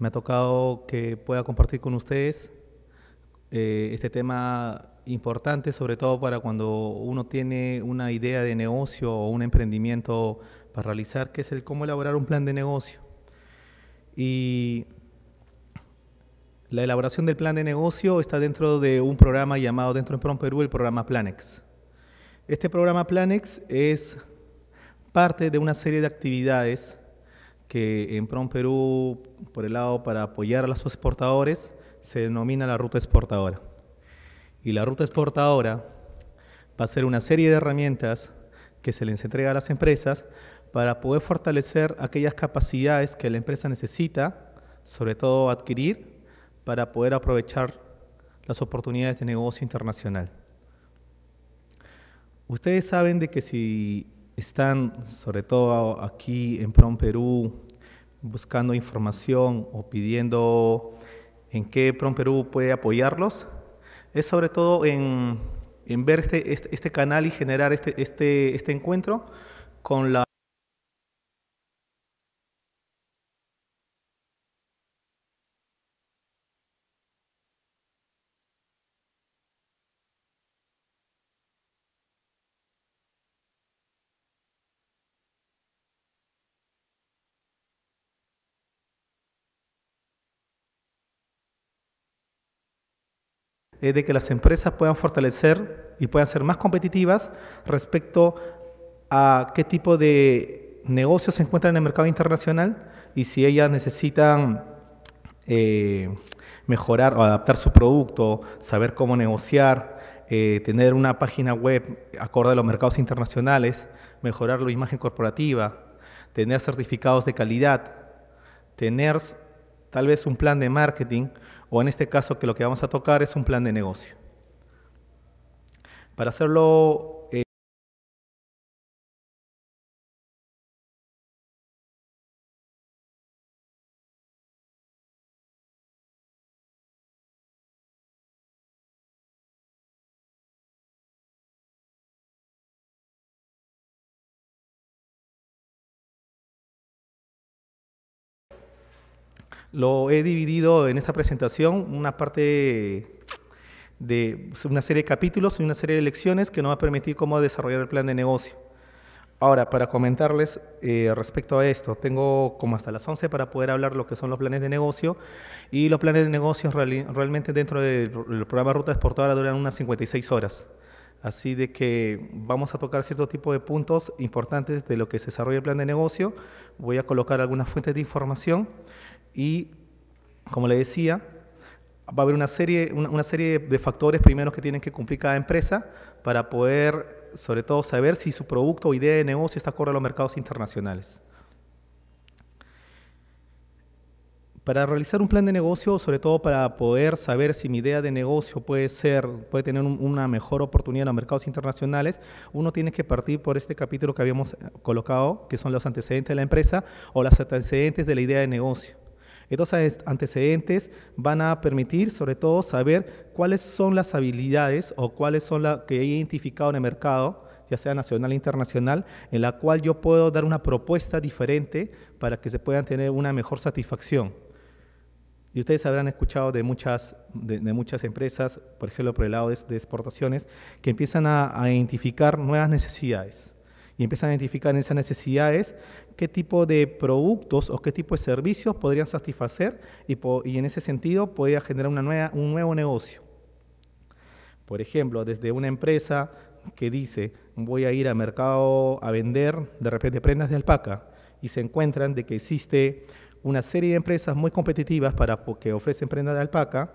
Me ha tocado que pueda compartir con ustedes eh, este tema importante, sobre todo para cuando uno tiene una idea de negocio o un emprendimiento para realizar, que es el cómo elaborar un plan de negocio. Y la elaboración del plan de negocio está dentro de un programa llamado dentro de Prom Perú, el programa Planex. Este programa Planex es parte de una serie de actividades que en PROM Perú, por el lado para apoyar a los exportadores, se denomina la ruta exportadora. Y la ruta exportadora va a ser una serie de herramientas que se les entrega a las empresas para poder fortalecer aquellas capacidades que la empresa necesita, sobre todo adquirir, para poder aprovechar las oportunidades de negocio internacional. Ustedes saben de que si están, sobre todo aquí en PROM Perú, buscando información o pidiendo en qué PROMPERÚ Perú puede apoyarlos, es sobre todo en, en ver este, este, este canal y generar este, este, este encuentro con la es de que las empresas puedan fortalecer y puedan ser más competitivas respecto a qué tipo de negocios se encuentran en el mercado internacional y si ellas necesitan eh, mejorar o adaptar su producto, saber cómo negociar, eh, tener una página web acorde a los mercados internacionales, mejorar la imagen corporativa, tener certificados de calidad, tener tal vez un plan de marketing o en este caso que lo que vamos a tocar es un plan de negocio. Para hacerlo Lo he dividido en esta presentación una parte de una serie de capítulos y una serie de lecciones que nos va a permitir cómo desarrollar el plan de negocio. Ahora, para comentarles eh, respecto a esto, tengo como hasta las 11 para poder hablar lo que son los planes de negocio y los planes de negocio realmente dentro del programa Ruta Exportadora duran unas 56 horas. Así de que vamos a tocar cierto tipo de puntos importantes de lo que se desarrolla el plan de negocio. Voy a colocar algunas fuentes de información y, como le decía, va a haber una serie, una, serie de factores primeros que tienen que cumplir cada empresa para poder, sobre todo, saber si su producto o idea de negocio está acorde a los mercados internacionales. Para realizar un plan de negocio, sobre todo para poder saber si mi idea de negocio puede ser, puede tener una mejor oportunidad en los mercados internacionales, uno tiene que partir por este capítulo que habíamos eh, colocado, que son los antecedentes de la empresa o los antecedentes de la idea de negocio. Estos antecedentes van a permitir, sobre todo, saber cuáles son las habilidades o cuáles son las que he identificado en el mercado, ya sea nacional o e internacional, en la cual yo puedo dar una propuesta diferente para que se puedan tener una mejor satisfacción. Y ustedes habrán escuchado de muchas, de, muchas empresas, por ejemplo, por el lado de, exportaciones, que empiezan a identificar nuevas necesidades y empiezan a identificar esas necesidades qué tipo de productos o qué tipo de servicios podrían satisfacer y, y en ese sentido podría generar una nueva, un nuevo negocio. Por ejemplo, desde una empresa que dice voy a ir al mercado a vender de repente prendas de alpaca y se encuentran de que existe una serie de empresas muy competitivas para que ofrecen prendas de alpaca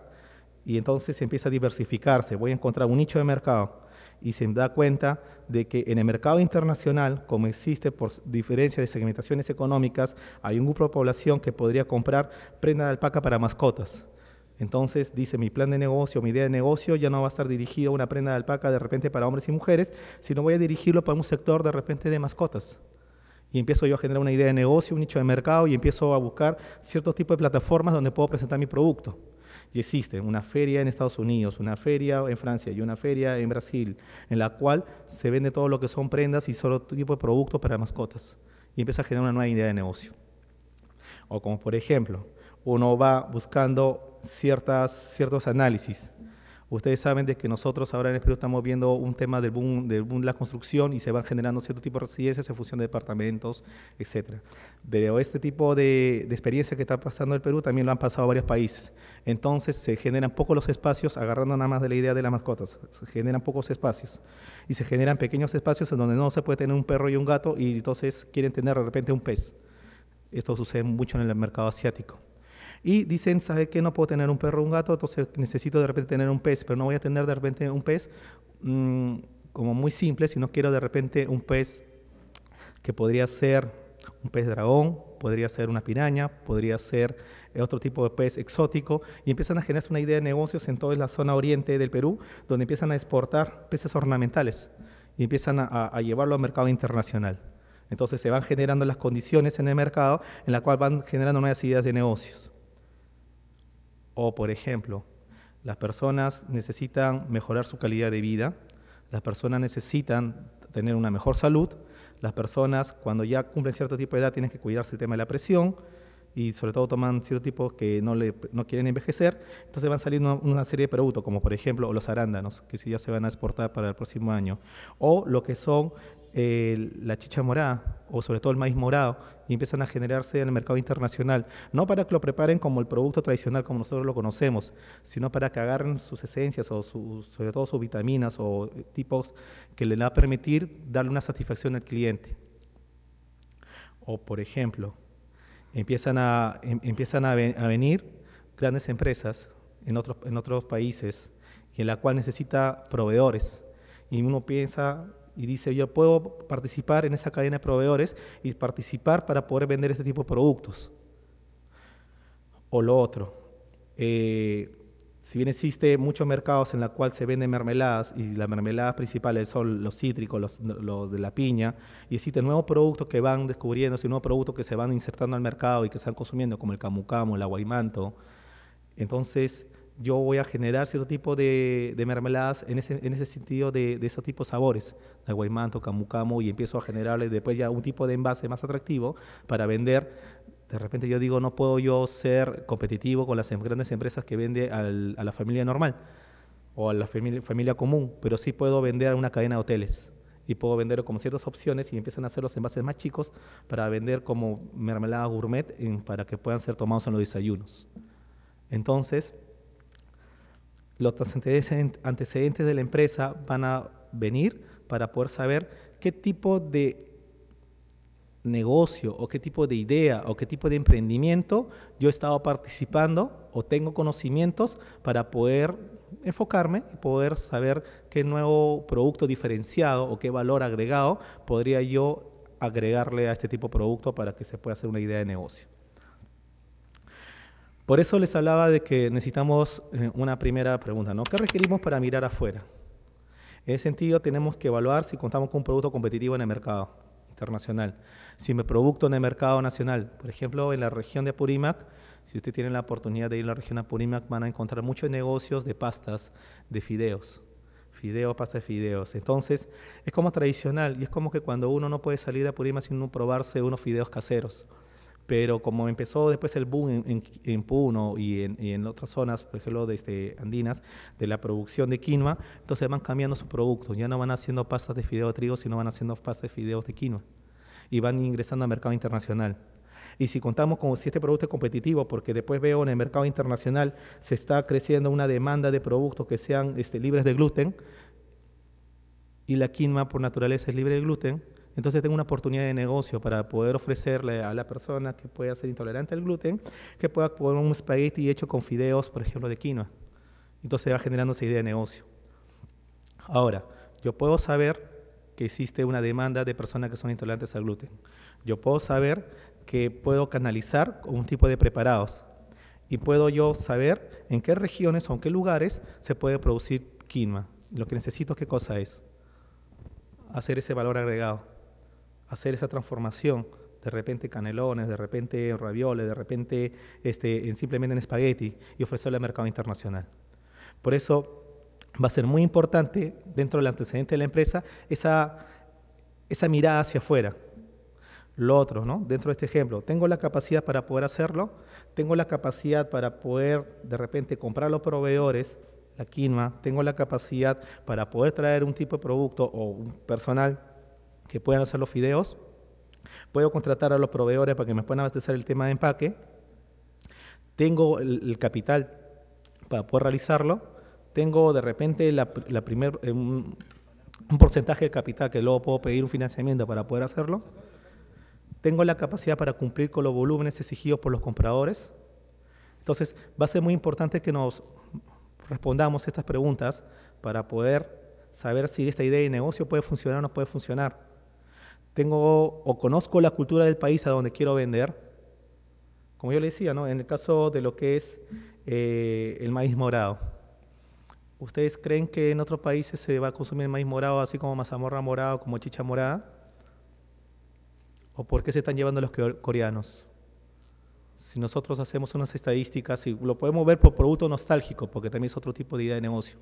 y entonces empieza a diversificarse, voy a encontrar un nicho de mercado y se da cuenta de que en el mercado internacional, como existe por diferencia de segmentaciones económicas, hay un grupo de población que podría comprar prenda de alpaca para mascotas. Entonces dice, mi plan de negocio, mi idea de negocio ya no va a estar dirigido a una prenda de alpaca de repente para hombres y mujeres, sino voy a dirigirlo para un sector de repente de mascotas. Y empiezo yo a generar una idea de negocio, un nicho de mercado y empiezo a buscar ciertos tipos de plataformas donde puedo presentar mi producto. Y existe una feria en Estados Unidos, una feria en Francia y una feria en Brasil, en la cual se vende todo lo que son prendas y solo tipo de productos para mascotas. Y empieza a generar una nueva idea de negocio. O como por ejemplo, uno va buscando ciertos análisis Ustedes saben de que nosotros ahora en el Perú estamos viendo un tema del boom, boom de la construcción y se van generando cierto tipo de residencias se función de departamentos, etc. Pero este tipo de, de experiencia que está pasando en el Perú también lo han pasado varios países. Entonces se generan pocos los espacios, agarrando nada más de la idea de las mascotas, se generan pocos espacios y se generan pequeños espacios en donde no se puede tener un perro y un gato y entonces quieren tener de repente un pez. Esto sucede mucho en el mercado asiático y dicen, ¿sabes qué? No puedo tener un perro o un gato, entonces necesito de repente tener un pez, pero no voy a tener de repente un pez mm, como muy simple, sino quiero de repente un pez que podría ser un pez dragón, podría ser una piraña, podría ser eh, otro tipo de pez exótico, y empiezan a generarse una idea de negocios en toda la zona oriente del Perú, donde empiezan a exportar peces ornamentales y empiezan a, a, llevarlo al mercado internacional. Entonces se van generando las condiciones en el mercado en la cual van generando nuevas ideas de negocios. O, por ejemplo, las personas necesitan mejorar su calidad de vida, las personas necesitan tener una mejor salud, las personas cuando ya cumplen cierto tipo de edad tienen que cuidarse el tema de la presión y sobre todo toman cierto tipo que no, le, no quieren envejecer, entonces van saliendo una, serie de productos, como por ejemplo los arándanos, que si ya se van a exportar para el próximo año, o lo que son la chicha morada o sobre todo el maíz morado empiezan a generarse en el mercado internacional, no para que lo preparen como el producto tradicional como nosotros lo conocemos, sino para que agarren sus esencias o sobre todo sus vitaminas o eh, tipos que le va a permitir darle una satisfacción al cliente. O por ejemplo, empiezan a, em, empiezan a, venir grandes empresas en otros, en otros países y en la cual necesita proveedores y uno piensa y dice, yo puedo participar en esa cadena de proveedores y participar para poder vender este tipo de productos. O lo otro, eh, si bien existe muchos mercados en los cuales se venden mermeladas y las mermeladas principales son los cítricos, los, de la piña, y existen nuevos productos que van descubriéndose, nuevos productos que se van insertando al mercado y que se van consumiendo, como el camucamo, el aguaymanto, entonces yo voy a generar cierto tipo de, de mermeladas en ese, en ese sentido de, de, esos tipos de sabores, de guaymanto, camucamo, y empiezo a generarle después ya un tipo de envase más atractivo para vender. De repente yo digo, no puedo yo ser competitivo con las em, grandes empresas que vende a la familia normal o a la familia, común, pero sí puedo vender a una cadena de hoteles y puedo vender como ciertas opciones y empiezan a hacer los envases más chicos para vender como mermelada gourmet en, para que puedan ser tomados en los desayunos. Entonces, los antecedentes de la empresa van a venir para poder saber qué tipo de negocio o qué tipo de idea o qué tipo de emprendimiento yo he estado participando o tengo conocimientos para poder enfocarme y poder saber qué nuevo producto diferenciado o qué valor agregado podría yo agregarle a este tipo de producto para que se pueda hacer una idea de negocio. Por eso les hablaba de que necesitamos eh, una primera pregunta, ¿no? ¿Qué requerimos para mirar afuera? En ese sentido, tenemos que evaluar si contamos con un producto competitivo en el mercado internacional. Si mi producto en el mercado nacional, por ejemplo, en la región de Apurímac, si usted tiene la oportunidad de ir a la región de Apurímac, van a encontrar muchos negocios de pastas, de fideos. Fideos, pasta de fideos. Entonces, es como tradicional y es como que cuando uno no puede salir de Apurímac sin probarse unos fideos caseros. Pero como empezó después el boom en, Puno y en, otras zonas, por ejemplo, de este, andinas, de la producción de quinoa, entonces van cambiando sus productos. Ya no van haciendo pastas de fideo de trigo, sino van haciendo pastas de fideos de quinoa. Y van ingresando al mercado internacional. Y si contamos con si este producto es competitivo, porque después veo en el mercado internacional se está creciendo una demanda de productos que sean este, libres de gluten, y la quinoa por naturaleza es libre de gluten, entonces tengo una oportunidad de negocio para poder ofrecerle a la persona que pueda ser intolerante al gluten, que pueda poner un espagueti hecho con fideos, por ejemplo, de quinoa. Entonces va generando esa idea de negocio. Ahora, yo puedo saber que existe una demanda de personas que son intolerantes al gluten. Yo puedo saber que puedo canalizar un tipo de preparados y puedo yo saber en qué regiones o en qué lugares se puede producir quinoa. Lo que necesito, ¿qué cosa es? Hacer ese valor agregado hacer esa transformación. De repente canelones, de repente ravioles, de repente este, simplemente en espagueti y ofrecerlo al mercado internacional. Por eso va a ser muy importante dentro del antecedente de la empresa esa, esa mirada hacia afuera. Lo otro, ¿no? Dentro de este ejemplo, tengo la capacidad para poder hacerlo, tengo la capacidad para poder de repente comprar los proveedores, la quinoa, tengo la capacidad para poder traer un tipo de producto o un personal que puedan hacer los fideos. Puedo contratar a los proveedores para que me puedan abastecer el tema de empaque. Tengo el, capital para poder realizarlo. Tengo de repente la, un, un, porcentaje de capital que luego puedo pedir un financiamiento para poder hacerlo. Tengo la capacidad para cumplir con los volúmenes exigidos por los compradores. Entonces, va a ser muy importante que nos respondamos estas preguntas para poder saber si esta idea de negocio puede funcionar o no puede funcionar tengo o conozco la cultura del país a donde quiero vender. Como yo le decía, en el caso de lo que es eh, el maíz morado. ¿Ustedes creen que en otros países se va a consumir maíz morado así como mazamorra morada, como chicha morada? ¿O por qué se están llevando los coreanos? Si nosotros hacemos unas estadísticas, y lo podemos ver por producto nostálgico, porque también es otro tipo de idea de negocio.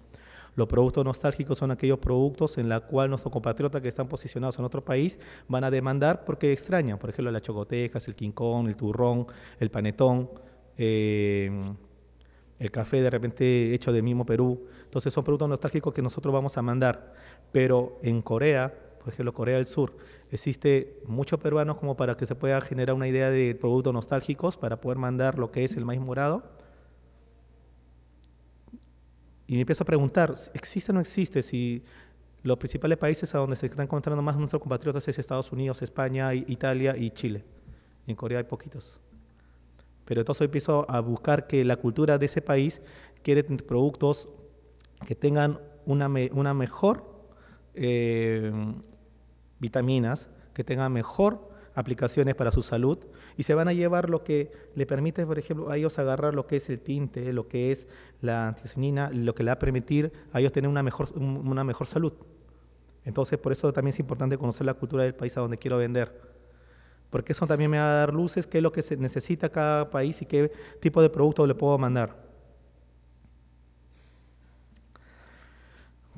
Los productos nostálgicos son aquellos productos en los cuales nuestros compatriotas que están posicionados en otro país van a demandar porque extrañan, por ejemplo, las chocotejas, el quincón, el turrón, el panetón. Eh, el café de repente hecho del mismo Perú. Entonces son productos nostálgicos que nosotros vamos a mandar. Pero en Corea, por ejemplo, Corea del Sur, existe mucho peruano como para que se pueda generar una idea de productos nostálgicos para poder mandar lo que es el maíz morado y me empiezo a preguntar, ¿existe o no existe? Si los principales países a donde se están encontrando más nuestros compatriotas es Estados Unidos, España, Italia y Chile. En Corea hay poquitos. Pero entonces empiezo a buscar que la cultura de ese país quiere productos que tengan una, mejor eh, vitaminas, que tengan mejor aplicaciones para su salud y se van a llevar lo que le permite, por ejemplo, a ellos agarrar lo que es el tinte, lo que es la antocianina, lo que le va a permitir a ellos tener una mejor, una mejor salud. Entonces, por eso también es importante conocer la cultura del país a donde quiero vender. Porque eso también me va a dar luces, qué es lo que se necesita cada país y qué tipo de producto le puedo mandar.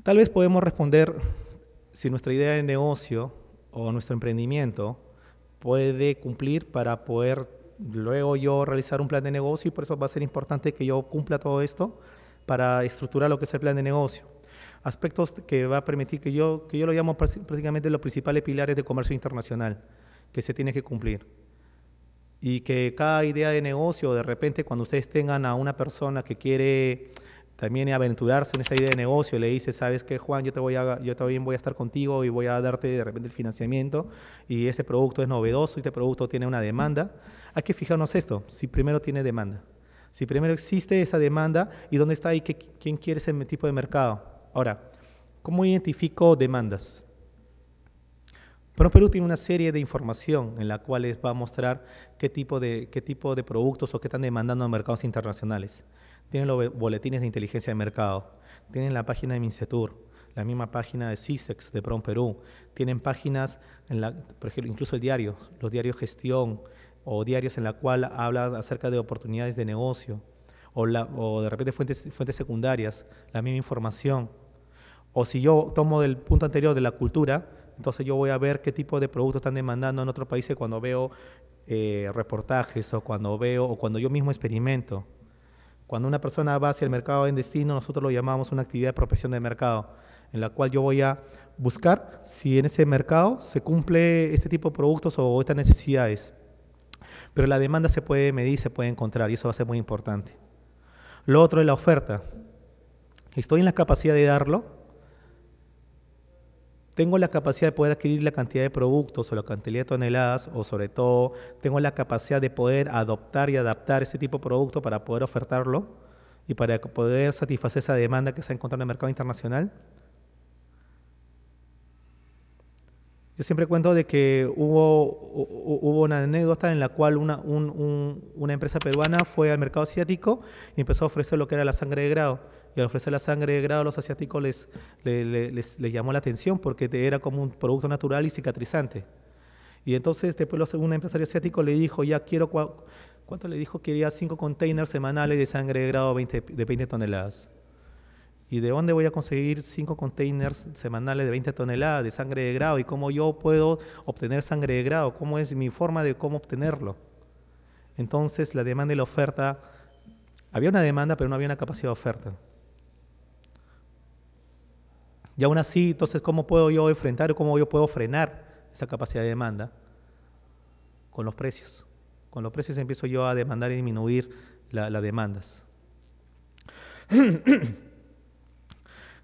Tal vez podemos responder si nuestra idea de negocio o nuestro emprendimiento puede cumplir para poder luego yo realizar un plan de negocio y por eso va a ser importante que yo cumpla todo esto para estructurar lo que es el plan de negocio. Aspectos que va a permitir que yo, que yo lo llamo prácticamente los principales pilares de comercio internacional que se tiene que cumplir. Y que cada idea de negocio, de repente, cuando ustedes tengan a una persona que quiere también aventurarse en esta idea de negocio, le dice, sabes que Juan, yo, te voy también voy a estar contigo y voy a darte de repente el financiamiento y este producto es novedoso, este producto tiene una demanda. Hay que fijarnos esto, si primero tiene demanda, si primero existe esa demanda y dónde está ahí quién quiere ese tipo de mercado. Ahora, ¿cómo identifico demandas? Pero Perú tiene una serie de información en la cual les va a mostrar qué tipo de, qué tipo de productos o qué están demandando en mercados internacionales tienen los boletines de inteligencia de mercado, tienen la página de Mincetur, la misma página de CISEX de PROM Perú, tienen páginas, por ejemplo, incluso el diario, los diarios gestión o diarios en la cual hablas acerca de oportunidades de negocio o, de repente fuentes, fuentes secundarias, la misma información. O si yo tomo del punto anterior de la cultura, entonces yo voy a ver qué tipo de productos están demandando en otros países cuando veo eh, reportajes o cuando veo o cuando yo mismo experimento. Cuando una persona va hacia el mercado en destino, nosotros lo llamamos una actividad de prospección de mercado, en la cual yo voy a buscar si en ese mercado se cumple este tipo de productos o estas necesidades. Pero la demanda se puede medir, se puede encontrar, y eso va a ser muy importante. Lo otro es la oferta. ¿Estoy en la capacidad de darlo? tengo la capacidad de poder adquirir la cantidad de productos o la cantidad de toneladas o sobre todo tengo la capacidad de poder adoptar y adaptar ese tipo de producto para poder ofertarlo y para poder satisfacer esa demanda que se ha encontrado en el mercado internacional. Yo siempre cuento de que hubo, una anécdota en la cual una empresa peruana fue al mercado asiático y empezó a ofrecer lo que era la sangre de grado y al ofrecer la sangre de grado a los asiáticos les, les, llamó la atención porque era como un producto natural y cicatrizante. Y entonces después un empresario asiático le dijo, ya quiero, ¿cuánto le dijo? Quería cinco containers semanales de sangre de grado 20, de 20 toneladas. ¿Y de dónde voy a conseguir cinco containers semanales de 20 toneladas de sangre de grado? ¿Y cómo yo puedo obtener sangre de grado? ¿Cómo es mi forma de cómo obtenerlo? Entonces la demanda y la oferta, había una demanda pero no había una capacidad de oferta. Y aún así, entonces, ¿cómo puedo yo enfrentar o cómo yo puedo frenar esa capacidad de demanda? Con los precios. Con los precios empiezo yo a demandar y disminuir las demandas.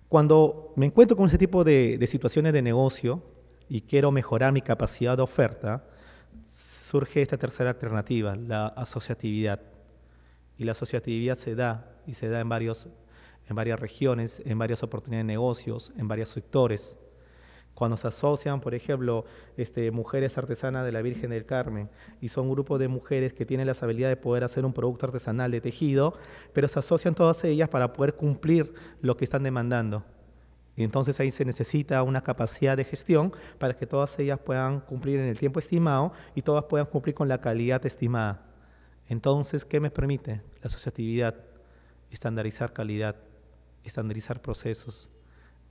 Cuando me encuentro con ese tipo de, de, situaciones de negocio y quiero mejorar mi capacidad de oferta, surge esta tercera alternativa, la asociatividad. Y la asociatividad se da y se da en varios en varias regiones, en varias oportunidades de negocios, en varios sectores. Cuando se asocian, por ejemplo, este, mujeres artesanas de la Virgen del Carmen, y son grupos de mujeres que tienen la habilidades de poder hacer un producto artesanal de tejido, pero se asocian todas ellas para poder cumplir lo que están demandando. Y entonces ahí se necesita una capacidad de gestión para que todas ellas puedan cumplir en el tiempo estimado y todas puedan cumplir con la calidad estimada. Entonces, ¿qué me permite? La asociatividad, estandarizar calidad, estandarizar procesos,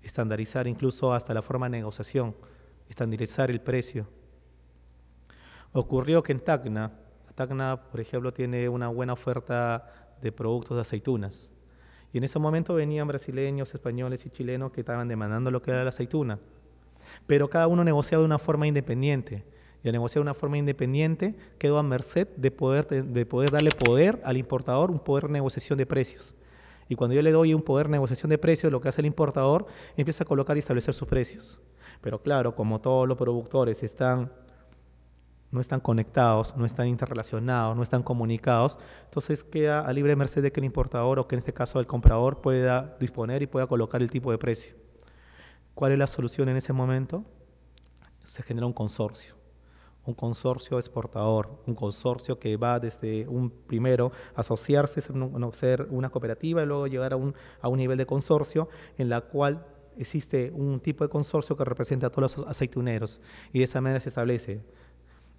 estandarizar incluso hasta la forma de negociación, estandarizar el precio. Ocurrió que en Tacna, Tacna, por ejemplo, tiene una buena oferta de productos de aceitunas. Y en ese momento venían brasileños, españoles y chilenos que estaban demandando lo que era la aceituna. Pero cada uno negociaba de una forma independiente. Y al negociar de una forma independiente, quedó a merced de poder, de poder darle poder al importador, un poder de negociación de precios. Y cuando yo le doy un poder de negociación de precios, lo que hace el importador empieza a colocar y establecer sus precios. Pero claro, como todos los productores están no están conectados, no están interrelacionados, no están comunicados, entonces queda a libre merced de que el importador o que en este caso el comprador pueda disponer y pueda colocar el tipo de precio. ¿Cuál es la solución en ese momento? Se genera un consorcio un consorcio exportador, un consorcio que va desde un primero asociarse, ser, una cooperativa y luego llegar a un, nivel de consorcio en la cual existe un tipo de consorcio que representa a todos los aceituneros y de esa manera se establece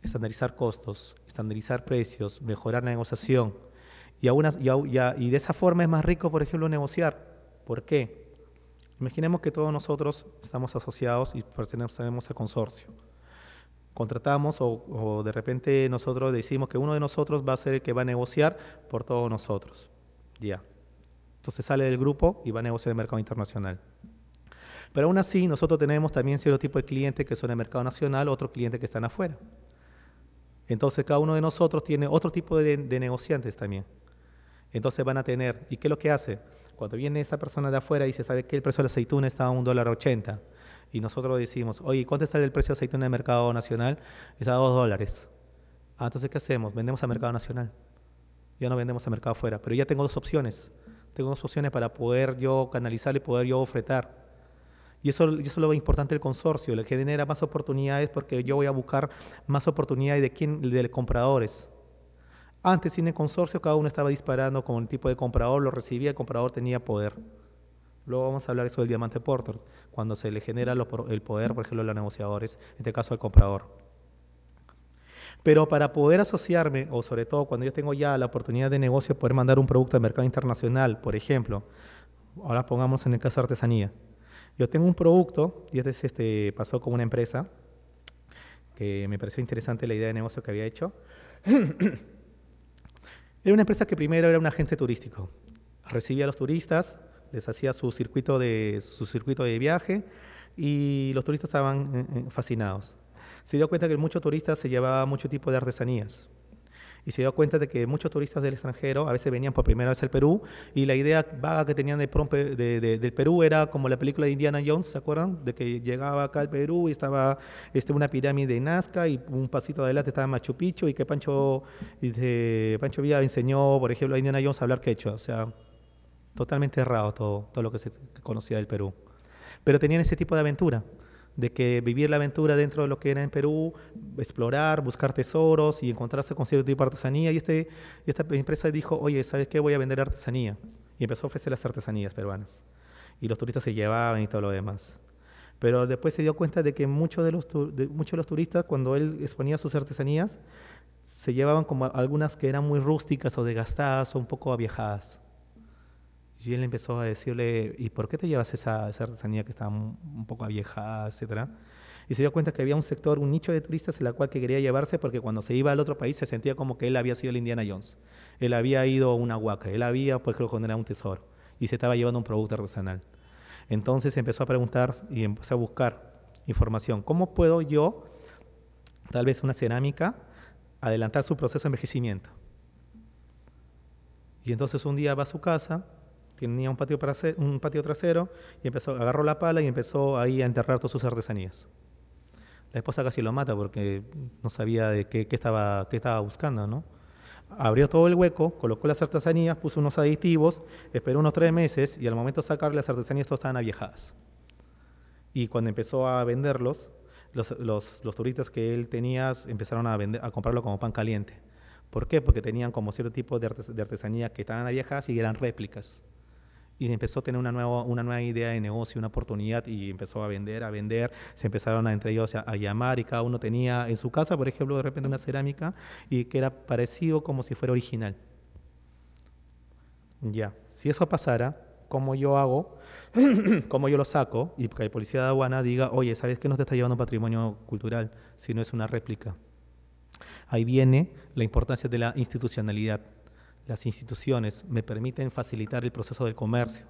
estandarizar costos, estandarizar precios, mejorar la negociación y, y, y de esa forma es más rico, por ejemplo, negociar. ¿Por qué? Imaginemos que todos nosotros estamos asociados y pertenecemos al consorcio contratamos o, de repente nosotros decimos que uno de nosotros va a ser el que va a negociar por todos nosotros. Ya. Entonces sale del grupo y va a negociar el mercado internacional. Pero aún así, nosotros tenemos también cierto tipo de clientes que son el mercado nacional, otros clientes que están afuera. Entonces, cada uno de nosotros tiene otro tipo de, negociantes también. Entonces van a tener, ¿y qué es lo que hace? Cuando viene esta persona de afuera y se sabe que el precio de la aceituna está a un dólar ochenta, y nosotros decimos, oye, ¿cuánto está el precio de aceite en el mercado nacional? Está a 2 dólares. Ah, entonces, ¿qué hacemos? Vendemos a mercado nacional. Ya no vendemos a mercado afuera, pero ya tengo dos opciones. Tengo dos opciones para poder yo canalizar y poder yo ofretar. Y eso, eso es lo importante del consorcio, el que genera más oportunidades porque yo voy a buscar más oportunidades de, quién, de compradores. Antes, sin el consorcio, cada uno estaba disparando con el tipo de comprador, lo recibía, el comprador tenía poder. Luego vamos a hablar sobre el diamante porter, cuando se le genera el poder, por ejemplo, a los negociadores, en este caso al comprador. Pero para poder asociarme, o sobre todo cuando yo tengo ya la oportunidad de negocio, poder mandar un producto al mercado internacional, por ejemplo, ahora pongamos en el caso de artesanía. Yo tengo un producto, y este, este pasó con una empresa, que me pareció interesante la idea de negocio que había hecho. era una empresa que primero era un agente turístico. Recibía a los turistas, les hacía su circuito de, su circuito de viaje y los turistas estaban eh, eh, fascinados. Se dio cuenta que muchos turistas se llevaban mucho tipo de artesanías y se dio cuenta de que muchos turistas del extranjero a veces venían por primera vez al Perú y la idea vaga que tenían de, del Perú era como la película de Indiana Jones, ¿se acuerdan? De que llegaba acá al Perú y estaba este, una pirámide de Nazca y un pasito adelante estaba Machu Picchu y que Pancho, eh, Pancho Villa enseñó, por ejemplo, a Indiana Jones a hablar quechua. O sea, totalmente errado todo, lo que se conocía del Perú. Pero tenían ese tipo de aventura, de que vivir la aventura dentro de lo que era en Perú, explorar, buscar tesoros y encontrarse con cierto tipo de artesanía. Y este, esta empresa dijo, oye, ¿sabes qué? Voy a vender artesanía. Y empezó a ofrecer las artesanías peruanas. Y los turistas se llevaban y todo lo demás. Pero después se dio cuenta de que muchos de los, muchos de los turistas, cuando él exponía sus artesanías, se llevaban como algunas que eran muy rústicas o desgastadas o un poco aviejadas. Y él empezó a decirle, ¿y por qué te llevas esa, artesanía que está un, poco aviejada, etcétera? Y se dio cuenta que había un sector, un nicho de turistas en la cual que quería llevarse porque cuando se iba al otro país se sentía como que él había sido el Indiana Jones. Él había ido a una huaca, él había, pues creo que era un tesoro y se estaba llevando un producto artesanal. Entonces empezó a preguntar y empezó a buscar información. ¿Cómo puedo yo, tal vez una cerámica, adelantar su proceso de envejecimiento? Y entonces un día va a su casa, tenía un patio, para un patio trasero y empezó, agarró la pala y empezó ahí a enterrar todas sus artesanías. La esposa casi lo mata porque no sabía de qué, estaba, estaba buscando, Abrió todo el hueco, colocó las artesanías, puso unos aditivos, esperó unos tres meses y al momento de sacar las artesanías todas estaban aviejadas. Y cuando empezó a venderlos, los, turistas que él tenía empezaron a, a comprarlo como pan caliente. ¿Por qué? Porque tenían como cierto tipo de, artesanías que estaban viejas y eran réplicas y empezó a tener una nueva, una nueva idea de negocio, una oportunidad y empezó a vender, a vender, se empezaron a, entre ellos a, llamar y cada uno tenía en su casa, por ejemplo, de repente una cerámica y que era parecido como si fuera original. Ya, si eso pasara, ¿cómo yo hago? ¿Cómo yo lo saco? Y que la policía de aduana diga, oye, ¿sabes qué nos está llevando patrimonio cultural, si no es una réplica? Ahí viene la importancia de la institucionalidad las instituciones me permiten facilitar el proceso del comercio.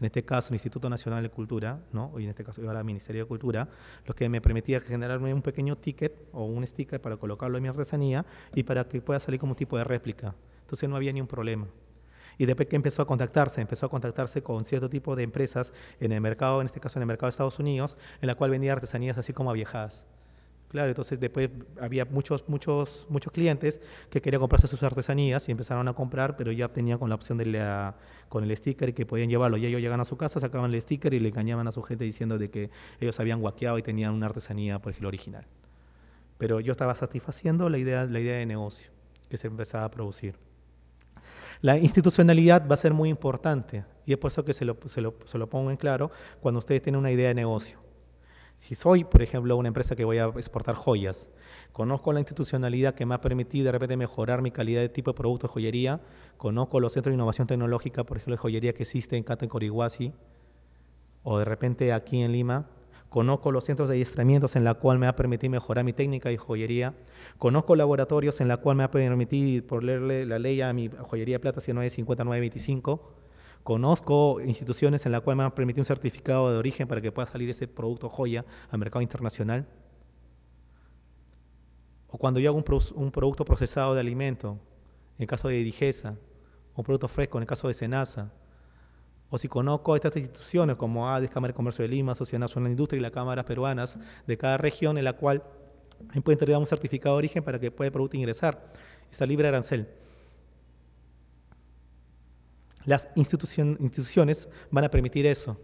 En este caso, el Instituto Nacional de Cultura, ¿no? y en este caso ahora el Ministerio de Cultura, lo que me permitía generarme un pequeño ticket o un sticker para colocarlo en mi artesanía y para que pueda salir como un tipo de réplica. Entonces no había ni un problema. Y después que empezó a contactarse, empezó a contactarse con cierto tipo de empresas en el mercado, en este caso en el mercado de Estados Unidos, en la cual vendía artesanías así como aviejadas. Claro, entonces después había muchos, muchos, muchos clientes que querían comprarse sus artesanías y empezaron a comprar, pero ya tenían con la opción de la, con el sticker que podían llevarlo. Ya ellos llegaban a su casa, sacaban el sticker y le engañaban a su gente diciendo de que ellos habían guaqueado y tenían una artesanía, por ejemplo, original. Pero yo estaba satisfaciendo la idea, la idea de negocio que se empezaba a producir. La institucionalidad va a ser muy importante y es por eso que se lo pongo en claro cuando ustedes tienen una idea de negocio. Si soy, por ejemplo, una empresa que voy a exportar joyas, conozco la institucionalidad que me ha permitido de repente mejorar mi calidad de tipo de producto de joyería, conozco los centros de innovación tecnológica, por ejemplo, de joyería que existe en Canta, en Coriguasi, o de repente aquí en Lima, conozco los centros de adiestramientos en la cual me ha permitido mejorar mi técnica de joyería, conozco laboratorios en la cual me ha permitido por leerle la ley a mi joyería plata 25. Conozco instituciones en la cual me han permitido un certificado de origen para que pueda salir ese producto joya al mercado internacional. O cuando yo hago un, producto procesado de alimento, en caso de Digesa, o un producto fresco, en el caso de Senasa, o si conozco estas instituciones como ADES, Cámara de Comercio de Lima, Asociación Nacional de Industria y las cámaras peruanas de cada región, en la cual me pueden entregar un certificado de origen para que pueda el producto ingresar. Está libre arancel las instituciones van a permitir eso.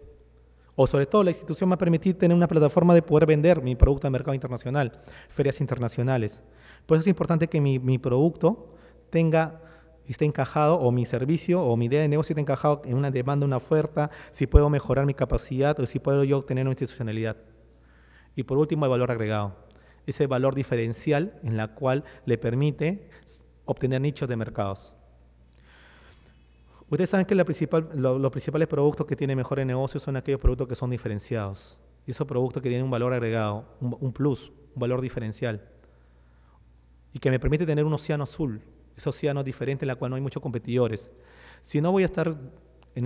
O sobre todo, la institución va a permitir tener una plataforma de poder vender mi producto al mercado internacional, ferias internacionales. Por eso es importante que mi, mi producto tenga esté encajado o mi servicio o mi idea de negocio esté encajado en una demanda, una oferta, si puedo mejorar mi capacidad o si puedo yo obtener una institucionalidad. Y por último, el valor agregado. Ese valor diferencial en la cual le permite obtener nichos de mercados. Ustedes saben que los principales productos que tienen mejores negocios son aquellos productos que son diferenciados. Y esos productos que tienen un valor agregado, un, plus, un valor diferencial. Y que me permite tener un océano azul, ese océano diferente en el cual no hay muchos competidores. Si no voy a estar en,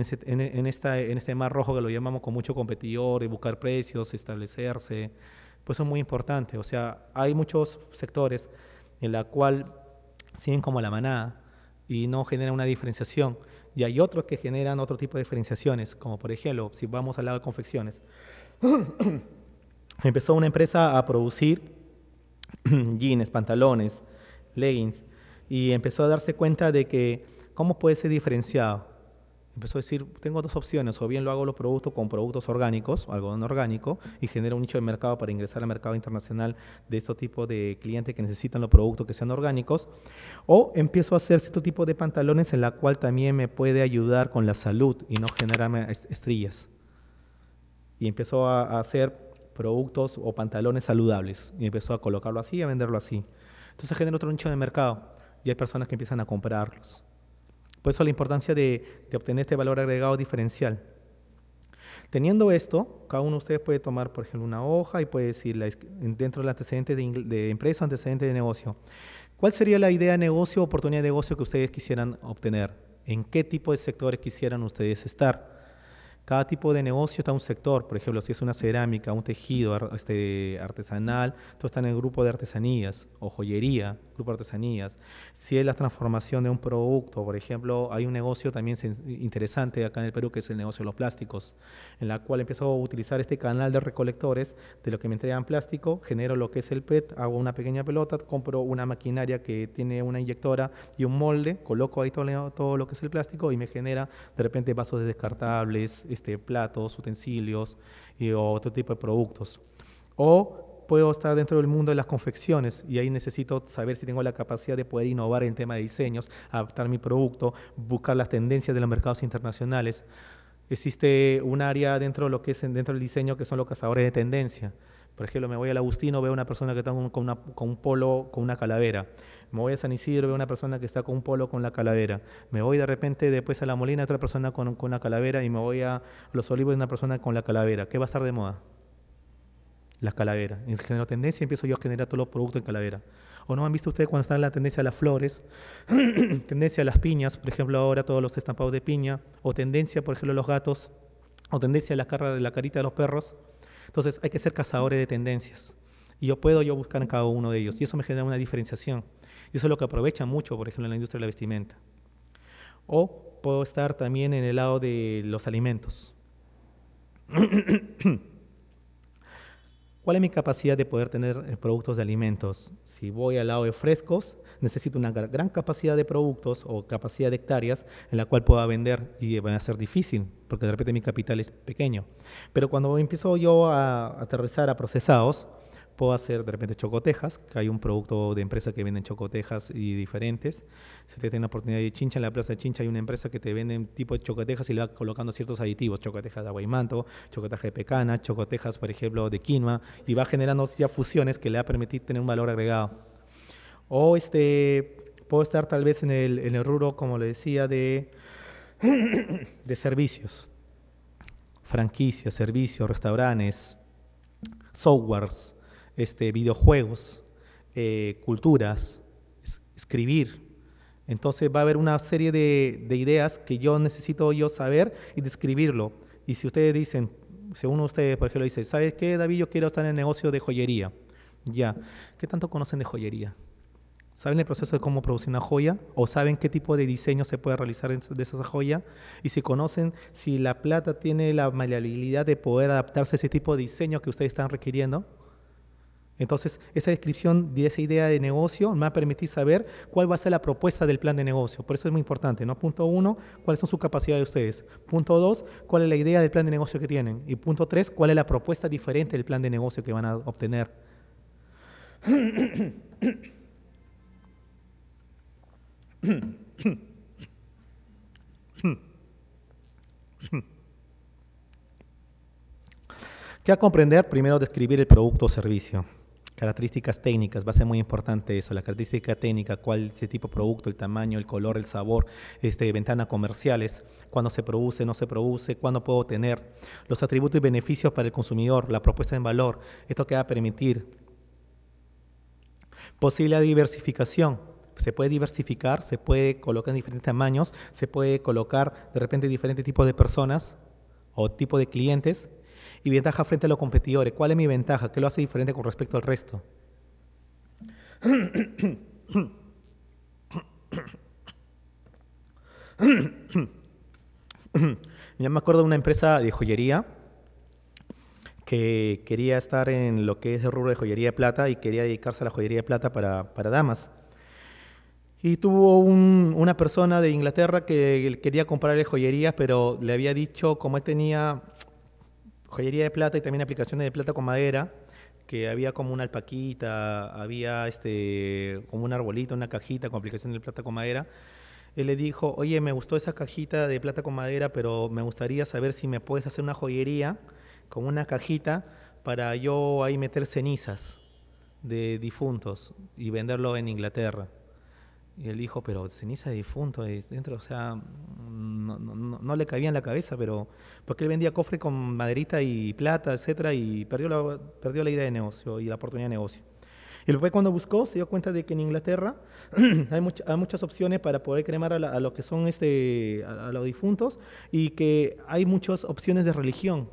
esta, en este mar rojo que lo llamamos con muchos competidores, buscar precios, establecerse, pues eso es muy importante. O sea, hay muchos sectores en la cual siguen como la manada y no generan una diferenciación. Y hay otros que generan otro tipo de diferenciaciones, como por ejemplo, si vamos al lado de confecciones. Empezó una empresa a producir jeans, pantalones, leggings, y empezó a darse cuenta de que cómo puede ser diferenciado empezó a decir, tengo dos opciones, o bien lo hago los productos con productos orgánicos, algodón orgánico, y genero un nicho de mercado para ingresar al mercado internacional de este tipo de clientes que necesitan los productos que sean orgánicos, o empiezo a hacer cierto tipo de pantalones en la cual también me puede ayudar con la salud y no generarme estrellas. Y empezó a hacer productos o pantalones saludables y empezó a colocarlo así y a venderlo así. Entonces genera otro nicho de mercado y hay personas que empiezan a comprarlos. Por eso la importancia de, obtener este valor agregado diferencial. Teniendo esto, cada uno de ustedes puede tomar, por ejemplo, una hoja y puede decir dentro del antecedente de, de empresa, antecedente de negocio. ¿Cuál sería la idea de negocio, oportunidad de negocio que ustedes quisieran obtener? ¿En qué tipo de sectores quisieran ustedes estar? Cada tipo de negocio está en un sector, por ejemplo, si es una cerámica, un tejido este, artesanal, todo está en el grupo de artesanías o joyería, grupo de artesanías. Si es la transformación de un producto, por ejemplo, hay un negocio también interesante acá en el Perú que es el negocio de los plásticos, en la cual empiezo a utilizar este canal de recolectores de lo que me entregan plástico, genero lo que es el PET, hago una pequeña pelota, compro una maquinaria que tiene una inyectora y un molde, coloco ahí todo, todo lo que es el plástico y me genera de repente vasos descartables, este, platos, utensilios y, otro tipo de productos. O puedo estar dentro del mundo de las confecciones y ahí necesito saber si tengo la capacidad de poder innovar en tema de diseños, adaptar mi producto, buscar las tendencias de los mercados internacionales. Existe un área dentro de lo que es dentro del diseño que son los cazadores de tendencia. Por ejemplo, me voy al Agustino, veo una persona que está con, con un polo, con una calavera me voy a San Isidro, veo una persona que está con un polo con la calavera, me voy de repente después a La Molina, otra persona con, con la calavera y me voy a Los Olivos, una persona con la calavera. ¿Qué va a estar de moda? Las calaveras. En general, tendencia empiezo yo a generar todos los productos en calavera. ¿O no han visto ustedes cuando está la tendencia a las flores, tendencia a las piñas, por ejemplo, ahora todos los estampados de piña, o tendencia, por ejemplo, a los gatos, o tendencia a la, cara, de la carita de los perros? Entonces, hay que ser cazadores de tendencias. Y yo puedo yo buscar en cada uno de ellos. Y eso me genera una diferenciación. Y eso es lo que aprovecha mucho, por ejemplo, en la industria de la vestimenta. O puedo estar también en el lado de los alimentos. ¿Cuál es mi capacidad de poder tener eh, productos de alimentos? Si voy al lado de frescos, necesito una gran capacidad de productos o capacidad de hectáreas en la cual pueda vender y eh, va a ser difícil, porque de repente mi capital es pequeño. Pero cuando empiezo yo a aterrizar a procesados, Puedo hacer de repente chocotejas, que hay un producto de empresa que venden chocotejas y diferentes. Si usted tiene la oportunidad de Chincha, en la plaza de Chincha hay una empresa que te un tipo de chocotejas y le va colocando ciertos aditivos, chocotejas de agua y chocotejas de pecana, chocotejas, por ejemplo, de quinoa, y va generando ya fusiones que le va a permitir tener un valor agregado. O este, puedo estar tal vez en el, en el rubro, como le decía, de, de servicios, franquicias, servicios, restaurantes, softwares, este, videojuegos, eh, culturas, escribir. Entonces va a haber una serie de, ideas que yo necesito yo saber y describirlo. Y si ustedes dicen, según ustedes, por ejemplo, dice, ¿sabes qué, David? Yo quiero estar en el negocio de joyería. Ya, ¿qué tanto conocen de joyería? ¿Saben el proceso de cómo producir una joya? ¿O saben qué tipo de diseño se puede realizar de esa joya? Y si conocen si la plata tiene la maleabilidad de poder adaptarse a ese tipo de diseño que ustedes están requiriendo. Entonces, esa descripción de esa idea de negocio me va a permitir saber cuál va a ser la propuesta del plan de negocio. Por eso es muy importante, ¿no? Punto uno, cuáles son sus capacidades de ustedes. Punto dos, cuál es la idea del plan de negocio que tienen. Y punto tres, cuál es la propuesta diferente del plan de negocio que van a obtener. ¿Qué a comprender? Primero describir el producto o servicio. Características técnicas, va a ser muy importante eso, la característica técnica, cuál es el tipo de producto, el tamaño, el color, el sabor, este, ventanas comerciales, cuándo se produce, no se produce, cuándo puedo tener, los atributos y beneficios para el consumidor, la propuesta en valor, esto que va a permitir. Posible diversificación, se puede diversificar, se puede colocar en diferentes tamaños, se puede colocar de repente diferentes tipos de personas o tipo de clientes y ventaja frente a los competidores. ¿Cuál es mi ventaja? ¿Qué lo hace diferente con respecto al resto? ya me acuerdo de una empresa de joyería que quería estar en lo que es el rubro de joyería de plata y quería dedicarse a la joyería de plata para, para damas. Y tuvo una persona de Inglaterra que quería comprarle joyerías, pero le había dicho, como él tenía joyería de plata y también aplicaciones de plata con madera, que había como una alpaquita, había este, como un arbolito, una cajita con aplicaciones de plata con madera. Él le dijo, oye, me gustó esa cajita de plata con madera, pero me gustaría saber si me puedes hacer una joyería con una cajita para yo ahí meter cenizas de difuntos y venderlo en Inglaterra. Y él dijo, pero ceniza de difunto dentro, o sea, no, le cabía en la cabeza, pero porque él vendía cofre con maderita y plata, etcétera, y perdió la, perdió la idea de negocio y la oportunidad de negocio. Y fue cuando buscó se dio cuenta de que en Inglaterra hay, muchas opciones para poder cremar a, que son este, a los difuntos y que hay muchas opciones de religión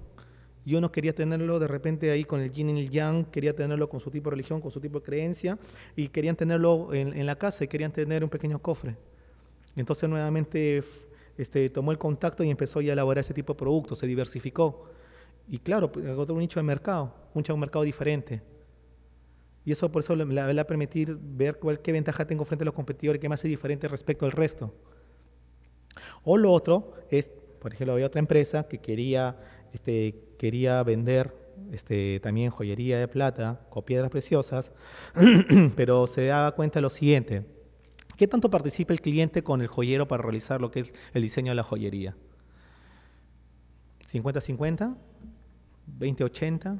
y uno quería tenerlo de repente ahí con el yin y el yang, quería tenerlo con su tipo de religión, con su tipo de creencia, y querían tenerlo en, la casa y querían tener un pequeño cofre. Entonces nuevamente este, tomó el contacto y empezó ya a elaborar ese tipo de productos, se diversificó. Y claro, pues, otro nicho de mercado, un mercado diferente. Y eso por eso le va a permitir ver cuál, qué ventaja tengo frente a los competidores, qué me hace diferente respecto al resto. O lo otro es, por ejemplo, había otra empresa que quería este, quería vender este, también joyería de plata con piedras preciosas, pero se daba cuenta de lo siguiente, ¿qué tanto participa el cliente con el joyero para realizar lo que es el diseño de la joyería? ¿50-50? ¿20-80?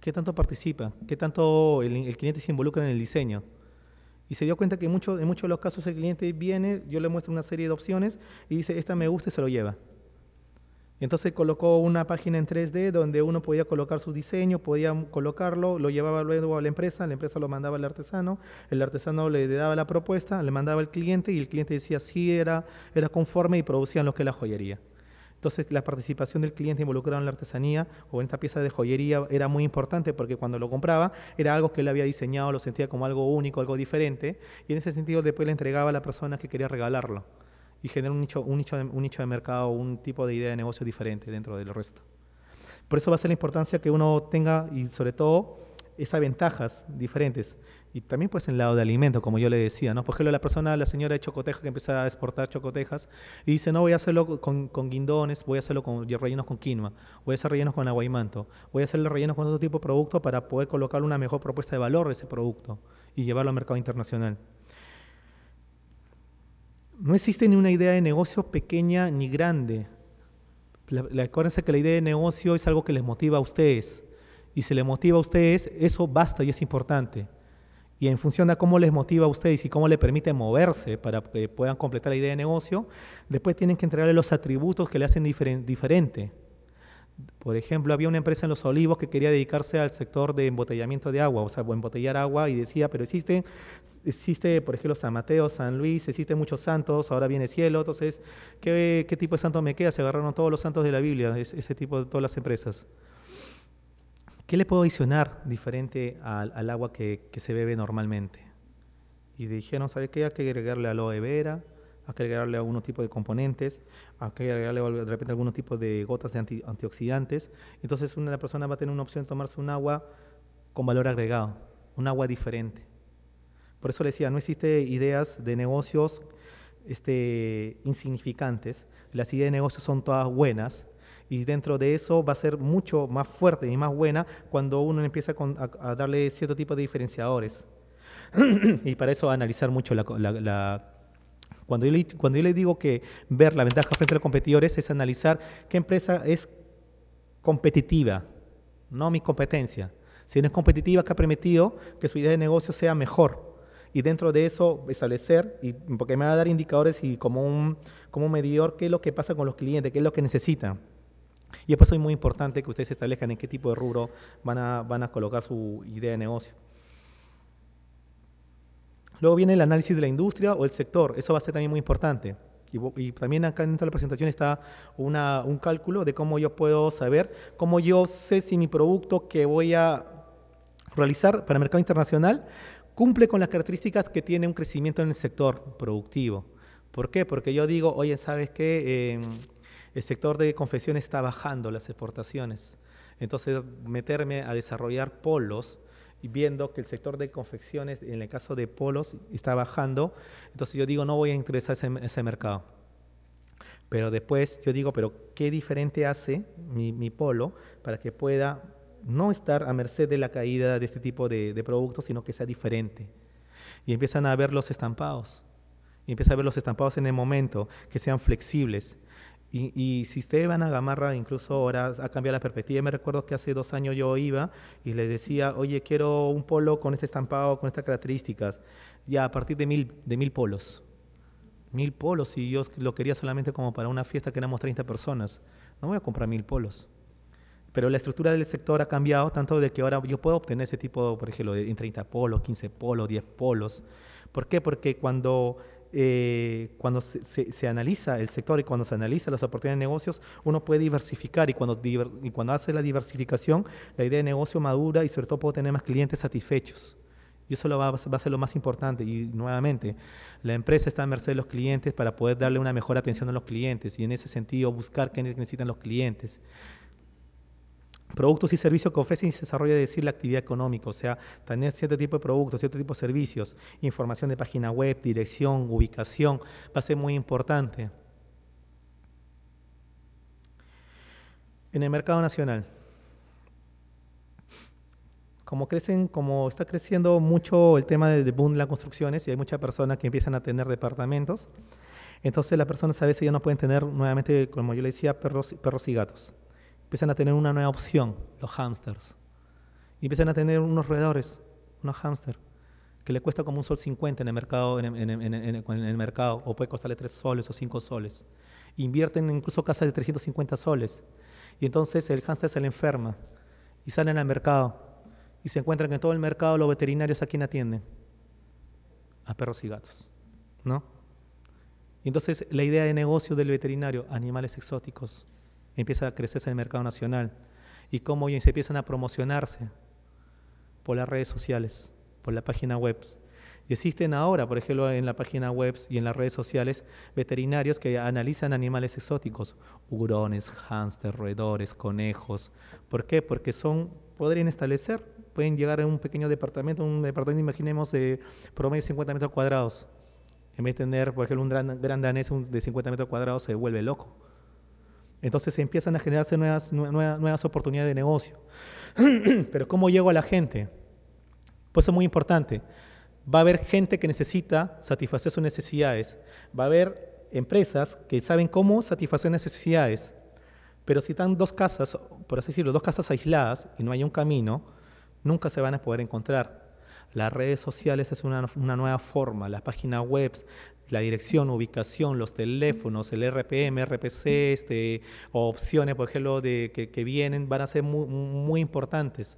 ¿Qué tanto participa? ¿Qué tanto el, cliente se involucra en el diseño? Y se dio cuenta que en muchos de los casos el cliente viene, yo le muestro una serie de opciones y dice, esta me gusta y se lo lleva. Entonces colocó una página en 3D donde uno podía colocar su diseño, podía colocarlo, lo llevaba luego a la empresa, la empresa lo mandaba al artesano, el artesano le daba la propuesta, le mandaba al cliente y el cliente decía si era, era conforme y producían lo que la joyería. Entonces la participación del cliente involucrado en la artesanía o en esta pieza de joyería era muy importante porque cuando lo compraba era algo que él había diseñado, lo sentía como algo único, algo diferente y en ese sentido después le entregaba a la persona que quería regalarlo y generar un nicho, un, nicho de, mercado, un tipo de idea de negocio diferente dentro del resto. Por eso va a ser la importancia que uno tenga y sobre todo esas ventajas diferentes. Y también pues en el lado de alimento, como yo le decía, ¿no? Por ejemplo, la persona, la señora de Chocoteja que empieza a exportar chocotejas y dice, no, voy a hacerlo con, guindones, voy a hacerlo con rellenos con quinoa, voy a hacer rellenos con manto voy a hacerle rellenos con otro tipo de producto para poder colocar una mejor propuesta de valor de ese producto y llevarlo al mercado internacional. No existe ni una idea de negocio pequeña ni grande. La, la, acuérdense que la idea de negocio es algo que les motiva a ustedes. Y si les motiva a ustedes, eso basta y es importante. Y en función de cómo les motiva a ustedes y cómo le permite moverse para que puedan completar la idea de negocio, después tienen que entregarle los atributos que le hacen diferente. Por ejemplo, había una empresa en Los Olivos que quería dedicarse al sector de embotellamiento de agua, o sea, embotellar agua, y decía, pero existe, por ejemplo, San Mateo, San Luis, existen muchos santos, ahora viene cielo, entonces, ¿qué, tipo de Santos me queda? Se agarraron todos los santos de la Biblia, ese tipo de todas las empresas. ¿Qué le puedo adicionar diferente al, agua que, se bebe normalmente? Y dijeron, ¿sabe qué? Hay que agregarle aloe vera, hay que agregarle algunos tipos de componentes, hay que agregarle de repente algunos tipos de gotas de antioxidantes. Entonces una la persona va a tener una opción de tomarse un agua con valor agregado, un agua diferente. Por eso le decía, no existe ideas de negocios este, insignificantes, las ideas de negocios son todas buenas, y dentro de eso va a ser mucho más fuerte y más buena cuando uno empieza a, darle cierto tipo de diferenciadores. y para eso analizar mucho la, la, cuando yo, le, digo que ver la ventaja frente a los competidores es analizar qué empresa es competitiva, no mi competencia, Si no es competitiva que ha permitido que su idea de negocio sea mejor y dentro de eso establecer, porque me va a dar indicadores y como un, medidor, qué es lo que pasa con los clientes, qué es lo que necesitan. Y después es muy importante que ustedes establezcan en qué tipo de rubro van a colocar su idea de negocio. Luego viene el análisis de la industria o el sector, eso va a ser también muy importante. Y, también acá dentro de la presentación está un cálculo de cómo yo puedo saber, cómo yo sé si mi producto que voy a realizar para el mercado internacional cumple con las características que tiene un crecimiento en el sector productivo. ¿Por qué? Porque yo digo, oye, ¿sabes qué? Em, el sector de confección está bajando las exportaciones. Entonces, meterme a desarrollar polos y viendo que el sector de confecciones, en el caso de polos, está bajando. Entonces yo digo, no voy a ingresar en ese mercado. Pero después yo digo, pero ¿qué diferente hace mi, mi, polo para que pueda no estar a merced de la caída de este tipo de, de productos, sino que sea diferente? Y empiezan a ver los estampados. Y empiezan a ver los estampados en el momento, que sean flexibles, y, si ustedes van a Gamarra, incluso ahora ha cambiado la perspectiva. Me recuerdo que hace dos años yo iba y les decía, oye, quiero un polo con este estampado, con estas características. Ya a partir de mil, de mil polos. Mil polos, y yo lo quería solamente como para una fiesta que éramos 30 personas. No voy a comprar mil polos. Pero la estructura del sector ha cambiado tanto de que ahora yo puedo obtener ese tipo, por ejemplo, de 30 polos, 15 polos, 10 polos. ¿Por qué? Porque cuando eh, cuando se, se, analiza el sector y cuando se analiza las oportunidades de negocios, uno puede diversificar y cuando, y cuando hace la diversificación, la idea de negocio madura y sobre todo puedo tener más clientes satisfechos. Y eso lo va, va, a ser lo más importante. Y nuevamente, la empresa está a merced de los clientes para poder darle una mejor atención a los clientes y en ese sentido buscar qué necesitan los clientes productos y servicios que ofrecen y se desarrolla, decir, la actividad económica, o sea, tener cierto tipo de productos, cierto tipo de servicios, información de página web, dirección, ubicación, va a ser muy importante. En el mercado nacional, como crecen, como está creciendo mucho el tema del boom de las construcciones y hay muchas personas que empiezan a tener departamentos, entonces las personas a veces ya no pueden tener nuevamente, como yo le decía, perros y gatos empiezan a tener una nueva opción, los hamsters. Y empiezan a tener unos roedores, unos hamsters, que le cuesta como un sol 50 en el mercado, en, el mercado o puede costarle 3 soles o 5 soles. Invierten incluso casas de 350 soles. Y entonces el hamster se le enferma y salen al mercado y se encuentran que en todo el mercado los veterinarios a quién atienden? A perros y gatos, ¿no? entonces la idea de negocio del veterinario, animales exóticos, empieza a crecerse en el mercado nacional y cómo se empiezan a promocionarse por las redes sociales, por la página web. existen ahora, por ejemplo, en la página web y en las redes sociales, veterinarios que analizan animales exóticos, hurones, hámster, roedores, conejos. ¿Por qué? Porque son, podrían establecer, pueden llegar en un pequeño departamento, un departamento, imaginemos, de promedio 50 metros cuadrados. En vez de tener, por ejemplo, un gran, gran danés de 50 metros cuadrados, se vuelve loco entonces empiezan a generarse nuevas, nuevas, oportunidades de negocio. Pero ¿cómo llego a la gente? Pues es muy importante. Va a haber gente que necesita satisfacer sus necesidades. Va a haber empresas que saben cómo satisfacer necesidades. Pero si están dos casas, por así decirlo, dos casas aisladas y no hay un camino, nunca se van a poder encontrar. Las redes sociales es una, una nueva forma, las páginas web, la dirección, ubicación, los teléfonos, el RPM, RPC, este, opciones, por ejemplo, de, que, vienen, van a ser muy, importantes.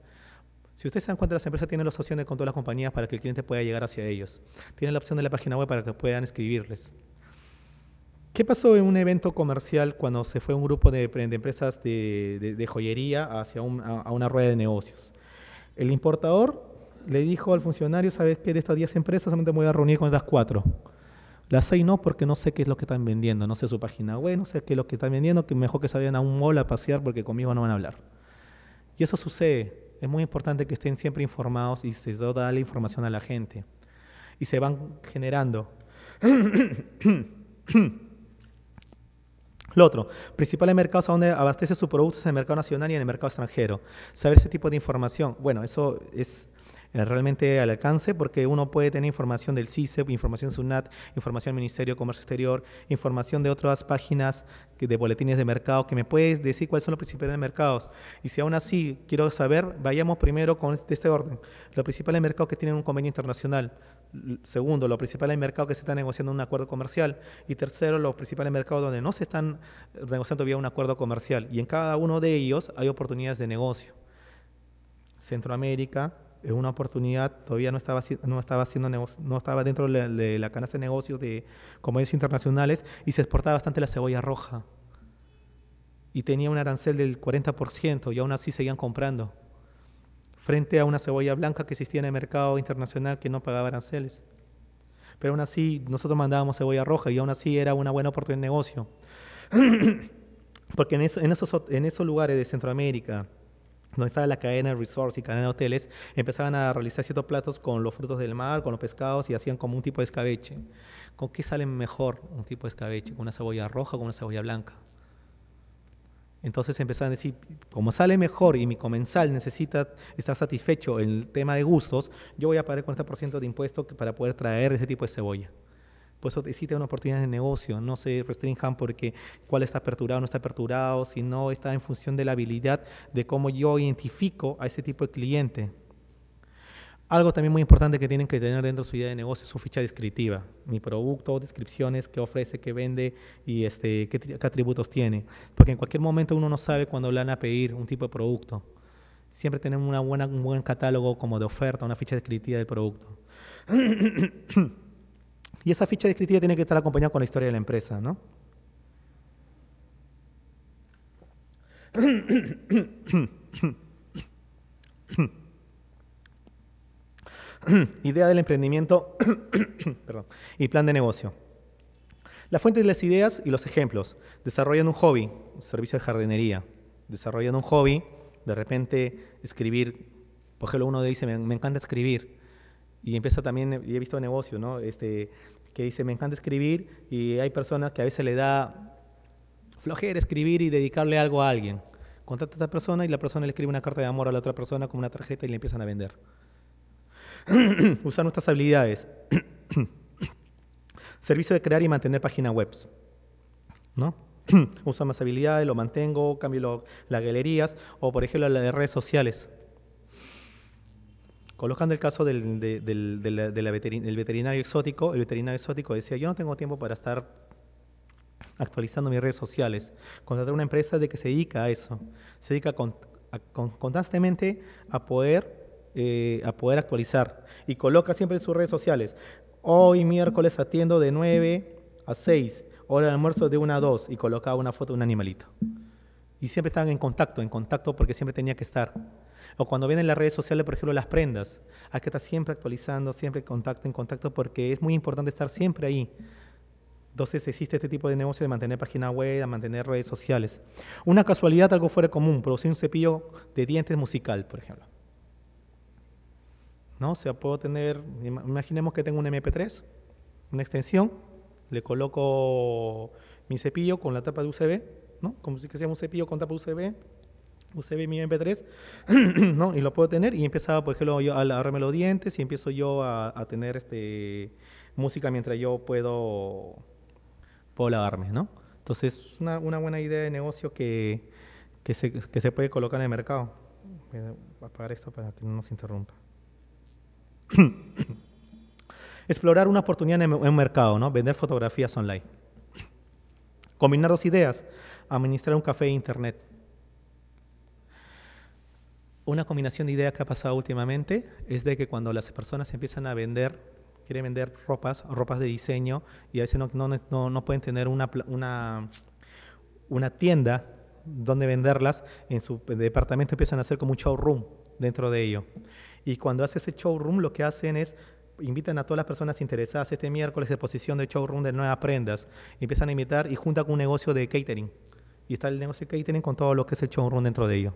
Si ustedes se dan cuenta, las empresas tienen las opciones con todas las compañías para que el cliente pueda llegar hacia ellos. Tienen la opción de la página web para que puedan escribirles. ¿Qué pasó en un evento comercial cuando se fue un grupo de, empresas de, joyería hacia a, una rueda de negocios? El importador le dijo al funcionario, ¿sabes qué? De estas 10 empresas solamente me voy a reunir con estas 4. La seis no, porque no sé qué es lo que están vendiendo, no sé su página web, no sé qué es lo que están vendiendo, que mejor que se a un mall a pasear porque conmigo no van a hablar. Y eso sucede. Es muy importante que estén siempre informados y se da la información a la gente. Y se van generando. Lo otro, principales mercados a donde abastece sus productos en el mercado nacional y en el mercado extranjero. Saber ese tipo de información, bueno, eso es eh, realmente al alcance, porque uno puede tener información del CISEP, información SUNAT, información del Ministerio de Comercio Exterior, información de otras páginas de boletines de mercado que me puedes decir cuáles son los principales mercados. Y si aún así quiero saber, vayamos primero con este, este orden. Los principales mercados que tienen un convenio internacional. Segundo, los principales mercados que se están negociando un acuerdo comercial. Y tercero, los principales mercados donde no se están negociando todavía un acuerdo comercial. Y en cada uno de ellos hay oportunidades de negocio. Centroamérica, es una oportunidad, todavía no estaba, no estaba, haciendo no estaba dentro de la, canasta de negocios de comercios internacionales y se exportaba bastante la cebolla roja. Y tenía un arancel del 40% y aún así seguían comprando. Frente a una cebolla blanca que existía en el mercado internacional que no pagaba aranceles. Pero aún así nosotros mandábamos cebolla roja y aún así era una buena oportunidad de negocio. Porque en, en, esos, en esos lugares de Centroamérica, donde estaba la cadena de resorts y cadena de hoteles, empezaban a realizar ciertos platos con los frutos del mar, con los pescados y hacían como un tipo de escabeche. ¿Con qué sale mejor un tipo de escabeche? ¿Con una cebolla roja o con una cebolla blanca? Entonces empezaban a decir, como sale mejor y mi comensal necesita estar satisfecho en el tema de gustos, yo voy a pagar con este 40% de impuesto para poder traer ese tipo de cebolla pues sí existe una oportunidad de negocio, no se restrinjan porque cuál está aperturado, no está aperturado, sino está en función de la habilidad de cómo yo identifico a ese tipo de cliente. Algo también muy importante que tienen que tener dentro de su idea de negocio es su ficha descriptiva. Mi producto, descripciones, qué ofrece, qué vende y este, qué, atributos tiene. Porque en cualquier momento uno no sabe cuándo le van a pedir un tipo de producto. Siempre tenemos una buena, un buen catálogo como de oferta, una ficha descriptiva del producto. Y esa ficha descriptiva tiene que estar acompañada con la historia de la empresa, ¿no? Idea del emprendimiento y plan de negocio. La fuente de las ideas y los ejemplos. Desarrollan un hobby, servicio de jardinería. Desarrollan un hobby, de repente escribir. Por ejemplo, uno dice, me encanta escribir y empieza también, y he visto negocios ¿no? Este, que dice, me encanta escribir y hay personas que a veces le da flojera escribir y dedicarle algo a alguien. Contrata a esta persona y la persona le escribe una carta de amor a la otra persona con una tarjeta y le empiezan a vender. Usar nuestras habilidades. Servicio de crear y mantener páginas web. ¿No? Usa más habilidades, lo mantengo, cambio las galerías o, por ejemplo, la de redes sociales. Colocando el caso del, veterinario exótico, el veterinario exótico decía, yo no tengo tiempo para estar actualizando mis redes sociales, contratar una empresa de que se dedica a eso, se dedica constantemente a poder, eh, a poder actualizar y coloca siempre en sus redes sociales, hoy miércoles atiendo de 9 a 6, hora de almuerzo de 1 a 2 y colocaba una foto de un animalito. Y siempre estaban en contacto, en contacto porque siempre tenía que estar. O cuando vienen las redes sociales, por ejemplo, las prendas. Hay que estar siempre actualizando, siempre contacto, en contacto, porque es muy importante estar siempre ahí. Entonces existe este tipo de negocio de mantener página web, de mantener redes sociales. Una casualidad, algo fuera común, producir un cepillo de dientes musical, por ejemplo. ¿No? O sea, puedo tener, imaginemos que tengo un MP3, una extensión, le coloco mi cepillo con la tapa de USB, ¿no? Como si que sea un cepillo con tapa de UCB, Usted ve mi MP3, Y lo puedo tener y empezaba, por ejemplo, yo a lavarme los dientes y empiezo yo a, tener este, música mientras yo puedo, puedo lavarme, ¿no? Entonces, es una, buena idea de negocio que, se, puede colocar en el mercado. Voy a apagar esto para que no nos interrumpa. Explorar una oportunidad en un mercado, ¿no? Vender fotografías online. Combinar dos ideas. Administrar un café e internet una combinación de ideas que ha pasado últimamente es de que cuando las personas empiezan a vender, quieren vender ropas, ropas de diseño, y a veces no, pueden tener una, una, una tienda donde venderlas, en su departamento empiezan a hacer como un showroom dentro de ello. Y cuando hace ese showroom, lo que hacen es invitan a todas las personas interesadas este miércoles exposición de showroom de nuevas prendas. Empiezan a invitar y junta con un negocio de catering. Y está el negocio de catering con todo lo que es el showroom dentro de ello.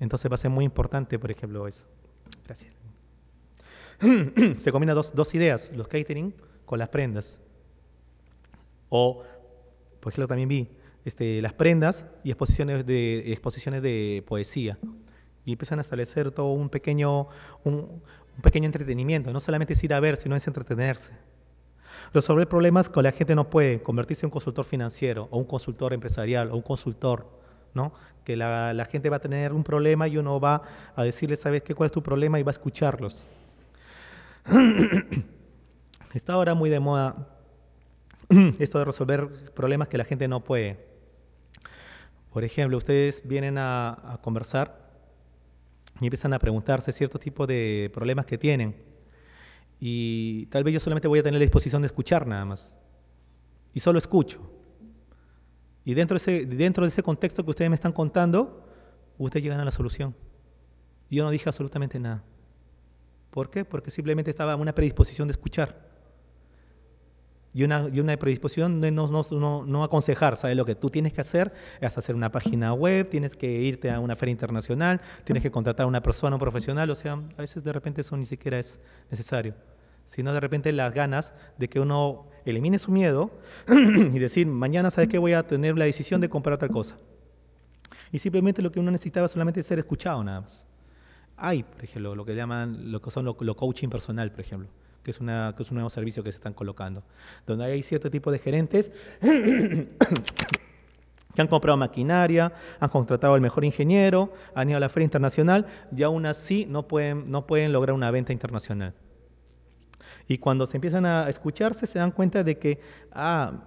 Entonces va a ser muy importante, por ejemplo, eso. Gracias. Se combinan dos, dos ideas, los catering con las prendas. O, por ejemplo, también vi este, las prendas y exposiciones de, exposiciones de poesía. Y empiezan a establecer todo un pequeño, un, pequeño entretenimiento. No solamente es ir a ver, sino es entretenerse. Resolver problemas con la gente no puede, convertirse en un consultor financiero o un consultor empresarial o un consultor, ¿no? que la, gente va a tener un problema y uno va a decirle, ¿sabes qué? ¿Cuál es tu problema? Y va a escucharlos. Está ahora muy de moda esto de resolver problemas que la gente no puede. Por ejemplo, ustedes vienen a, a conversar y empiezan a preguntarse cierto tipo de problemas que tienen. Y tal vez yo solamente voy a tener la disposición de escuchar nada más. Y solo escucho y dentro de, ese, dentro de ese contexto que ustedes me están contando, ustedes llegan a la solución. Yo no dije absolutamente nada. ¿Por qué? Porque simplemente estaba una predisposición de escuchar. Y una, y una predisposición de no, aconsejar, ¿sabes? Lo que tú tienes que hacer es hacer una página web, tienes que irte a una feria internacional, tienes que contratar a una persona, un profesional, o sea, a veces de repente eso ni siquiera es necesario, sino de repente las ganas de que uno elimine su miedo y decir, mañana sabes que voy a tener la decisión de comprar tal cosa. Y simplemente lo que uno necesitaba solamente es ser escuchado nada más. Hay, por ejemplo, lo que llaman, lo que son lo, coaching personal, por ejemplo, que es, una, que es un nuevo servicio que se están colocando, donde hay cierto tipo de gerentes que han comprado maquinaria, han contratado al mejor ingeniero, han ido a la feria internacional y aún así no pueden, no pueden lograr una venta internacional. Y cuando se empiezan a escucharse, se dan cuenta de que, ah,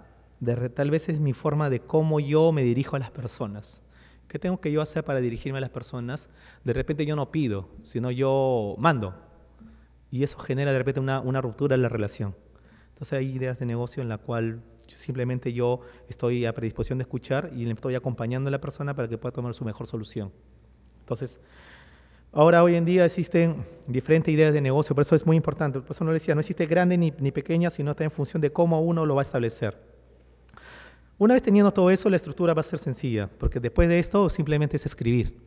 tal vez es mi forma de cómo yo me dirijo a las personas. ¿Qué tengo que yo hacer para dirigirme a las personas? De repente yo no pido, sino yo mando. Y eso genera de repente una, ruptura en la relación. Entonces hay ideas de negocio en la cual simplemente yo estoy a predisposición de escuchar y le estoy acompañando a la persona para que pueda tomar su mejor solución. Entonces, Ahora, hoy en día existen diferentes ideas de negocio, por eso es muy importante. Por eso no decía, no existe grande ni, pequeña, sino está en función de cómo uno lo va a establecer. Una vez teniendo todo eso, la estructura va a ser sencilla, porque después de esto simplemente es escribir.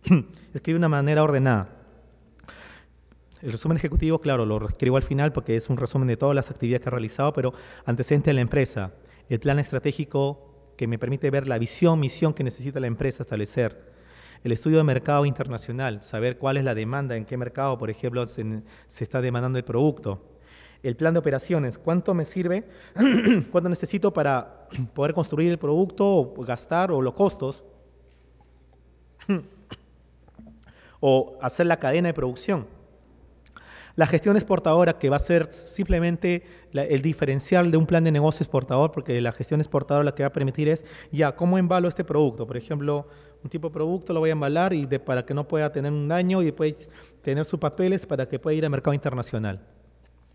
escribir de una manera ordenada. El resumen ejecutivo, claro, lo escribo al final porque es un resumen de todas las actividades que ha realizado, pero antecedente de la empresa, el plan estratégico que me permite ver la visión, misión que necesita la empresa establecer el estudio de mercado internacional, saber cuál es la demanda, en qué mercado, por ejemplo, se, está demandando el producto. El plan de operaciones, cuánto me sirve, cuánto necesito para poder construir el producto, o gastar o los costos, o hacer la cadena de producción. La gestión exportadora, que va a ser simplemente el diferencial de un plan de negocio exportador, porque la gestión exportadora la que va a permitir es, ya, ¿cómo embalo este producto? Por ejemplo, un tipo de producto, lo voy a embalar y de, para que no pueda tener un daño y después tener sus papeles para que pueda ir al mercado internacional.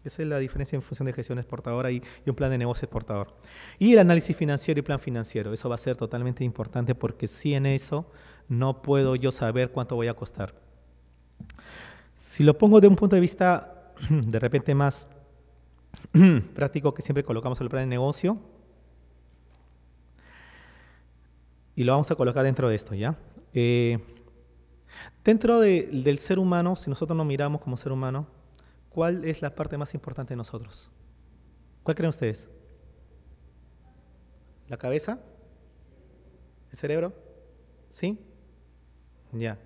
Esa es la diferencia en función de gestión exportadora y, un plan de negocio exportador. Y el análisis financiero y plan financiero. Eso va a ser totalmente importante porque sin eso no puedo yo saber cuánto voy a costar. Si lo pongo de un punto de vista de repente más práctico que siempre colocamos el plan de negocio, y lo vamos a colocar dentro de esto, ¿ya? Eh, dentro del ser humano, si nosotros nos miramos como ser humano, ¿cuál es la parte más importante de nosotros? ¿Cuál creen ustedes? ¿La cabeza? ¿El cerebro? ¿Sí? Ya.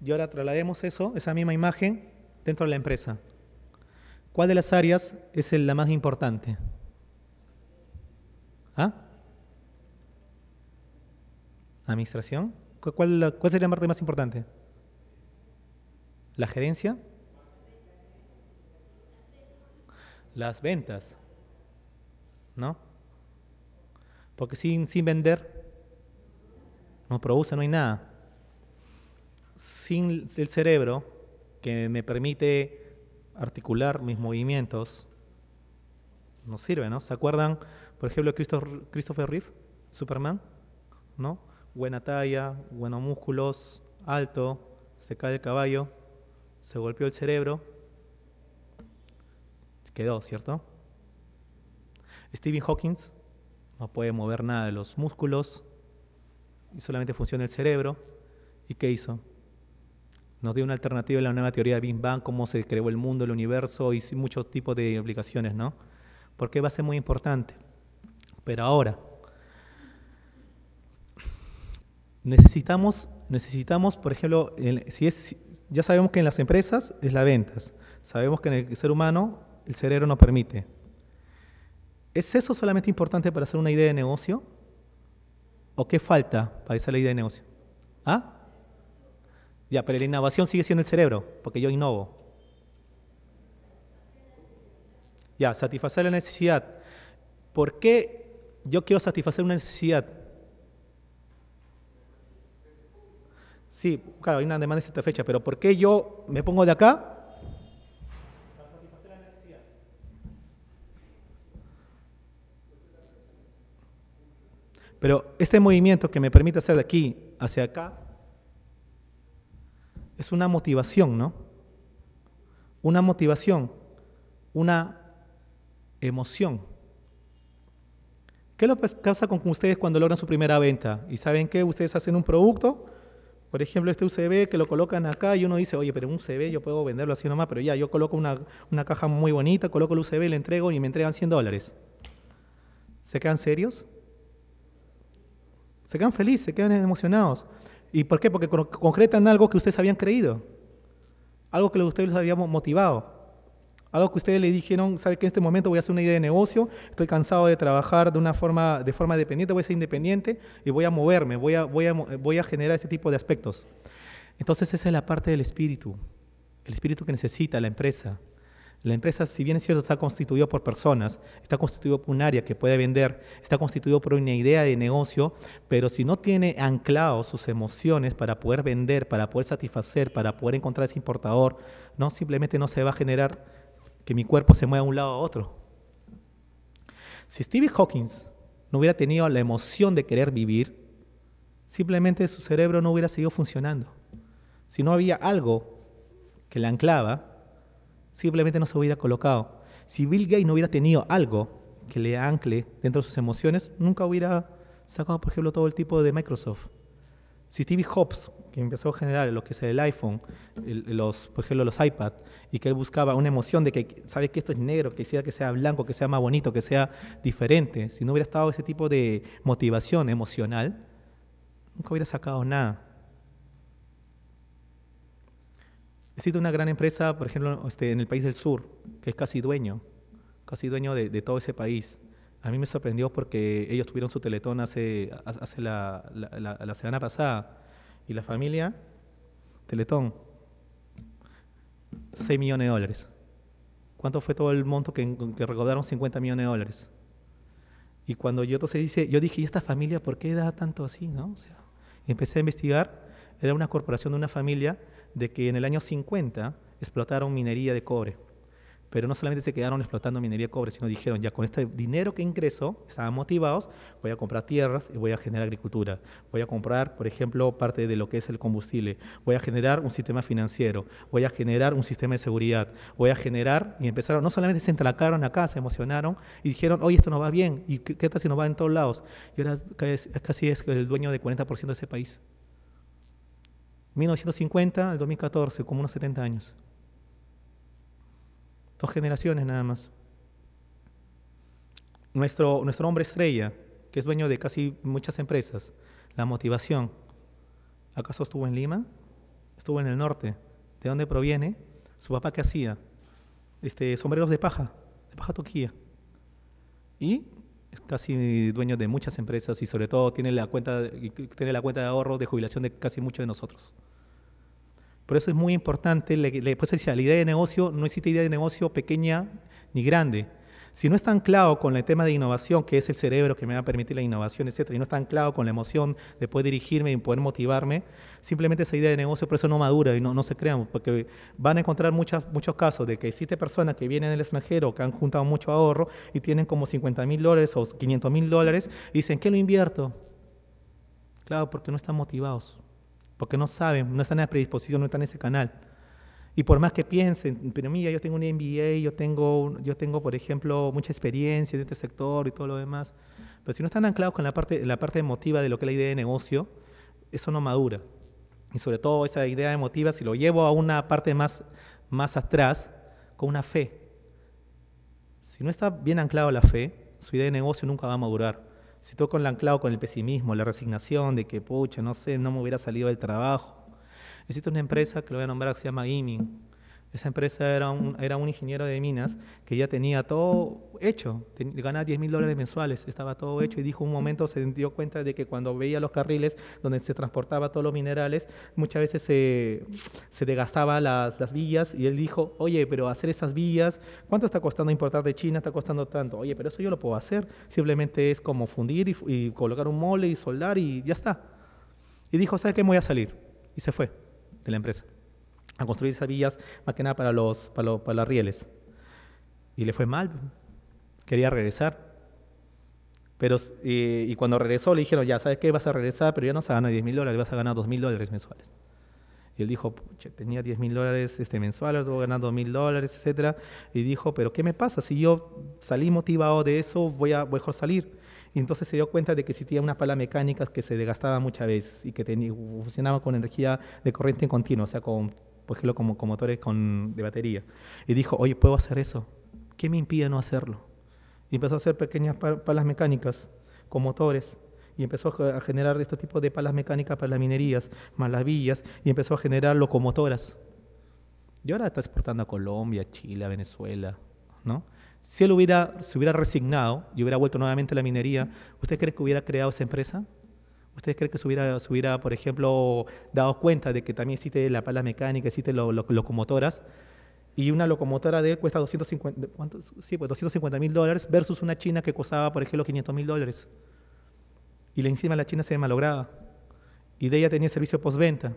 Y ahora traslademos eso, esa misma imagen, dentro de la empresa. ¿Cuál de las áreas es la más importante? ¿Ah? ¿Administración? ¿Cuál, cuál sería la parte más importante? ¿La gerencia? Las ventas. ¿No? Porque sin, sin vender no produce, no hay nada. Sin el cerebro que me permite articular mis movimientos, no sirve, ¿no? ¿Se acuerdan, por ejemplo, Christopher Reeve, Superman? ¿No? buena talla, buenos músculos, alto, se cae el caballo, se golpeó el cerebro, quedó, ¿cierto? Stephen Hawking no puede mover nada de los músculos y solamente funciona el cerebro. ¿Y qué hizo? Nos dio una alternativa a la nueva teoría de Big Bang, cómo se creó el mundo, el universo y muchos tipos de aplicaciones, ¿no? Porque va a ser muy importante. Pero ahora, Necesitamos, necesitamos por ejemplo, si es, ya sabemos que en las empresas es la ventas, sabemos que en el ser humano el cerebro no permite. ¿Es eso solamente importante para hacer una idea de negocio? ¿O qué falta para esa idea de negocio? ¿Ah? Ya, pero la innovación sigue siendo el cerebro, porque yo innovo. Ya, satisfacer la necesidad. ¿Por qué yo quiero satisfacer una necesidad? Sí, claro, hay una demanda fecha, pero ¿por qué yo me pongo de acá? Para satisfacer la necesidad. Pero este movimiento que me permite hacer de aquí hacia acá es una motivación, ¿no? Una motivación, una emoción. ¿Qué lo pasa con ustedes cuando logran su primera venta y saben que ustedes hacen un producto? Por ejemplo, este UCB que lo colocan acá y uno dice, oye, pero un UCB yo puedo venderlo así nomás, pero ya, yo coloco una, caja muy bonita, coloco el UCB, le entrego y me entregan 100 dólares. ¿Se quedan serios? Se quedan felices, se quedan emocionados. ¿Y por qué? Porque concretan algo que ustedes habían creído, algo que ustedes les habíamos motivado. Algo que ustedes le dijeron, sabe que en este momento voy a hacer una idea de negocio, estoy cansado de trabajar de una forma, de forma dependiente, voy a ser independiente y voy a moverme, voy a, voy a, voy a generar ese tipo de aspectos. Entonces esa es la parte del espíritu, el espíritu que necesita la empresa. La empresa, si bien es cierto, está constituida por personas, está constituida por un área que puede vender, está constituida por una idea de negocio, pero si no tiene anclado sus emociones para poder vender, para poder satisfacer, para poder encontrar ese importador, no simplemente no se va a generar que mi cuerpo se mueva de un lado a otro. Si Stephen Hawking no hubiera tenido la emoción de querer vivir, simplemente su cerebro no hubiera seguido funcionando. Si no había algo que le anclaba, simplemente no se hubiera colocado. Si Bill Gates no hubiera tenido algo que le ancle dentro de sus emociones, nunca hubiera sacado, por ejemplo, todo el tipo de Microsoft. Si Steve Jobs, que empezó a generar lo que es el iPhone, los, por ejemplo los iPad, y que él buscaba una emoción de que sabe que esto es negro, que quisiera que sea blanco, que sea más bonito, que sea diferente, si no hubiera estado ese tipo de motivación emocional, nunca hubiera sacado nada. Existe una gran empresa, por ejemplo, este, en el país del sur, que es casi dueño, casi dueño de todo ese país a mí me sorprendió porque ellos tuvieron su teletón hace, la, semana pasada y la familia, teletón, 6 millones de dólares. ¿Cuánto fue todo el monto que, recordaron? recaudaron? 50 millones de dólares. Y cuando yo entonces dice, yo dije, ¿y esta familia por qué da tanto así? ¿no? O sea, empecé a investigar, era una corporación de una familia de que en el año 50 explotaron minería de cobre pero no solamente se quedaron explotando minería de cobre, sino dijeron, ya con este dinero que ingreso, estaban motivados, voy a comprar tierras y voy a generar agricultura, voy a comprar, por ejemplo, parte de lo que es el combustible, voy a generar un sistema financiero, voy a generar un sistema de seguridad, voy a generar, y empezaron, no solamente se entracaron acá, se emocionaron y dijeron, oye, esto no va bien, y qué, tal si no va en todos lados. Y ahora casi es el dueño de 40% de ese país. 1950 al 2014, como unos 70 años dos generaciones nada más. Nuestro, nuestro hombre estrella, que es dueño de casi muchas empresas, la motivación. ¿Acaso estuvo en Lima? Estuvo en el norte. ¿De dónde proviene? Su papá qué hacía? Este, sombreros de paja, de paja toquilla. Y es casi dueño de muchas empresas y sobre todo tiene la cuenta tiene la cuenta de ahorro de jubilación de casi muchos de nosotros. Por eso es muy importante, le, la idea de negocio, no existe idea de negocio pequeña ni grande. Si no está anclado con el tema de innovación, que es el cerebro que me va a permitir la innovación, etcétera, y no está anclado con la emoción de poder dirigirme y poder motivarme, simplemente esa idea de negocio por eso no madura y no, no se crean, porque van a encontrar muchas, muchos casos de que existe personas que vienen del extranjero, que han juntado mucho ahorro y tienen como 50 mil dólares o 500 mil dólares y dicen, ¿qué lo invierto? Claro, porque no están motivados porque no saben, no están la predisposición, no están en ese canal. Y por más que piensen, pero mira, yo tengo un MBA, yo tengo, yo tengo, por ejemplo, mucha experiencia en este sector y todo lo demás, pero si no están anclados con la parte, la parte emotiva de lo que es la idea de negocio, eso no madura. Y sobre todo esa idea emotiva, si lo llevo a una parte más, más atrás, con una fe. Si no está bien anclado la fe, su idea de negocio nunca va a madurar se con el anclado con el pesimismo, la resignación de que, pucha, no sé, no me hubiera salido del trabajo. Existe una empresa que lo voy a nombrar que se llama Giming. Esa empresa era un, ingeniero de minas que ya tenía todo hecho, ganaba 10 mil dólares mensuales, estaba todo hecho y dijo un momento, se dio cuenta de que cuando veía los carriles donde se transportaba todos los minerales, muchas veces se, se desgastaba las, villas y él dijo, oye, pero hacer esas villas, ¿cuánto está costando importar de China? Está costando tanto. Oye, pero eso yo lo puedo hacer, simplemente es como fundir y, colocar un mole y soldar y ya está. Y dijo, ¿sabes qué? Me voy a salir. Y se fue de la empresa a construir esas villas, más que nada para los, para, para las rieles. Y le fue mal, quería regresar. Pero, eh, y cuando regresó le dijeron, ya sabes que vas a regresar, pero ya no vas a ganar 10 mil dólares, vas a ganar 2 mil dólares mensuales. Y él dijo, tenía 10 mil dólares este, mensuales, luego ganando 2 mil dólares, etc. Y dijo, pero ¿qué me pasa? Si yo salí motivado de eso, voy a mejor salir. Y entonces se dio cuenta de que existía unas palas mecánicas que se desgastaban muchas veces y que funcionaba con energía de corriente en continua, o sea, con por ejemplo, como, con motores con, de batería. Y dijo, oye, ¿puedo hacer eso? ¿Qué me impide no hacerlo? Y empezó a hacer pequeñas palas mecánicas con motores y empezó a generar este tipo de palas mecánicas para las minerías, más las villas, y empezó a generar locomotoras. Y ahora está exportando a Colombia, Chile, Venezuela, ¿no? Si él hubiera, se hubiera resignado y hubiera vuelto nuevamente a la minería, ¿usted cree que hubiera creado esa empresa? ¿Ustedes creen que se hubiera, hubiera, por ejemplo, dado cuenta de que también existe la pala mecánica, existen locomotoras? Y una locomotora de él cuesta 250 pues, mil sí, dólares versus una china que costaba, por ejemplo, 500 mil dólares. Y encima la china se malograba. Y de ella tenía servicio postventa.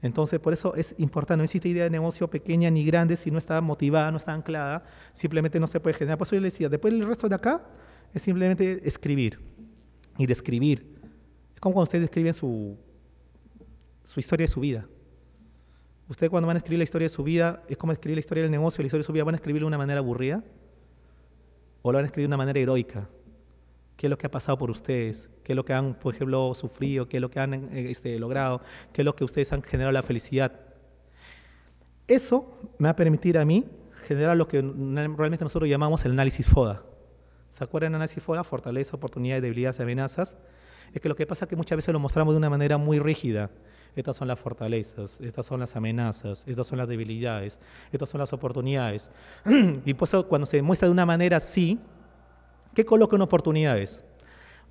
Entonces, por eso es importante, no existe idea de negocio pequeña ni grande si no está motivada, no está anclada, simplemente no se puede generar. Por eso yo le decía, después el resto de acá es simplemente escribir y describir es como cuando ustedes escriben su, historia de su vida. Ustedes cuando van a escribir la historia de su vida, es como escribir la historia del negocio, la historia de su vida, ¿van a escribirlo de una manera aburrida? ¿O lo van a escribir de una manera heroica? ¿Qué es lo que ha pasado por ustedes? ¿Qué es lo que han, por ejemplo, sufrido? ¿Qué es lo que han eh, este, logrado? ¿Qué es lo que ustedes han generado la felicidad? Eso me va a permitir a mí generar lo que realmente nosotros llamamos el análisis FODA. ¿Se acuerdan del análisis FODA? Fortaleza, oportunidades, debilidades, amenazas. Es que lo que pasa es que muchas veces lo mostramos de una manera muy rígida. Estas son las fortalezas, estas son las amenazas, estas son las debilidades, estas son las oportunidades. y pues cuando se muestra de una manera así, ¿qué colocan oportunidades?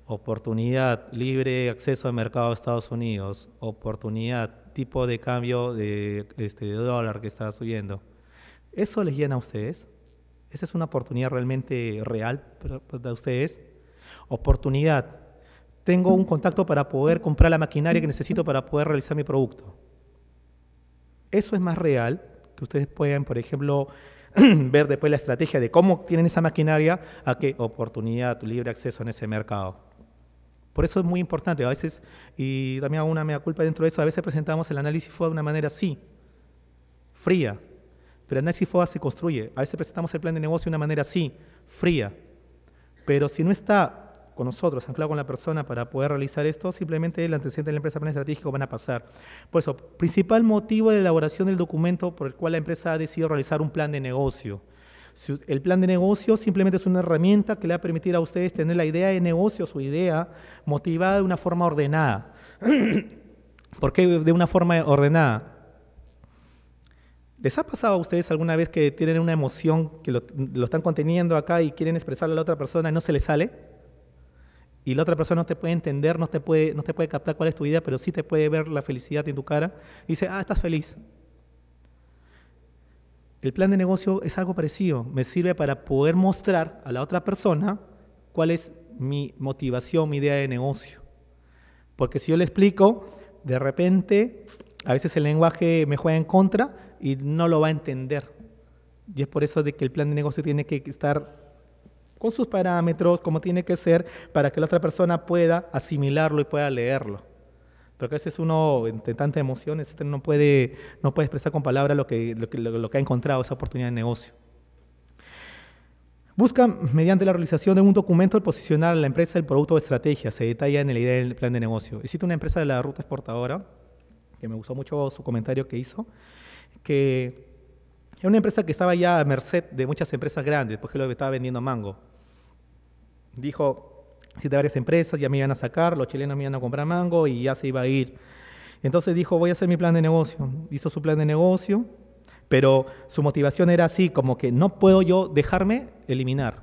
Oportunidad, libre acceso al mercado de Estados Unidos, oportunidad, tipo de cambio de, este, de dólar que está subiendo. ¿Eso les llena a ustedes? ¿Esa es una oportunidad realmente real para ustedes? Oportunidad, tengo un contacto para poder comprar la maquinaria que necesito para poder realizar mi producto. Eso es más real, que ustedes puedan, por ejemplo, ver después la estrategia de cómo tienen esa maquinaria, a qué oportunidad, tu libre acceso en ese mercado. Por eso es muy importante, a veces, y también hago una mea culpa dentro de eso, a veces presentamos el análisis FOA de una manera así, fría, pero el análisis FOA se construye. A veces presentamos el plan de negocio de una manera así, fría, pero si no está con nosotros, anclado con la persona para poder realizar esto, simplemente el antecedente de la empresa plan estratégico van a pasar. Por eso, principal motivo de la elaboración del documento por el cual la empresa ha decidido realizar un plan de negocio. El plan de negocio simplemente es una herramienta que le va a permitir a ustedes tener la idea de negocio, su idea, motivada de una forma ordenada. ¿Por qué de una forma ordenada? ¿Les ha pasado a ustedes alguna vez que tienen una emoción que lo, lo, están conteniendo acá y quieren expresarla a la otra persona y no se les sale? y la otra persona no te puede entender, no te puede, no te puede captar cuál es tu idea, pero sí te puede ver la felicidad en tu cara, y dice, ah, estás feliz. El plan de negocio es algo parecido, me sirve para poder mostrar a la otra persona cuál es mi motivación, mi idea de negocio. Porque si yo le explico, de repente, a veces el lenguaje me juega en contra y no lo va a entender. Y es por eso de que el plan de negocio tiene que estar con sus parámetros, como tiene que ser, para que la otra persona pueda asimilarlo y pueda leerlo. Porque a veces uno, entre tantas emociones, este, no puede, no puede expresar con palabras lo que, lo, ha encontrado, esa oportunidad de negocio. Busca, mediante la realización de un documento, el posicionar a la empresa el producto o estrategia. Se detalla en la idea del plan de negocio. Existe una empresa de la ruta exportadora, que me gustó mucho su comentario que hizo, que era una empresa que estaba ya a merced de muchas empresas grandes, porque lo que estaba vendiendo Mango. Dijo, si de varias empresas ya me iban a sacar, los chilenos me iban a comprar Mango y ya se iba a ir. Entonces dijo, voy a hacer mi plan de negocio. Hizo su plan de negocio, pero su motivación era así, como que no puedo yo dejarme eliminar,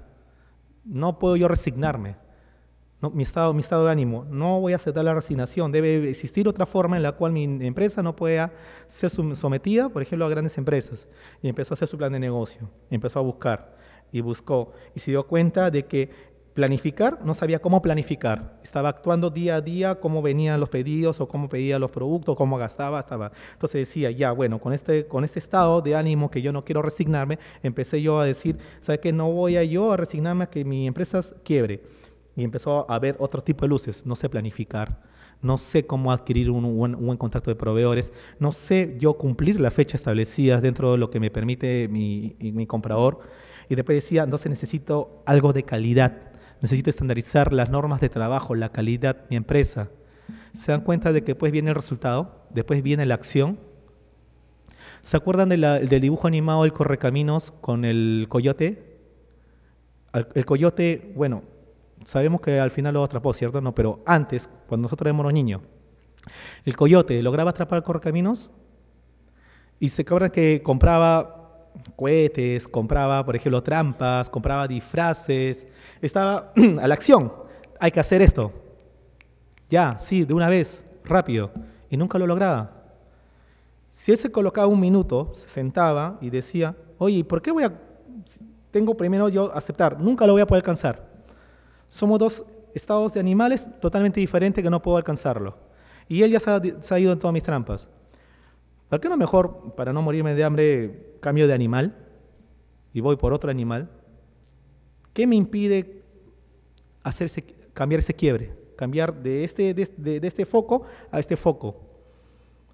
no puedo yo resignarme mi, estado, mi estado de ánimo. No voy a aceptar la resignación. Debe existir otra forma en la cual mi empresa no pueda ser sometida, por ejemplo, a grandes empresas. Y empezó a hacer su plan de negocio, empezó a buscar y buscó y se dio cuenta de que planificar, no sabía cómo planificar. Estaba actuando día a día, cómo venían los pedidos o cómo pedía los productos, cómo gastaba, estaba. Entonces decía, ya, bueno, con este, con este estado de ánimo que yo no quiero resignarme, empecé yo a decir, ¿sabes qué? No voy a yo a resignarme a que mi empresa quiebre y empezó a ver otro tipo de luces. No sé planificar, no sé cómo adquirir un, buen, contacto de proveedores, no sé yo cumplir las fechas establecidas dentro de lo que me permite mi, comprador. Y después decía, entonces necesito algo de calidad, necesito estandarizar las normas de trabajo, la calidad, mi empresa. Se dan cuenta de que después viene el resultado, después viene la acción. ¿Se acuerdan del dibujo animado El Correcaminos con el coyote? el coyote, bueno, sabemos que al final lo atrapó, ¿cierto? No, pero antes, cuando nosotros éramos niños, el coyote lograba atrapar correcaminos y se cobra que compraba cohetes, compraba, por ejemplo, trampas, compraba disfraces, estaba a la acción. Hay que hacer esto. Ya, sí, de una vez, rápido. Y nunca lo lograba. Si él se colocaba un minuto, se sentaba y decía, oye, ¿por qué voy a... Tengo primero yo aceptar, nunca lo voy a poder alcanzar. Somos dos estados de animales totalmente diferentes que no puedo alcanzarlo. Y él ya se ha, ido en todas mis trampas. ¿Por qué no mejor, para no morirme de hambre, cambio de animal y voy por otro animal? ¿Qué me impide hacerse, cambiar ese quiebre? Cambiar de este, de, de este foco a este foco.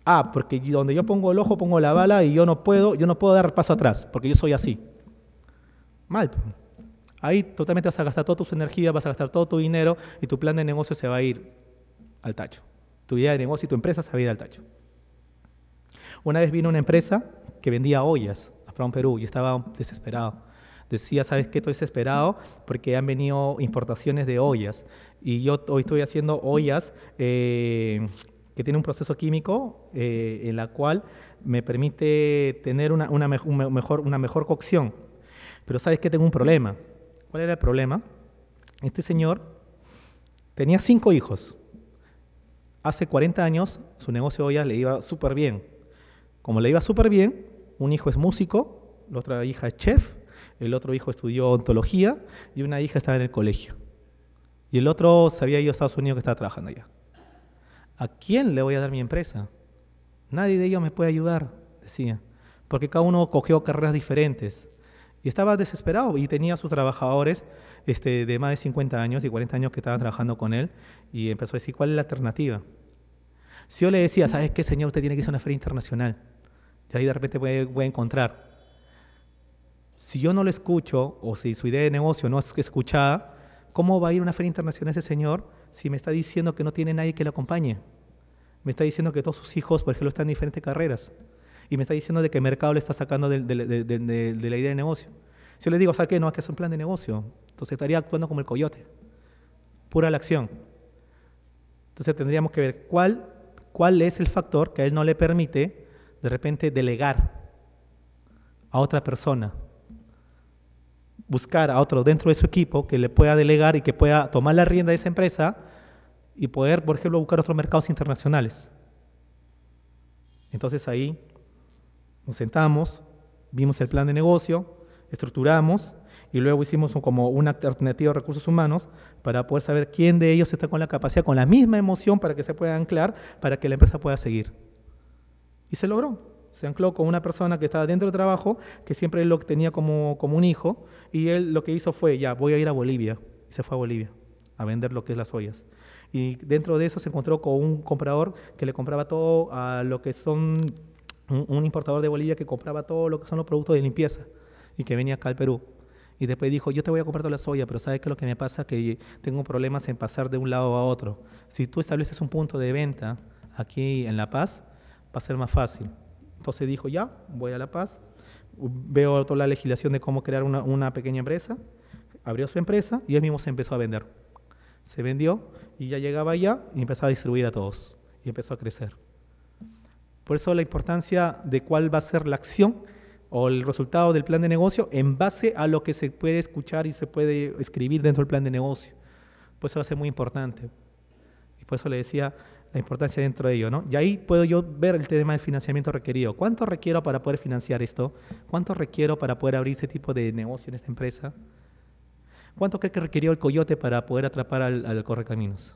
Ah, porque donde yo pongo el ojo, pongo la bala y yo no puedo, yo no puedo dar paso atrás, porque yo soy así. Mal. Pues. Ahí totalmente vas a gastar toda tus energías, vas a gastar todo tu dinero y tu plan de negocio se va a ir al tacho. Tu idea de negocio y tu empresa se va a ir al tacho. Una vez vino una empresa que vendía ollas a Fraun Perú y estaba desesperado. Decía, ¿sabes qué? Estoy desesperado porque han venido importaciones de ollas y yo hoy estoy haciendo ollas eh, que tienen un proceso químico eh, en la cual me permite tener una, mejor, una mejor cocción. Pero ¿sabes qué? Tengo un problema ¿Cuál era el problema? Este señor tenía cinco hijos. Hace 40 años su negocio ya le iba súper bien. Como le iba súper bien, un hijo es músico, la otra hija es chef, el otro hijo estudió ontología y una hija estaba en el colegio. Y el otro se había ido a Estados Unidos que estaba trabajando allá. ¿A quién le voy a dar mi empresa? Nadie de ellos me puede ayudar, decía, porque cada uno cogió carreras diferentes. Y estaba desesperado y tenía a sus trabajadores este, de más de 50 años y 40 años que estaban trabajando con él y empezó a decir, ¿cuál es la alternativa? Si yo le decía, ¿sabes qué, señor? Usted tiene que ir a una feria internacional. Y ahí de repente voy, voy a encontrar. Si yo no lo escucho o si su idea de negocio no es escuchada, ¿cómo va a ir a una feria internacional ese señor si me está diciendo que no tiene nadie que lo acompañe? Me está diciendo que todos sus hijos, por ejemplo, están en diferentes carreras y me está diciendo de que mercado le está sacando de, la idea de negocio. Si yo le digo, ¿sabe ¿qué? No, es que es un plan de negocio. Entonces estaría actuando como el coyote. Pura la acción. Entonces tendríamos que ver cuál, cuál es el factor que a él no le permite de repente delegar a otra persona. Buscar a otro dentro de su equipo que le pueda delegar y que pueda tomar la rienda de esa empresa y poder, por ejemplo, buscar otros mercados internacionales. Entonces ahí nos sentamos, vimos el plan de negocio, estructuramos y luego hicimos como una alternativa de recursos humanos para poder saber quién de ellos está con la capacidad, con la misma emoción para que se pueda anclar, para que la empresa pueda seguir. Y se logró. Se ancló con una persona que estaba dentro del trabajo, que siempre lo tenía como, como un hijo, y él lo que hizo fue, ya, voy a ir a Bolivia. se fue a Bolivia a vender lo que es las ollas. Y dentro de eso se encontró con un comprador que le compraba todo a lo que son un, importador de Bolivia que compraba todo lo que son los productos de limpieza y que venía acá al Perú. Y después dijo, yo te voy a comprar toda la soya, pero ¿sabes qué es lo que me pasa? Que tengo problemas en pasar de un lado a otro. Si tú estableces un punto de venta aquí en La Paz, va a ser más fácil. Entonces dijo, ya, voy a La Paz, veo toda la legislación de cómo crear una, una pequeña empresa, abrió su empresa y él mismo se empezó a vender. Se vendió y ya llegaba allá y empezó a distribuir a todos y empezó a crecer. Por eso la importancia de cuál va a ser la acción o el resultado del plan de negocio en base a lo que se puede escuchar y se puede escribir dentro del plan de negocio. Por eso va a ser muy importante. Y por eso le decía la importancia dentro de ello, ¿no? Y ahí puedo yo ver el tema del financiamiento requerido. ¿Cuánto requiero para poder financiar esto? ¿Cuánto requiero para poder abrir este tipo de negocio en esta empresa? ¿Cuánto cree que requirió el coyote para poder atrapar al, al correcaminos?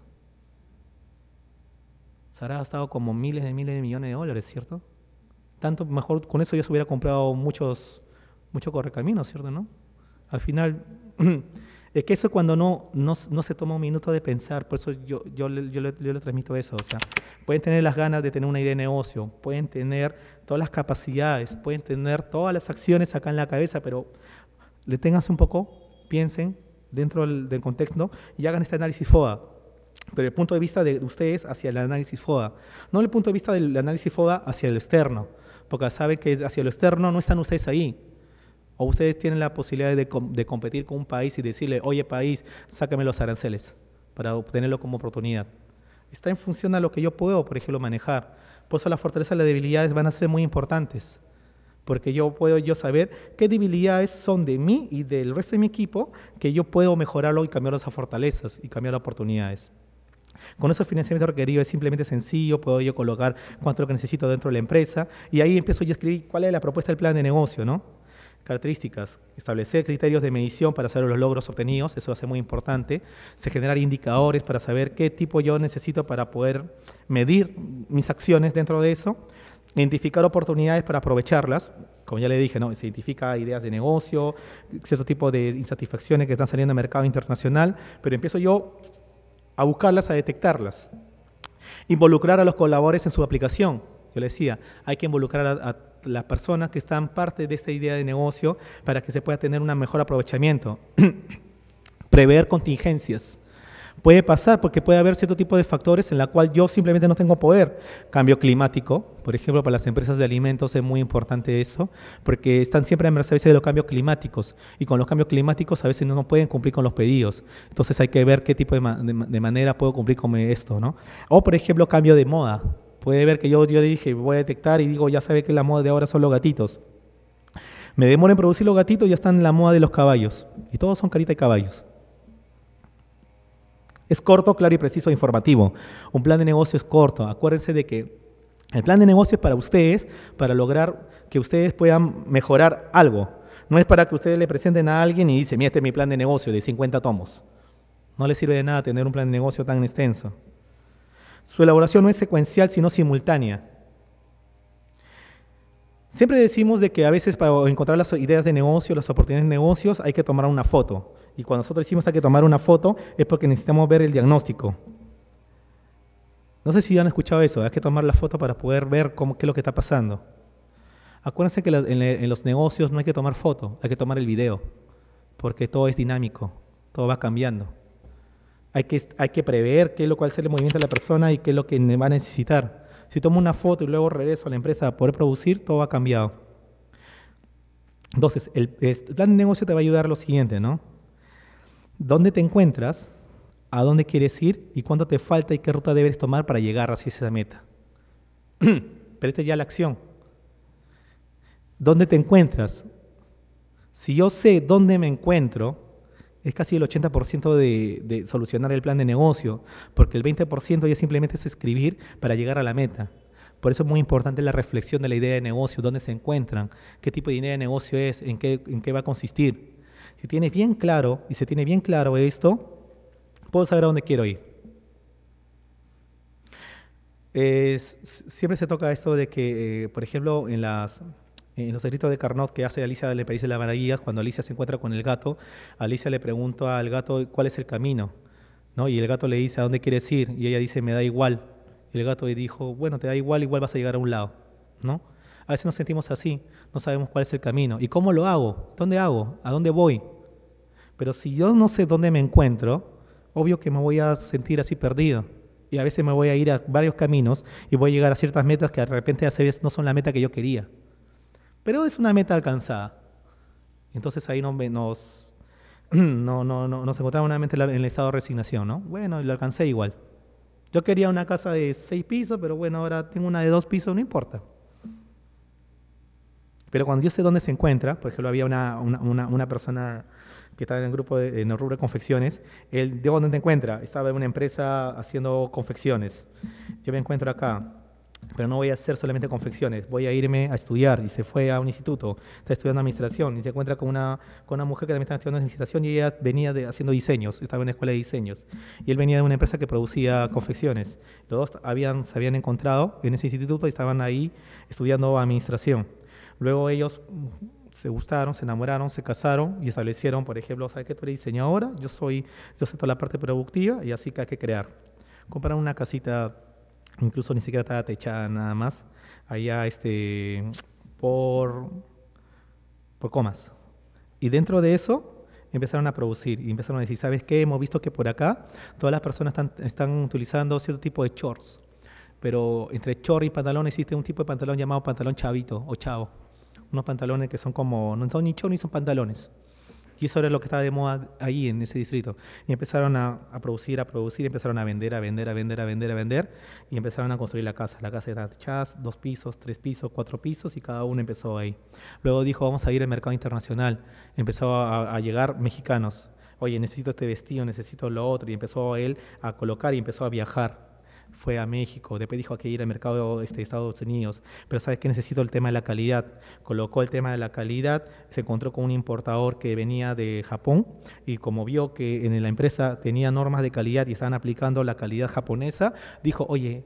se habrá gastado como miles de miles de millones de dólares, ¿cierto? Tanto mejor, con eso yo se hubiera comprado muchos, muchos correcaminos, ¿cierto? ¿No? Al final, es que eso cuando no, no, se toma un minuto de pensar, por eso yo, yo, yo, le, transmito eso, o sea, pueden tener las ganas de tener una idea de negocio, pueden tener todas las capacidades, pueden tener todas las acciones acá en la cabeza, pero deténganse un poco, piensen dentro del contexto y hagan este análisis FOA pero el punto de vista de ustedes hacia el análisis FODA, no el punto de vista del análisis FODA hacia el externo, porque saben que hacia el externo no están ustedes ahí. O ustedes tienen la posibilidad de, competir con un país y decirle, oye país, sácame los aranceles para obtenerlo como oportunidad. Está en función a lo que yo puedo, por ejemplo, manejar. Por eso las fortalezas y las debilidades van a ser muy importantes porque yo puedo yo saber qué debilidades son de mí y del resto de mi equipo que yo puedo mejorarlo y cambiar esas fortalezas y cambiar las oportunidades. Con esos financiamientos requeridos es simplemente sencillo, puedo yo colocar cuánto es lo que necesito dentro de la empresa y ahí empiezo yo a escribir cuál es la propuesta del plan de negocio, ¿no? Características, establecer criterios de medición para saber los logros obtenidos, eso hace muy importante, se generar indicadores para saber qué tipo yo necesito para poder medir mis acciones dentro de eso, identificar oportunidades para aprovecharlas, como ya le dije, ¿no? se identifica ideas de negocio, cierto tipo de insatisfacciones que están saliendo al mercado internacional, pero empiezo yo a buscarlas, a detectarlas. Involucrar a los colaboradores en su aplicación. Yo le decía, hay que involucrar a, a, las personas que están parte de esta idea de negocio para que se pueda tener un mejor aprovechamiento. Prever contingencias. Puede pasar porque puede haber cierto tipo de factores en la cual yo simplemente no tengo poder. Cambio climático, por ejemplo, para las empresas de alimentos es muy importante eso, porque están siempre a merced de los cambios climáticos y con los cambios climáticos a veces no pueden cumplir con los pedidos. Entonces hay que ver qué tipo de, manera puedo cumplir con esto, ¿no? O por ejemplo, cambio de moda. Puede ver que yo, yo dije, voy a detectar y digo, ya sabe que la moda de ahora son los gatitos. Me demoran en producir los gatitos, y ya están en la moda de los caballos. Y todos son carita de caballos. Es corto, claro y preciso e informativo. Un plan de negocio es corto. Acuérdense de que el plan de negocio es para ustedes, para lograr que ustedes puedan mejorar algo. No es para que ustedes le presenten a alguien y dicen, mira, este es mi plan de negocio de 50 tomos. No les sirve de nada tener un plan de negocio tan extenso. Su elaboración no es secuencial, sino simultánea. Siempre decimos de que a veces para encontrar las ideas de negocio, las oportunidades de negocios, hay que tomar una foto. Y cuando nosotros decimos hay que tomar una foto es porque necesitamos ver el diagnóstico. No sé si han escuchado eso, hay que tomar la foto para poder ver qué es lo que está pasando. Acuérdense que en los negocios no hay que tomar foto, hay que tomar el video, porque todo es dinámico, todo va cambiando. Hay que, hay que prever qué es lo cual es el movimiento de la persona y qué es lo que va a necesitar. Si tomo una foto y luego regreso a la empresa a poder producir, todo va cambiado. Entonces, el, el plan de negocio te va a ayudar a lo siguiente, ¿no? dónde te encuentras, a dónde quieres ir y cuánto te falta y qué ruta debes tomar para llegar a esa meta. Pero esta ya la acción. ¿Dónde te encuentras? Si yo sé dónde me encuentro, es casi el 80% de, solucionar el plan de negocio, porque el 20% ya simplemente es escribir para llegar a la meta. Por eso es muy importante la reflexión de la idea de negocio, dónde se encuentran, qué tipo de idea de negocio es, en qué va a consistir. Si tienes bien claro y se tiene bien claro esto, puedo saber a dónde quiero ir. Es, siempre se toca esto de que, eh, por ejemplo, en en los escritos de Carnot que hace Alicia del el País de las Maravillas, cuando Alicia se encuentra con el gato, Alicia le pregunta al gato cuál es el camino, ¿no? Y el gato le dice, ¿a dónde quieres ir? Y ella dice, me da igual. Y el gato le dijo, bueno, te da igual, igual vas a llegar a un lado, ¿no? A veces nos sentimos así, no sabemos cuál es el camino. ¿Y cómo lo hago? ¿Dónde hago? ¿A dónde voy? Pero si yo no sé dónde me encuentro, obvio que me voy a sentir así perdido. Y a veces me voy a ir a varios caminos y voy a llegar a ciertas metas que de repente hace no son la meta que yo quería. Pero es una meta alcanzada. Entonces ahí nos, no, no, no, nos encontramos nuevamente en el estado de resignación, ¿no? Bueno, lo alcancé igual. Yo quería una casa de seis pisos, pero bueno, ahora tengo una de dos pisos, no importa. Pero cuando yo sé dónde se encuentra, por ejemplo, había una, una, una, persona que estaba en el grupo de, en rubro de confecciones, él, ¿de dónde te encuentra? Estaba en una empresa haciendo confecciones. Yo me encuentro acá, pero no voy a hacer solamente confecciones, voy a irme a estudiar. Y se fue a un instituto, está estudiando administración y se encuentra con una, con una mujer que también está estudiando administración y ella venía de, haciendo diseños, estaba en una escuela de diseños. Y él venía de una empresa que producía confecciones. Los dos habían, se habían encontrado en ese instituto y estaban ahí estudiando administración. Luego ellos mm, se gustaron, se enamoraron, se casaron y establecieron, por ejemplo, ¿sabes qué tú eres diseñadora? Yo soy, yo sé toda la parte productiva y así que hay que crear. Compraron una casita, incluso ni siquiera estaba techada nada más, allá este, por, por comas. Y dentro de eso empezaron a producir y empezaron a decir, ¿sabes qué? Hemos visto que por acá todas las personas están, utilizando cierto tipo de shorts, pero entre short y pantalón existe un tipo de pantalón llamado pantalón chavito o chavo unos pantalones que son como, no son ni chonis, ni son pantalones. Y eso era lo que estaba de moda ahí en ese distrito. Y empezaron a, producir, a producir, empezaron a vender, a vender, a vender, a vender, a vender. Y empezaron a construir la casa. La casa era chas, dos pisos, tres pisos, cuatro pisos y cada uno empezó ahí. Luego dijo, vamos a ir al mercado internacional. Empezó a, a llegar mexicanos. Oye, necesito este vestido, necesito lo otro. Y empezó él a colocar y empezó a viajar fue a México, después dijo que ir al mercado este, de Estados Unidos, pero sabes que necesito el tema de la calidad. Colocó el tema de la calidad, se encontró con un importador que venía de Japón y como vio que en la empresa tenía normas de calidad y estaban aplicando la calidad japonesa, dijo, oye,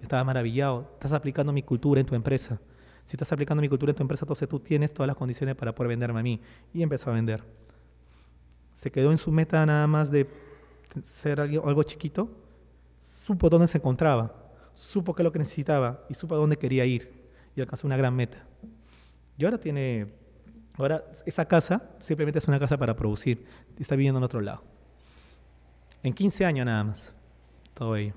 estaba maravillado, estás aplicando mi cultura en tu empresa. Si estás aplicando mi cultura en tu empresa, entonces tú tienes todas las condiciones para poder venderme a mí. Y empezó a vender. Se quedó en su meta nada más de ser algo chiquito, supo dónde se encontraba, supo qué es lo que necesitaba y supo a dónde quería ir y alcanzó una gran meta. Y ahora tiene, ahora esa casa simplemente es una casa para producir y está viviendo en otro lado. En 15 años nada más, todo ello.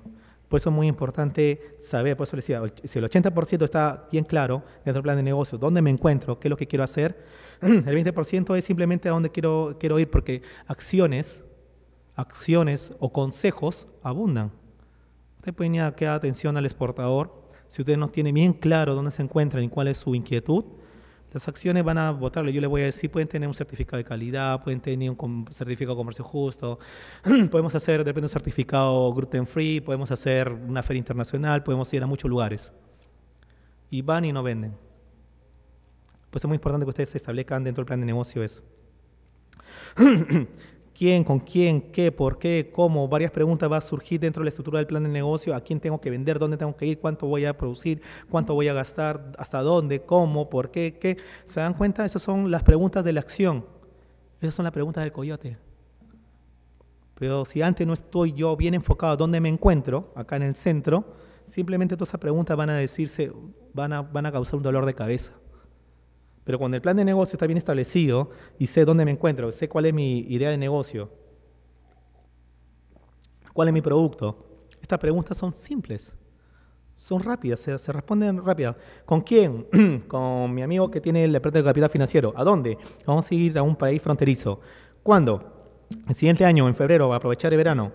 Por eso es muy importante saber, por eso le decía, si el 80% está bien claro dentro del plan de negocio, dónde me encuentro, qué es lo que quiero hacer, el 20% es simplemente a dónde quiero, quiero ir, porque acciones, acciones o consejos abundan ir a que atención al exportador. Si usted no tiene bien claro dónde se encuentran y cuál es su inquietud, las acciones van a votarle. Yo le voy a decir, pueden tener un certificado de calidad, pueden tener un certificado de comercio justo, podemos hacer de repente un certificado gluten free, podemos hacer una feria internacional, podemos ir a muchos lugares. Y van y no venden. Pues es muy importante que ustedes se establezcan dentro del plan de negocio eso. quién, con quién, qué, por qué, cómo, varias preguntas van a surgir dentro de la estructura del plan de negocio, a quién tengo que vender, dónde tengo que ir, cuánto voy a producir, cuánto voy a gastar, hasta dónde, cómo, por qué, qué. ¿Se dan cuenta? Esas son las preguntas de la acción. Esas son las preguntas del coyote. Pero si antes no estoy yo bien enfocado a dónde me encuentro, acá en el centro, simplemente todas esas preguntas van a decirse, van a, van a causar un dolor de cabeza. Pero cuando el plan de negocio está bien establecido y sé dónde me encuentro, sé cuál es mi idea de negocio, cuál es mi producto, estas preguntas son simples, son rápidas, se, responden rápidas. ¿Con quién? Con mi amigo que tiene el departamento de capital financiero. ¿A dónde? Vamos a ir a un país fronterizo. ¿Cuándo? El siguiente año, en febrero, aprovechar el verano.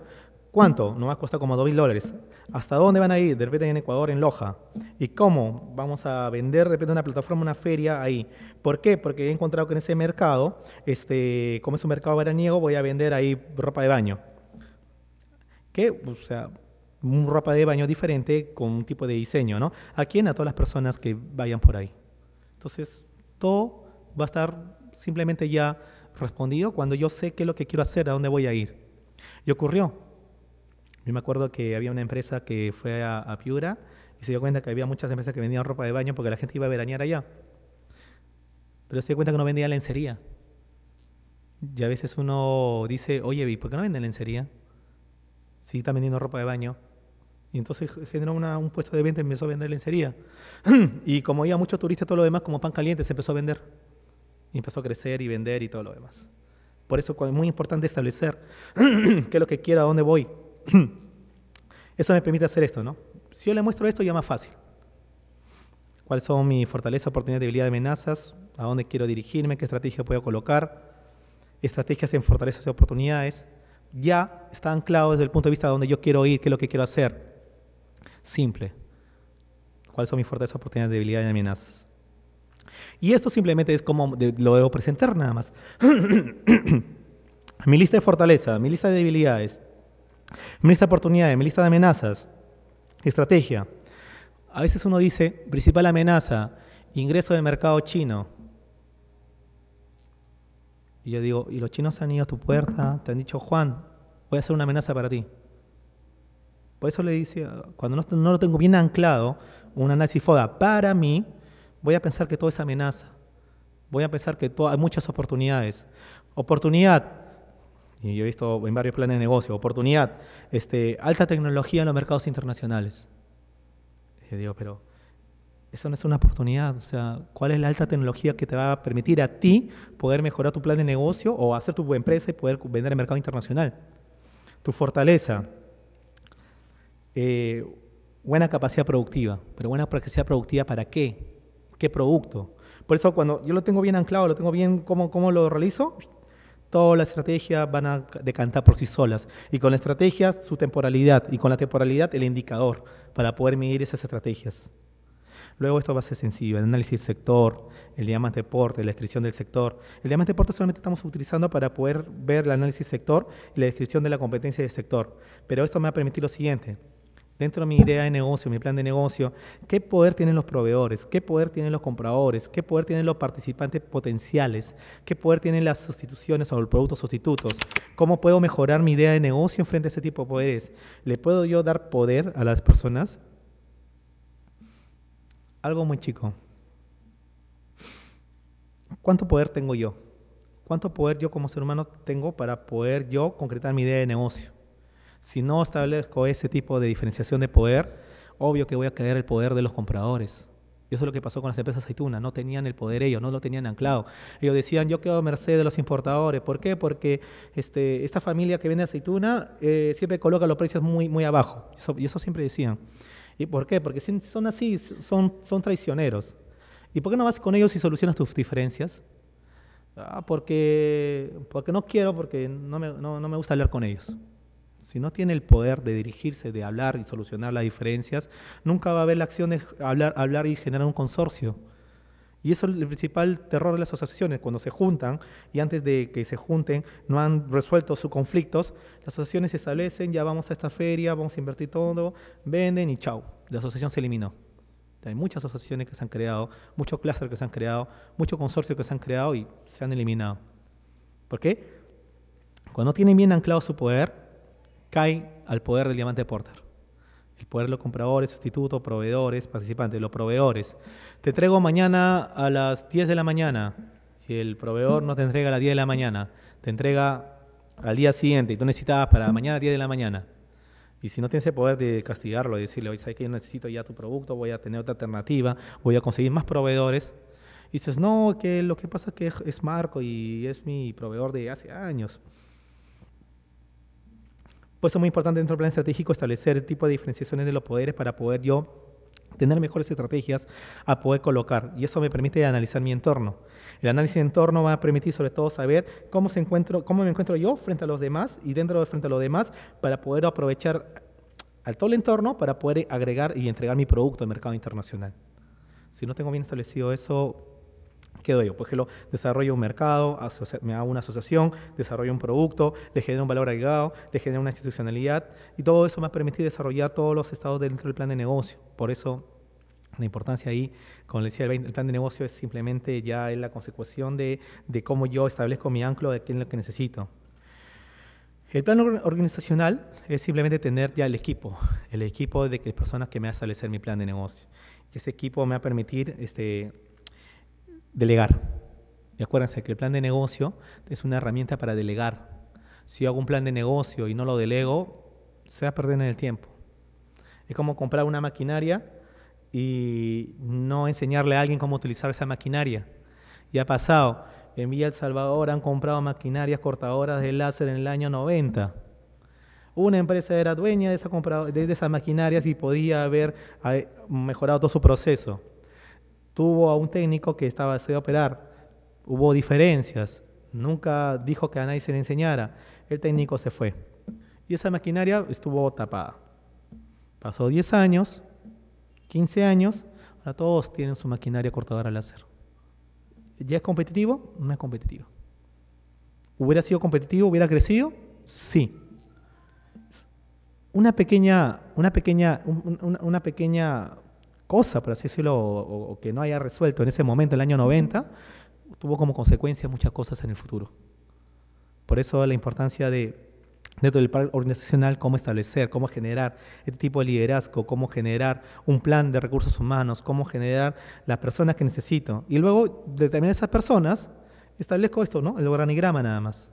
¿Cuánto? más cuesta como 2.000 mil dólares. ¿Hasta dónde van a ir? De repente en Ecuador, en Loja. ¿Y cómo? Vamos a vender de repente una plataforma, una feria ahí. ¿Por qué? Porque he encontrado que en ese mercado, este, como es un mercado veraniego, voy a vender ahí ropa de baño. ¿Qué? O sea, un ropa de baño diferente con un tipo de diseño, ¿no? ¿A quién? A todas las personas que vayan por ahí. Entonces, todo va a estar simplemente ya respondido cuando yo sé qué es lo que quiero hacer, a dónde voy a ir. Y ocurrió, yo me acuerdo que había una empresa que fue a, Piura y se dio cuenta que había muchas empresas que vendían ropa de baño porque la gente iba a veranear allá. Pero se dio cuenta que no vendían lencería. Y a veces uno dice, oye, ¿y por qué no venden lencería? Si están vendiendo ropa de baño. Y entonces generó un puesto de venta y empezó a vender lencería. y como iba muchos turistas, todo lo demás, como pan caliente, se empezó a vender. Y empezó a crecer y vender y todo lo demás. Por eso es muy importante establecer qué es lo que quiero, a dónde voy, eso me permite hacer esto, ¿no? Si yo le muestro esto ya más fácil. ¿Cuáles son mis fortalezas, oportunidades, debilidades, amenazas? ¿A dónde quiero dirigirme? ¿Qué estrategia puedo colocar? Estrategias en fortalezas y oportunidades. Ya están anclado desde el punto de vista de dónde yo quiero ir, qué es lo que quiero hacer. Simple. ¿Cuáles son mis fortalezas, oportunidades, debilidades y amenazas? Y esto simplemente es como lo debo presentar nada más. mi lista de fortalezas, mi lista de debilidades, me esta oportunidad, mi lista de amenazas, estrategia. A veces uno dice, principal amenaza, ingreso del mercado chino. Y yo digo, y los chinos han ido a tu puerta, te han dicho, Juan, voy a hacer una amenaza para ti. Por eso le dice, cuando no, lo tengo bien anclado, un análisis FODA para mí, voy a pensar que todo es amenaza. Voy a pensar que hay muchas oportunidades. Oportunidad, y yo he visto en varios planes de negocio, oportunidad, este, alta tecnología en los mercados internacionales. Y digo, pero eso no es una oportunidad, o sea, ¿cuál es la alta tecnología que te va a permitir a ti poder mejorar tu plan de negocio o hacer tu empresa y poder vender en el mercado internacional? Tu fortaleza, eh, buena capacidad productiva, pero buena capacidad productiva para qué? ¿Qué producto? Por eso cuando yo lo tengo bien anclado, lo tengo bien, ¿cómo, cómo lo realizo? Todas las estrategias van a decantar por sí solas. Y con la estrategia, su temporalidad. Y con la temporalidad, el indicador para poder medir esas estrategias. Luego esto va a ser sencillo, el análisis sector, el diamante deporte, la descripción del sector. El diamante deporte solamente estamos utilizando para poder ver el análisis sector y la descripción de la competencia del sector. Pero esto me va a permitir lo siguiente, dentro de mi idea de negocio, mi plan de negocio, qué poder tienen los proveedores, qué poder tienen los compradores, qué poder tienen los participantes potenciales, qué poder tienen las sustituciones o los productos sustitutos, cómo puedo mejorar mi idea de negocio frente a ese tipo de poderes. ¿Le puedo yo dar poder a las personas? Algo muy chico. ¿Cuánto poder tengo yo? ¿Cuánto poder yo como ser humano tengo para poder yo concretar mi idea de negocio? Si no establezco ese tipo de diferenciación de poder, obvio que voy a caer el poder de los compradores. Y eso es lo que pasó con las empresas aceituna, no tenían el poder ellos, no lo tenían anclado. Ellos decían, yo quedo a merced de los importadores. ¿Por qué? Porque este, esta familia que vende aceituna eh, siempre coloca los precios muy, muy abajo. y eso siempre decían. ¿Y por qué? Porque son así, son, son traicioneros. ¿Y por qué no vas con ellos y solucionas tus diferencias? Ah, porque, porque no quiero, porque no me, no me gusta hablar con ellos si no tiene el poder de dirigirse, de hablar y solucionar las diferencias, nunca va a haber la acciones, hablar, hablar y generar un consorcio. Y eso es el principal terror de las asociaciones, cuando se juntan y antes de que se junten no han resuelto sus conflictos, las asociaciones se establecen, ya vamos a esta feria, vamos a invertir todo, venden y chao, la asociación se eliminó. Hay muchas asociaciones que se han creado, muchos clústeres que se han creado, muchos consorcios que se han creado y se han eliminado. ¿Por qué? Cuando tienen bien anclado su poder, cae al poder del diamante Porter. El poder de los compradores, sustitutos, proveedores, participantes, los proveedores. Te traigo mañana a las 10 de la mañana. Si el proveedor no te entrega a las 10 de la mañana, te entrega al día siguiente y tú necesitabas para mañana a 10 de la mañana. Y si no tienes el poder de castigarlo, de decirle, oye, ¿sabes que Yo necesito ya tu producto, voy a tener otra alternativa, voy a conseguir más proveedores. Y dices, no, que lo que pasa es que es Marco y es mi proveedor de hace años. Por eso es muy importante dentro del plan estratégico establecer el tipo de diferenciaciones de los poderes para poder yo tener mejores estrategias a poder colocar. Y eso me permite analizar mi entorno. El análisis de entorno va a permitir sobre todo saber cómo, se encuentro, cómo me encuentro yo frente a los demás y dentro de frente a los demás para poder aprovechar al todo el entorno para poder agregar y entregar mi producto al mercado internacional. Si no tengo bien establecido eso, doy yo? Pues que lo desarrollo un mercado, me hago una asociación, desarrollo un producto, le genero un valor agregado, le genero una institucionalidad y todo eso me ha permitido desarrollar todos los estados dentro del plan de negocio. Por eso la importancia ahí, como les decía, el plan de negocio es simplemente ya la consecución de, cómo yo establezco mi anclo de qué es lo que necesito. El plan organizacional es simplemente tener ya el equipo, el equipo de personas que me va a establecer mi plan de negocio. Ese equipo me va a permitir este, Delegar. Y acuérdense que el plan de negocio es una herramienta para delegar. Si yo hago un plan de negocio y no lo delego, se va a perder en el tiempo. Es como comprar una maquinaria y no enseñarle a alguien cómo utilizar esa maquinaria. Y ha pasado. En Villa El Salvador han comprado maquinarias cortadoras de láser en el año 90. Una empresa era dueña de, esa de esas maquinarias y podía haber eh, mejorado todo su proceso tuvo a un técnico que estaba a a operar. Hubo diferencias. Nunca dijo que a nadie se le enseñara. El técnico se fue. Y esa maquinaria estuvo tapada. Pasó 10 años, 15 años. Ahora todos tienen su maquinaria cortadora láser. ¿Ya es competitivo? No es competitivo. ¿Hubiera sido competitivo? ¿Hubiera crecido? Sí. Una pequeña, una pequeña, una pequeña cosa, por así decirlo, o, que no haya resuelto en ese momento, el año 90, tuvo como consecuencia muchas cosas en el futuro. Por eso la importancia de dentro del plan organizacional, cómo establecer, cómo generar este tipo de liderazgo, cómo generar un plan de recursos humanos, cómo generar las personas que necesito. Y luego, determinar esas personas, establezco esto, ¿no? El organigrama nada más.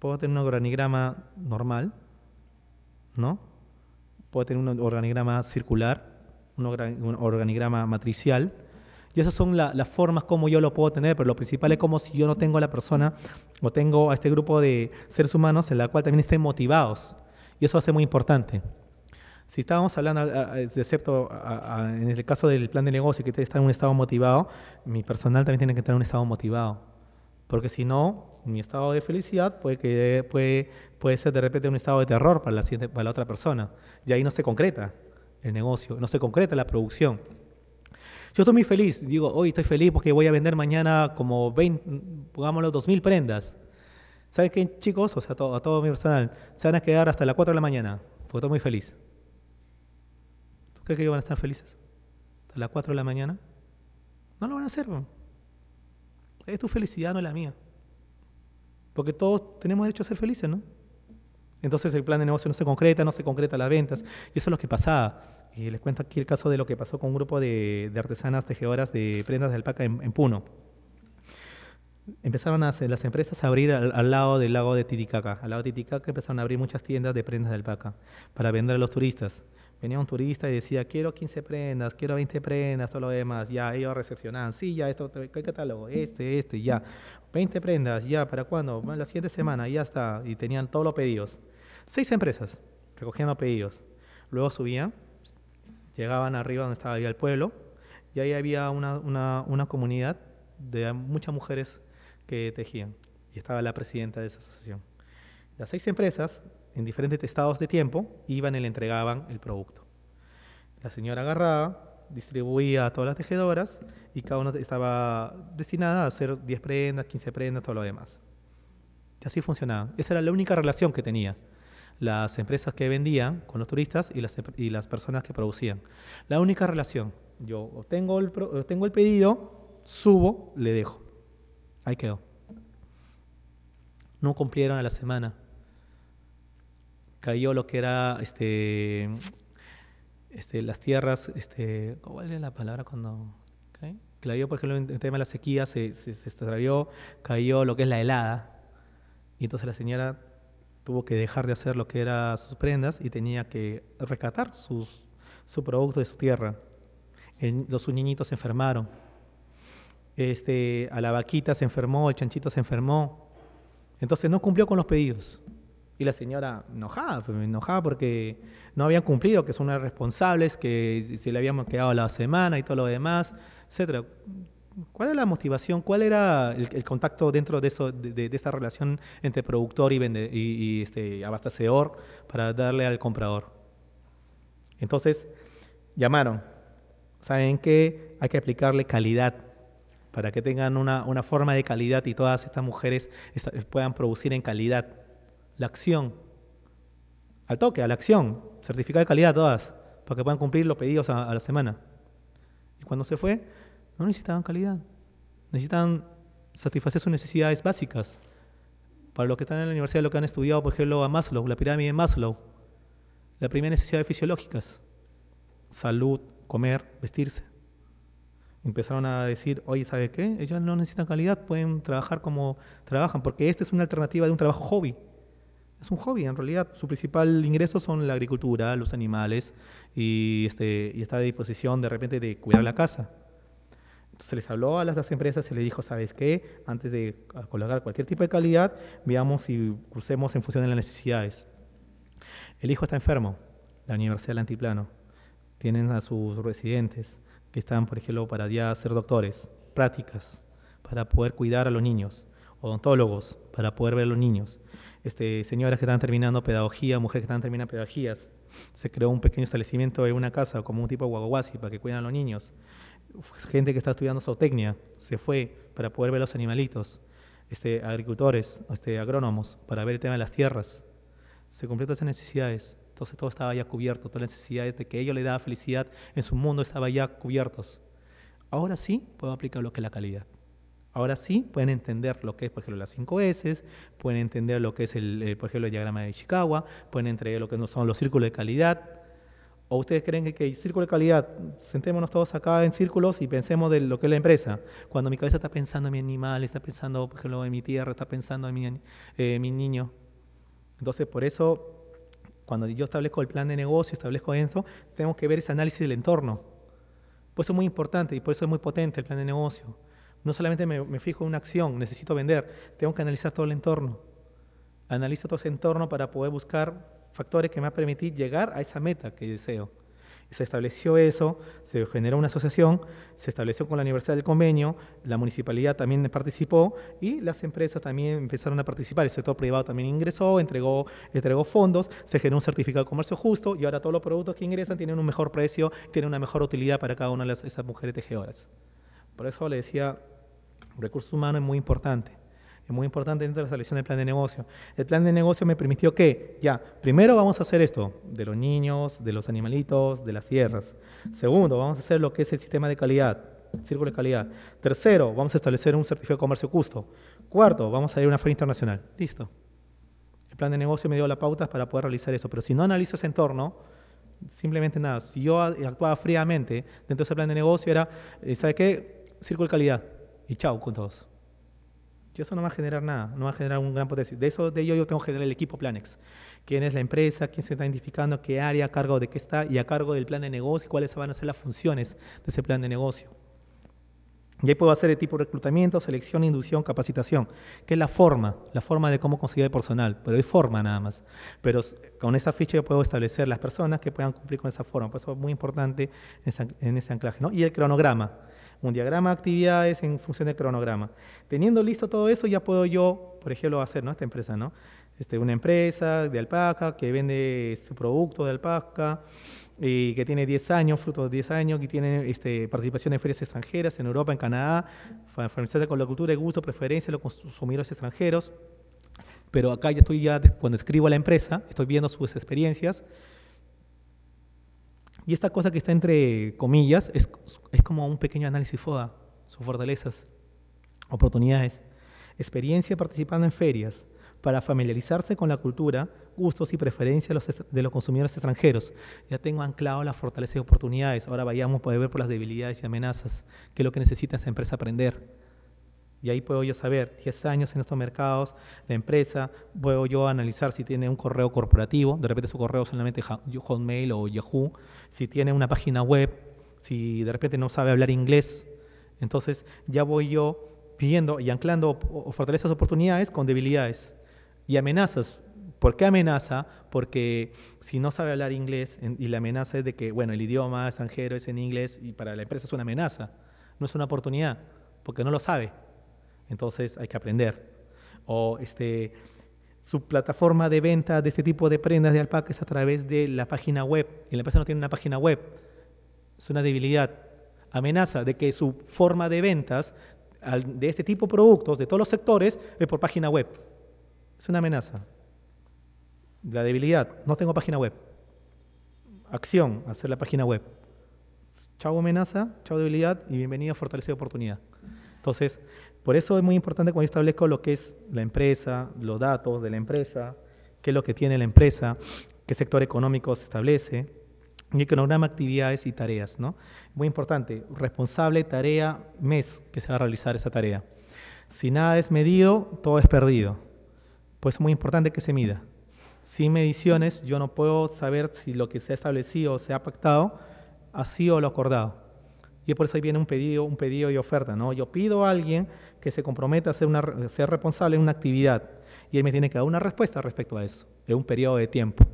Puedo tener un organigrama normal, ¿no? Puedo tener un organigrama circular, un organigrama matricial. Y esas son las formas como yo lo puedo tener, pero lo principal es como si yo no tengo a la persona o tengo a este grupo de seres humanos en la cual también estén motivados. Y eso va a ser muy importante. Si estábamos hablando, excepto en el caso del plan de negocio, que está en un estado motivado, mi personal también tiene que estar en un estado motivado. Porque si no, mi estado de felicidad puede, que, puede, puede ser de repente un estado de terror para para la otra persona. Y ahí no se concreta el negocio, no se concreta la producción. Yo estoy muy feliz, digo, hoy estoy feliz porque voy a vender mañana como 20, pongámoslo, 2.000 prendas. ¿Sabes qué, chicos? O sea, a todo mi personal, se van a quedar hasta las 4 de la mañana, porque estoy muy feliz. ¿Tú crees que ellos van a estar felices? ¿Hasta las 4 de la mañana? No lo van a hacer. Es tu felicidad, no es la mía. Porque todos tenemos derecho a ser felices, ¿no? Entonces el plan de negocio no se concreta, no se concreta las ventas. Y eso es lo que pasaba. Y les cuento aquí el caso de lo que pasó con un grupo de, artesanas tejedoras de prendas de alpaca en, Puno. Empezaron las empresas a abrir al, lado del lago de Titicaca. Al lado de Titicaca empezaron a abrir muchas tiendas de prendas de alpaca para vender a los turistas. Venía un turista y decía, quiero 15 prendas, quiero 20 prendas, todo lo demás. Ya, ellos recepcionaban, sí, ya, esto, ¿qué catálogo? Este, este, ya. 20 prendas, ya, ¿para cuándo? La siguiente semana, ya está. Y tenían todos los pedidos. Seis empresas recogían pedidos. Luego subían, llegaban arriba donde estaba el pueblo, y ahí había una, una comunidad de muchas mujeres que tejían. Y estaba la presidenta de esa asociación. Las seis empresas, en diferentes estados de tiempo, iban y le entregaban el producto. La señora agarraba, distribuía a todas las tejedoras y cada una estaba destinada a hacer 10 prendas, 15 prendas, todo lo demás. Y así funcionaba. Esa era la única relación que tenía las empresas que vendían con los turistas y las, y las personas que producían. La única relación, yo obtengo el, el pedido, subo, le dejo. Ahí quedó. No cumplieron a la semana. Cayó lo que era este, este, las tierras, este, ¿cuál es la palabra cuando cayó, por ejemplo, el tema de la sequía, se, se, se extravió, cayó lo que es la helada, y entonces la señora tuvo que dejar de hacer lo que era sus prendas y tenía que rescatar su producto de su tierra. los sus se enfermaron. Este, a la vaquita se enfermó, el chanchito se enfermó. Entonces no cumplió con los pedidos. Y la señora enojada, pues, enojada porque no habían cumplido, que son responsables, que se le habían quedado la semana y todo lo demás, etc. ¿Cuál era la motivación? ¿Cuál era el, contacto dentro de, eso, de, esa relación entre productor y, y, este, abastecedor para darle al comprador? Entonces, llamaron. ¿Saben que Hay que aplicarle calidad para que tengan una, una forma de calidad y todas estas mujeres puedan producir en calidad. La acción. Al toque, a la acción. Certificado de calidad todas, para que puedan cumplir los pedidos a, a la semana. Y cuando se fue, no necesitaban calidad, necesitan satisfacer sus necesidades básicas. Para los que están en la universidad, lo que han estudiado, por ejemplo, a Maslow, la pirámide de Maslow, las primeras necesidades fisiológicas, salud, comer, vestirse. Empezaron a decir, oye, ¿sabe qué? Ellos no necesitan calidad, pueden trabajar como trabajan, porque esta es una alternativa de un trabajo hobby. Es un hobby, en realidad. Su principal ingreso son la agricultura, los animales, y, este, y está a disposición de repente de cuidar la casa se les habló a las, dos empresas, se les dijo, ¿sabes qué? Antes de ah, colocar cualquier tipo de calidad, veamos y crucemos en función de las necesidades. El hijo está enfermo, la Universidad del Antiplano. Tienen a sus residentes que están, por ejemplo, para ya ser doctores, prácticas, para poder cuidar a los niños, odontólogos, para poder ver a los niños, este, señoras que están terminando pedagogía, mujeres que están terminando pedagogías. Se creó un pequeño establecimiento en una casa, como un tipo de para que cuiden a los niños gente que está estudiando zootecnia se fue para poder ver los animalitos, este, agricultores, este, agrónomos, para ver el tema de las tierras. Se cumplieron todas esas necesidades. Entonces todo estaba ya cubierto, todas las necesidades de que ellos le daba felicidad en su mundo estaban ya cubiertos. Ahora sí pueden aplicar lo que es la calidad. Ahora sí pueden entender lo que es, por ejemplo, las 5 S, pueden entender lo que es, el, eh, por ejemplo, el diagrama de Ishikawa, pueden entender lo que son los círculos de calidad, ¿O ustedes creen que, hay el círculo de calidad, sentémonos todos acá en círculos y pensemos de lo que es la empresa? Cuando mi cabeza está pensando en mi animal, está pensando, por ejemplo, en mi tierra, está pensando en mi, eh, niño. Entonces, por eso, cuando yo establezco el plan de negocio, establezco enzo tengo que ver ese análisis del entorno. Por eso es muy importante y por eso es muy potente el plan de negocio. No solamente me, me fijo en una acción, necesito vender, tengo que analizar todo el entorno. Analizo todo ese entorno para poder buscar factores que me ha permitido llegar a esa meta que deseo. se estableció eso, se generó una asociación, se estableció con la Universidad del Convenio, la municipalidad también participó y las empresas también empezaron a participar, el sector privado también ingresó, entregó, entregó fondos, se generó un certificado de comercio justo y ahora todos los productos que ingresan tienen un mejor precio, tienen una mejor utilidad para cada una de esas mujeres tejedoras. Por eso le decía, recurso humano es muy importante muy importante dentro de la selección del plan de negocio. El plan de negocio me permitió que, ya, primero vamos a hacer esto, de los niños, de los animalitos, de las tierras. Segundo, vamos a hacer lo que es el sistema de calidad, círculo de calidad. Tercero, vamos a establecer un certificado de comercio justo. Cuarto, vamos a ir a una feria internacional. Listo. El plan de negocio me dio las pautas para poder realizar eso. Pero si no analizo ese entorno, simplemente nada. Si yo actuaba fríamente dentro de ese plan de negocio, era, eh, ¿sabe qué? Círculo de calidad. Y chao con todos. Y eso no va a generar nada, no va a generar un gran potencial. De eso, de ello yo tengo que generar el equipo Planex. ¿Quién es la empresa? ¿Quién se está identificando? ¿Qué área? ¿A cargo de qué está? Y a cargo del plan de negocio, cuáles van a ser las funciones de ese plan de negocio. Y ahí puedo hacer el tipo de reclutamiento, selección, inducción, capacitación, que es la forma, la forma de cómo conseguir el personal, pero hay forma nada más. Pero con esa ficha yo puedo establecer las personas que puedan cumplir con esa forma, por eso es muy importante en ese, anclaje. Y el cronograma, un diagrama de actividades en función del cronograma. Teniendo listo todo eso, ya puedo yo, por ejemplo, hacer esta empresa, ¿no? Este, una empresa de alpaca que vende su producto de alpaca y que tiene 10 años, fruto de 10 años, que tiene este, participación en ferias extranjeras en Europa, en Canadá, familiarizada con la cultura y gusto, preferencia de los consumidores extranjeros. Pero acá ya estoy ya, cuando escribo a la empresa, estoy viendo sus experiencias, y esta cosa que está entre comillas es, como un pequeño análisis FOA, sus fortalezas, oportunidades, experiencia participando en ferias, para familiarizarse con la cultura, gustos y preferencias de los consumidores extranjeros. Ya tengo anclado las fortalezas y oportunidades. Ahora vayamos a poder ver por las debilidades y amenazas, qué es lo que necesita esta empresa aprender. Y ahí puedo yo saber, 10 años en estos mercados, la empresa, puedo yo analizar si tiene un correo corporativo, de repente su correo es solamente Hotmail o Yahoo, si tiene una página web, si de repente no sabe hablar inglés. Entonces ya voy yo pidiendo y anclando fortalezas, oportunidades con debilidades y amenazas. ¿Por qué amenaza? Porque si no sabe hablar inglés y la amenaza es de que, bueno, el idioma extranjero es en inglés y para la empresa es una amenaza, no es una oportunidad, porque no lo sabe entonces hay que aprender. O este, su plataforma de venta de este tipo de prendas de alpaca es a través de la página web. Y la empresa no tiene una página web. Es una debilidad. Amenaza de que su forma de ventas de este tipo de productos, de todos los sectores, es por página web. Es una amenaza. La debilidad. No tengo página web. Acción, hacer la página web. Chau, amenaza, chao debilidad y bienvenido a fortalecer Oportunidad. Entonces, por eso es muy importante cuando yo establezco lo que es la empresa, los datos de la empresa, qué es lo que tiene la empresa, qué sector económico se establece, y cronograma, actividades y tareas. ¿no? Muy importante, responsable, tarea, mes que se va a realizar esa tarea. Si nada es medido, todo es perdido. Pues es muy importante que se mida. Sin mediciones, yo no puedo saber si lo que se ha establecido o se ha pactado ha sido lo acordado. Y por eso ahí viene un pedido, un pedido y oferta, ¿no? Yo pido a alguien que se comprometa a ser, una, ser responsable en una actividad y él me tiene que dar una respuesta respecto a eso, es un periodo de tiempo.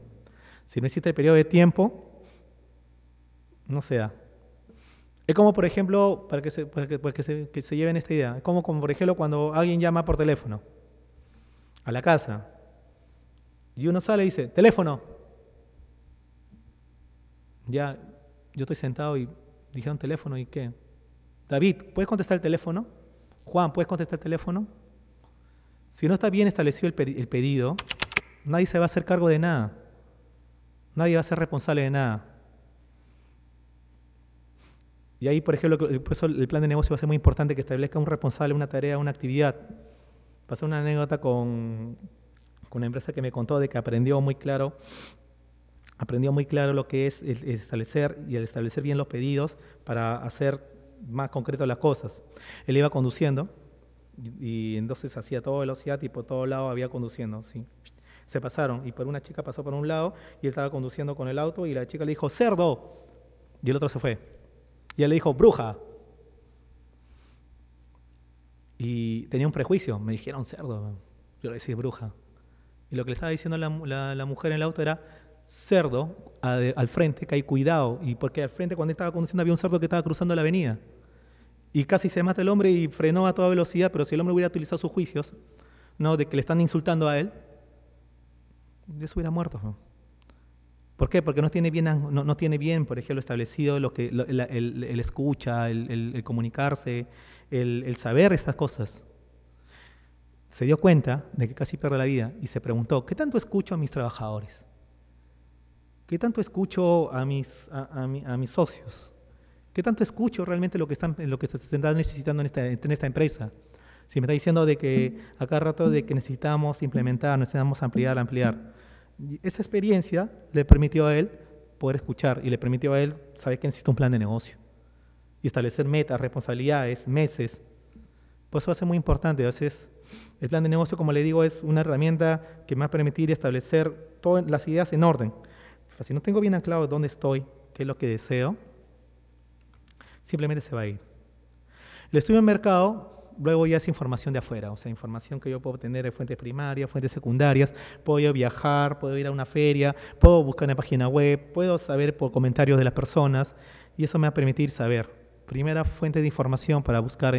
Si no existe el periodo de tiempo, no sea. Es como, por ejemplo, para que se, lleven esta idea, es como, como, por ejemplo, cuando alguien llama por teléfono a la casa y uno sale y dice, teléfono. Ya, yo estoy sentado y Dijeron teléfono y qué. David, ¿puedes contestar el teléfono? Juan, ¿puedes contestar el teléfono? Si no está bien establecido el, pedido, nadie se va a hacer cargo de nada. Nadie va a ser responsable de nada. Y ahí, por ejemplo, el plan de negocio va a ser muy importante que establezca un responsable, una tarea, una actividad. Pasé una anécdota con, con una empresa que me contó de que aprendió muy claro aprendió muy claro lo que es establecer y el establecer bien los pedidos para hacer más concretas las cosas. Él iba conduciendo y, entonces hacía toda velocidad y por todo lado había conduciendo, Se pasaron y por una chica pasó por un lado y él estaba conduciendo con el auto y la chica le dijo, cerdo. Y el otro se fue. Y él le dijo, bruja. Y tenía un prejuicio, me dijeron cerdo. Yo le decía bruja. Y lo que le estaba diciendo la mujer en el auto era, cerdo al, frente, que hay cuidado, y porque al frente cuando estaba conduciendo había un cerdo que estaba cruzando la avenida. Y casi se mata el hombre y frenó a toda velocidad, pero si el hombre hubiera utilizado sus juicios, ¿no? De que le están insultando a él, Dios hubiera muerto. ¿Por qué? Porque no tiene bien, no, tiene bien por ejemplo, establecido lo que, el, escucha, el, comunicarse, el, saber esas cosas. Se dio cuenta de que casi pierde la vida y se preguntó, ¿qué tanto escucho a mis trabajadores? ¿Qué tanto escucho a mis, a, mis socios? ¿Qué tanto escucho realmente lo que, están, lo que se está necesitando en esta, empresa? Si me está diciendo de que acá rato de que necesitamos implementar, necesitamos ampliar, ampliar. Esa experiencia le permitió a él poder escuchar y le permitió a él saber que necesita un plan de negocio y establecer metas, responsabilidades, meses. Pues eso va a ser muy importante. A el plan de negocio, como le digo, es una herramienta que me va a permitir establecer todas las ideas en orden si no tengo bien anclado dónde estoy, qué es lo que deseo, simplemente se va a ir. El estudio de mercado luego ya es información de afuera, o sea, información que yo puedo obtener de fuentes primarias, fuentes secundarias, puedo viajar, puedo ir a una feria, puedo buscar en la página web, puedo saber por comentarios de las personas, y eso me va a permitir saber. Primera fuente de información para buscar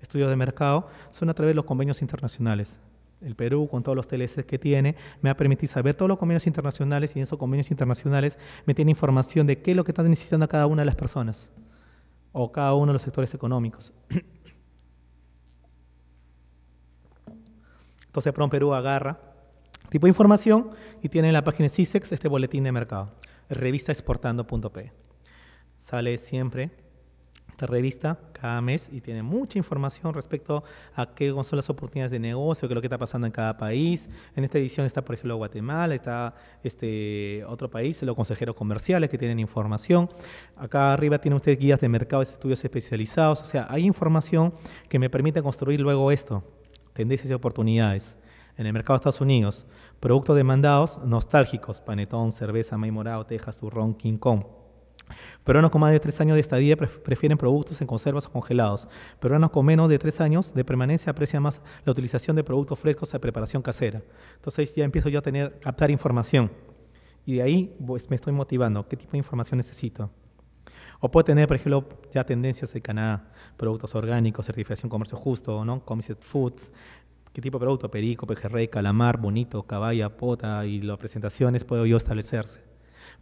estudios de mercado son a través de los convenios internacionales el Perú, con todos los TLCs que tiene, me va a permitir saber todos los convenios internacionales y en esos convenios internacionales me tiene información de qué es lo que están necesitando cada una de las personas o cada uno de los sectores económicos. Entonces, PROMPERÚ Perú agarra tipo de información y tiene en la página CISEX este boletín de mercado, revistaexportando.pe. Sale siempre esta revista cada mes y tiene mucha información respecto a qué son las oportunidades de negocio, qué es lo que está pasando en cada país. En esta edición está, por ejemplo, Guatemala, está este otro país, los consejeros comerciales que tienen información. Acá arriba tiene ustedes guías de mercado, estudios especializados. O sea, hay información que me permite construir luego esto, tendencias y oportunidades en el mercado de Estados Unidos, productos demandados nostálgicos, panetón, cerveza, maíz morado, Texas, turrón, King Kong Peruanos con más de tres años de estadía prefieren productos en conservas o congelados. Peruanos con menos de tres años de permanencia aprecian más la utilización de productos frescos a preparación casera. Entonces ya empiezo yo a tener, captar información. Y de ahí pues, me estoy motivando. ¿Qué tipo de información necesito? O puedo tener, por ejemplo, ya tendencias de Canadá, productos orgánicos, certificación comercio justo, ¿no? Comiset Foods, qué tipo de producto, perico, pejerrey, calamar, bonito, caballa, pota, y las presentaciones puedo yo establecerse.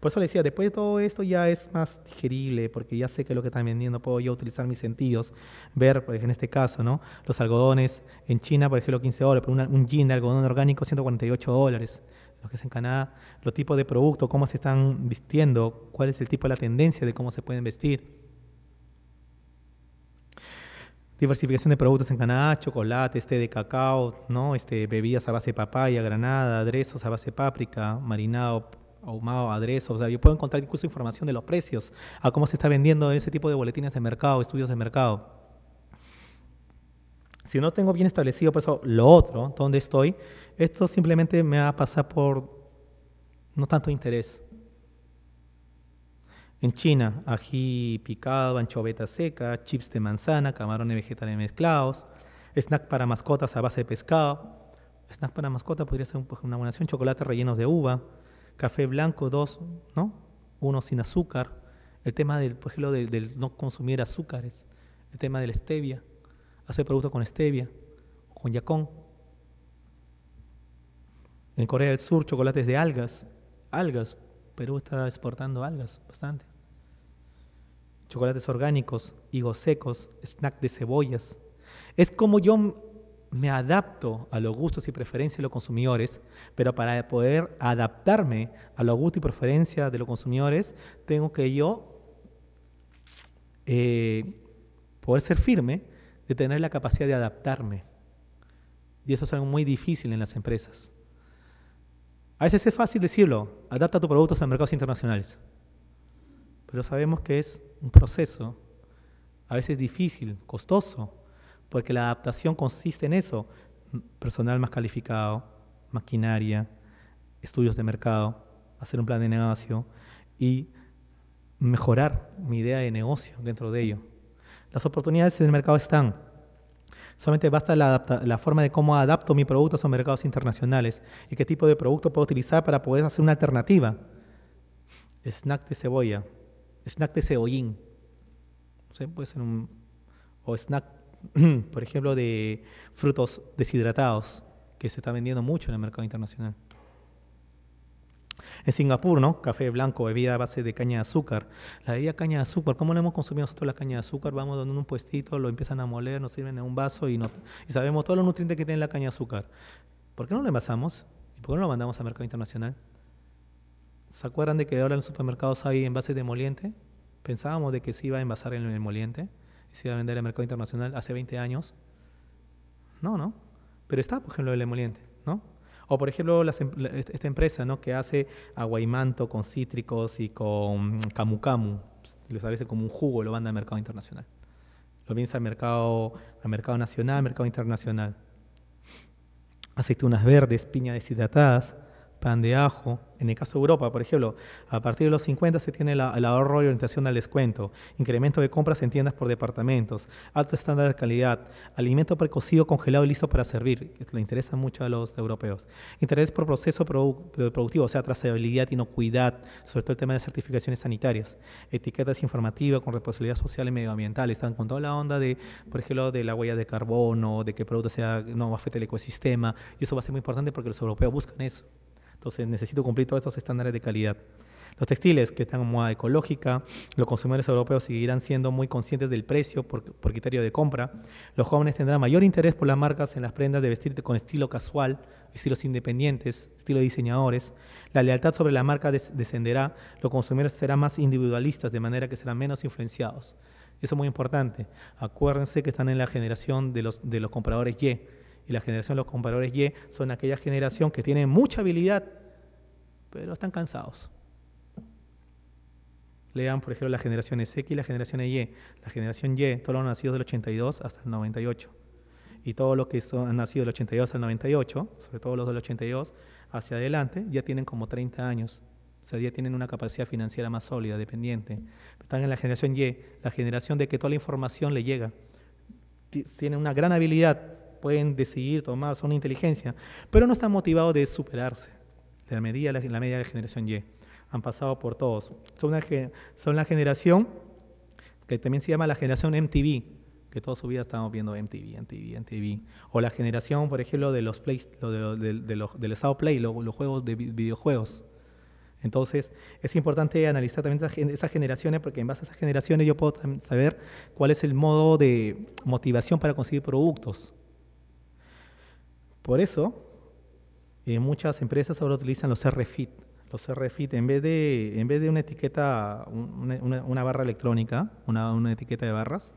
Por eso le decía, después de todo esto ya es más digerible, porque ya sé que lo que están vendiendo puedo yo utilizar mis sentidos, ver, por ejemplo, en este caso, ¿no? Los algodones en China, por ejemplo, 15 dólares, pero un jean de algodón orgánico, 148 dólares lo que es en Canadá, los tipos de productos, cómo se están vistiendo, cuál es el tipo de la tendencia de cómo se pueden vestir. Diversificación de productos en Canadá, chocolate, este de cacao, ¿no? este, bebidas a base de papaya, granada, aderezos a base de páprica, marinado ahumado, adreso o sea, yo puedo encontrar incluso información de los precios, a cómo se está vendiendo en ese tipo de boletines de mercado, estudios de mercado. Si no tengo bien establecido, por eso, lo otro, dónde estoy, esto simplemente me va a pasar por no tanto interés. En China, ají picado, anchoveta seca, chips de manzana, camarones vegetales mezclados, snack para mascotas a base de pescado. Snack para mascotas podría ser una buena opción, chocolates rellenos de uva café blanco, dos, ¿no? Uno sin azúcar. El tema del, por ejemplo, del, no consumir azúcares. El tema de la stevia. Hacer productos con stevia, con yacón. En Corea del Sur, chocolates de algas. Algas. Perú está exportando algas bastante. Chocolates orgánicos, higos secos, snack de cebollas. Es como yo me adapto a los gustos y preferencias de los consumidores, pero para poder adaptarme a los gustos y preferencias de los consumidores, tengo que yo eh, poder ser firme de tener la capacidad de adaptarme. Y eso es algo muy difícil en las empresas. A veces es fácil decirlo, adapta tus productos a mercados internacionales. Pero sabemos que es un proceso, a veces difícil, costoso, porque la adaptación consiste en eso, personal más calificado, maquinaria, estudios de mercado, hacer un plan de negocio y mejorar mi idea de negocio dentro de ello. Las oportunidades en el mercado están. Solamente basta la, forma de cómo adapto mi producto a esos mercados internacionales y qué tipo de producto puedo utilizar para poder hacer una alternativa. Snack de cebolla, snack de cebollín, puede ser un, o snack por ejemplo, de frutos deshidratados, que se está vendiendo mucho en el mercado internacional. En Singapur, ¿no? Café blanco, bebida a base de caña de azúcar. La bebida caña de azúcar, ¿cómo la hemos consumido nosotros la caña de azúcar? Vamos dando un puestito, lo empiezan a moler, nos sirven en un vaso y, y sabemos todos los nutrientes que tiene la caña de azúcar. ¿Por qué no la envasamos? ¿Y por qué no la mandamos al mercado internacional? ¿Se acuerdan de que ahora en los supermercados hay envases de moliente? Pensábamos de que se iba a envasar en el moliente se iba a vender al mercado internacional hace 20 años. No, no. Pero está, por ejemplo, el emoliente, ¿no? O, por ejemplo, em-, esta empresa, ¿no? Que hace agua con cítricos y con camu camu. Lo establece como un jugo lo manda al mercado internacional. Lo piensa al mercado, al mercado nacional, al mercado internacional. Aceitunas verdes, piñas deshidratadas, pan de ajo, en el caso de Europa, por ejemplo, a partir de los 50 se tiene el ahorro y orientación al descuento, incremento de compras en tiendas por departamentos, alto estándar de calidad, alimento precocido, congelado y listo para servir, que le interesa mucho a los europeos. Interés por proceso productivo, o sea, trazabilidad, inocuidad, sobre todo el tema de certificaciones sanitarias, etiquetas informativas con responsabilidad social y medioambiental, están con toda la onda de, por ejemplo, de la huella de carbono, de que el producto sea, no afecte el ecosistema, y eso va a ser muy importante porque los europeos buscan eso. Entonces necesito cumplir todos estos estándares de calidad. Los textiles, que están en moda ecológica, los consumidores europeos seguirán siendo muy conscientes del precio por, por, criterio de compra, los jóvenes tendrán mayor interés por las marcas en las prendas de vestirte con estilo casual, estilos independientes, estilo de diseñadores, la lealtad sobre la marca descenderá, los consumidores serán más individualistas, de manera que serán menos influenciados. Eso es muy importante. Acuérdense que están en la generación de los, de los compradores Y y la generación los comparadores Y son aquella generación que tiene mucha habilidad, pero están cansados. Lean, por ejemplo, las generaciones X y las generaciones Y. La generación Y, todos los nacidos del 82 hasta el 98. Y todos los que han nacido del 82 al 98, sobre todo los del 82 hacia adelante, ya tienen como 30 años. O sea, ya tienen una capacidad financiera más sólida, dependiente. Están en la generación Y, la generación de que toda la información le llega. Tienen una gran habilidad, pueden decidir tomar, son inteligencia, pero no están motivados de superarse, de la medida, la, media de la generación Y. Han pasado por todos. Son, la generación que también se llama la generación MTV, que toda su vida estamos viendo MTV, MTV, MTV. O la generación, por ejemplo, de los play, de, los, del estado Play, los, los juegos de videojuegos. Entonces, es importante analizar también esas generaciones, porque en base a esas generaciones yo puedo saber cuál es el modo de motivación para conseguir productos. Por eso, eh, muchas empresas ahora utilizan los RFID. Los RFID, en vez de, en vez de una etiqueta, una, barra electrónica, una, etiqueta de barras,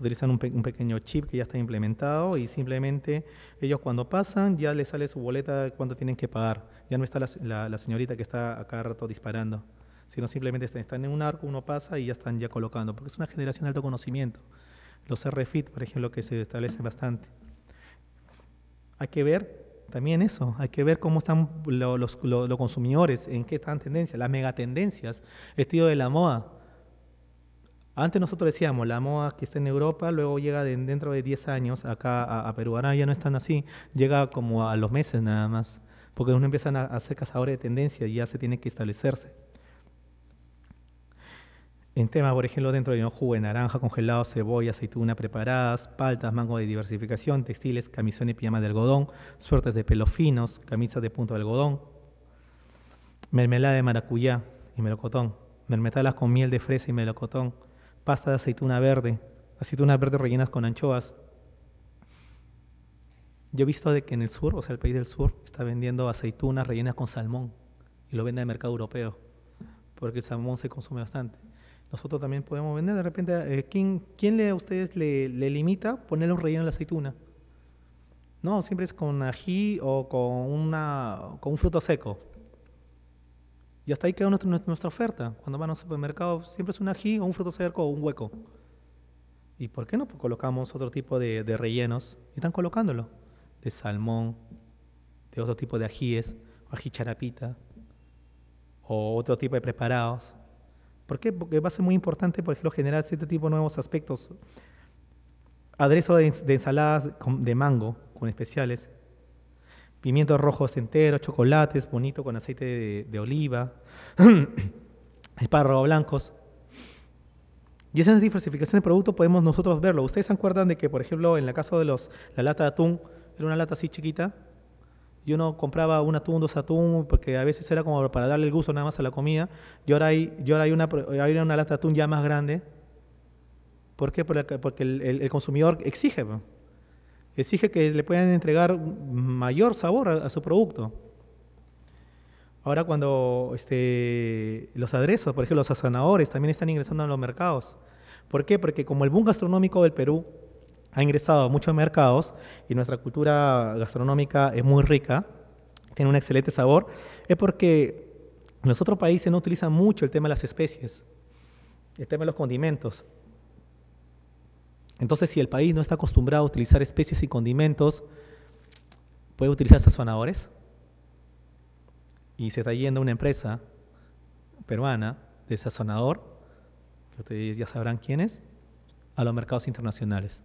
utilizan un, pequeño chip que ya está implementado y simplemente ellos cuando pasan ya les sale su boleta cuando tienen que pagar. Ya no está la, señorita que está cada rato disparando, sino simplemente están, en un arco, uno pasa y ya están ya colocando, porque es una generación de alto conocimiento. Los RFID, por ejemplo, que se establecen bastante. Hay que ver también eso, hay que ver cómo están los, consumidores, en qué están tendencias, las megatendencias, estilo de la moda. Antes nosotros decíamos, la moda que está en Europa, luego llega dentro de 10 años acá a, a, Perú. Ahora ya no están así, llega como a los meses nada más, porque uno empieza a, ser cazadores de tendencias y ya se tiene que establecerse. En tema, por ejemplo, dentro de un jugo de naranja, congelado, cebolla, aceituna preparadas, paltas, mango de diversificación, textiles, camisones, y pijamas de algodón, suertes de pelos finos, camisas de punto de algodón, mermelada de maracuyá y melocotón, mermeladas con miel de fresa y melocotón, pasta de aceituna verde, aceitunas verdes rellenas con anchoas. Yo he visto de que en el sur, o sea, el país del sur, está vendiendo aceitunas rellenas con salmón y lo vende al mercado europeo, porque el salmón se consume bastante nosotros también podemos vender. De repente, eh, ¿quién, ¿quién, le, a ustedes le, limita ponerle un relleno a la aceituna? No, siempre es con ají o con, una, con un fruto seco. Y hasta ahí queda nuestra, nuestra oferta. Cuando van a un supermercado, siempre es un ají o un fruto seco o un hueco. ¿Y por qué no pues colocamos otro tipo de, de rellenos? Y están colocándolo. De salmón, de otro tipo de ajíes, ají charapita, o otro tipo de preparados. ¿Por qué? Porque va a ser muy importante, por ejemplo, generar este tipo de nuevos aspectos. Aderezo de, ensaladas de mango, con especiales. Pimientos rojos enteros, chocolates, bonito con aceite de, oliva, espárragos blancos. Y esas diversificación de productos podemos nosotros verlo. Ustedes se acuerdan de que, por ejemplo, en la caso de los, la lata de atún, era una lata así chiquita, yo no compraba un atún, dos atún, porque a veces era como para darle el gusto nada más a la comida. Y ahora hay, yo ahora hay, una, hay una lata de atún ya más grande. ¿Por qué? Porque el, el, consumidor exige. Exige que le puedan entregar mayor sabor a, su producto. Ahora cuando este, los aderezos, por ejemplo, los sazonadores también están ingresando a los mercados. ¿Por qué? Porque como el boom gastronómico del Perú ha ingresado a muchos mercados y nuestra cultura gastronómica es muy rica, tiene un excelente sabor, es porque en los otros países no utilizan mucho el tema de las especies, el tema de los condimentos. Entonces, si el país no está acostumbrado a utilizar especies y condimentos, puede utilizar sazonadores. Y se está yendo una empresa peruana de sazonador, que ustedes ya sabrán quién es, a los mercados internacionales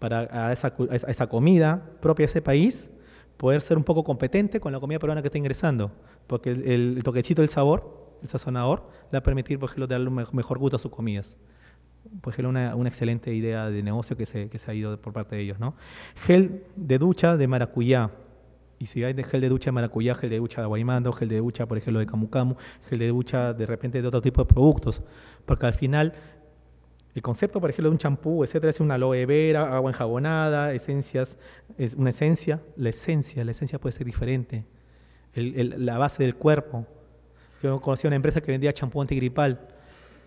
para esa, comida propia de ese país, poder ser un poco competente con la comida peruana que está ingresando, porque el, el toquecito del sabor, el sazonador, le va a permitir, por ejemplo, darle un mejor gusto a sus comidas. Por ejemplo, una, excelente idea de negocio que se, ha ido por parte de ellos. ¿no? Gel de ducha de maracuyá. Y si hay de gel de ducha de maracuyá, gel de ducha de aguaymando, gel de ducha, por ejemplo, de camucamu, gel de ducha de repente de otro tipo de productos. Porque al final el concepto, por ejemplo, de un champú, etcétera, es una aloe vera, agua enjabonada, esencias, es una esencia, la esencia, la esencia puede ser diferente, la base del cuerpo. Yo conocí una empresa que vendía champú antigripal.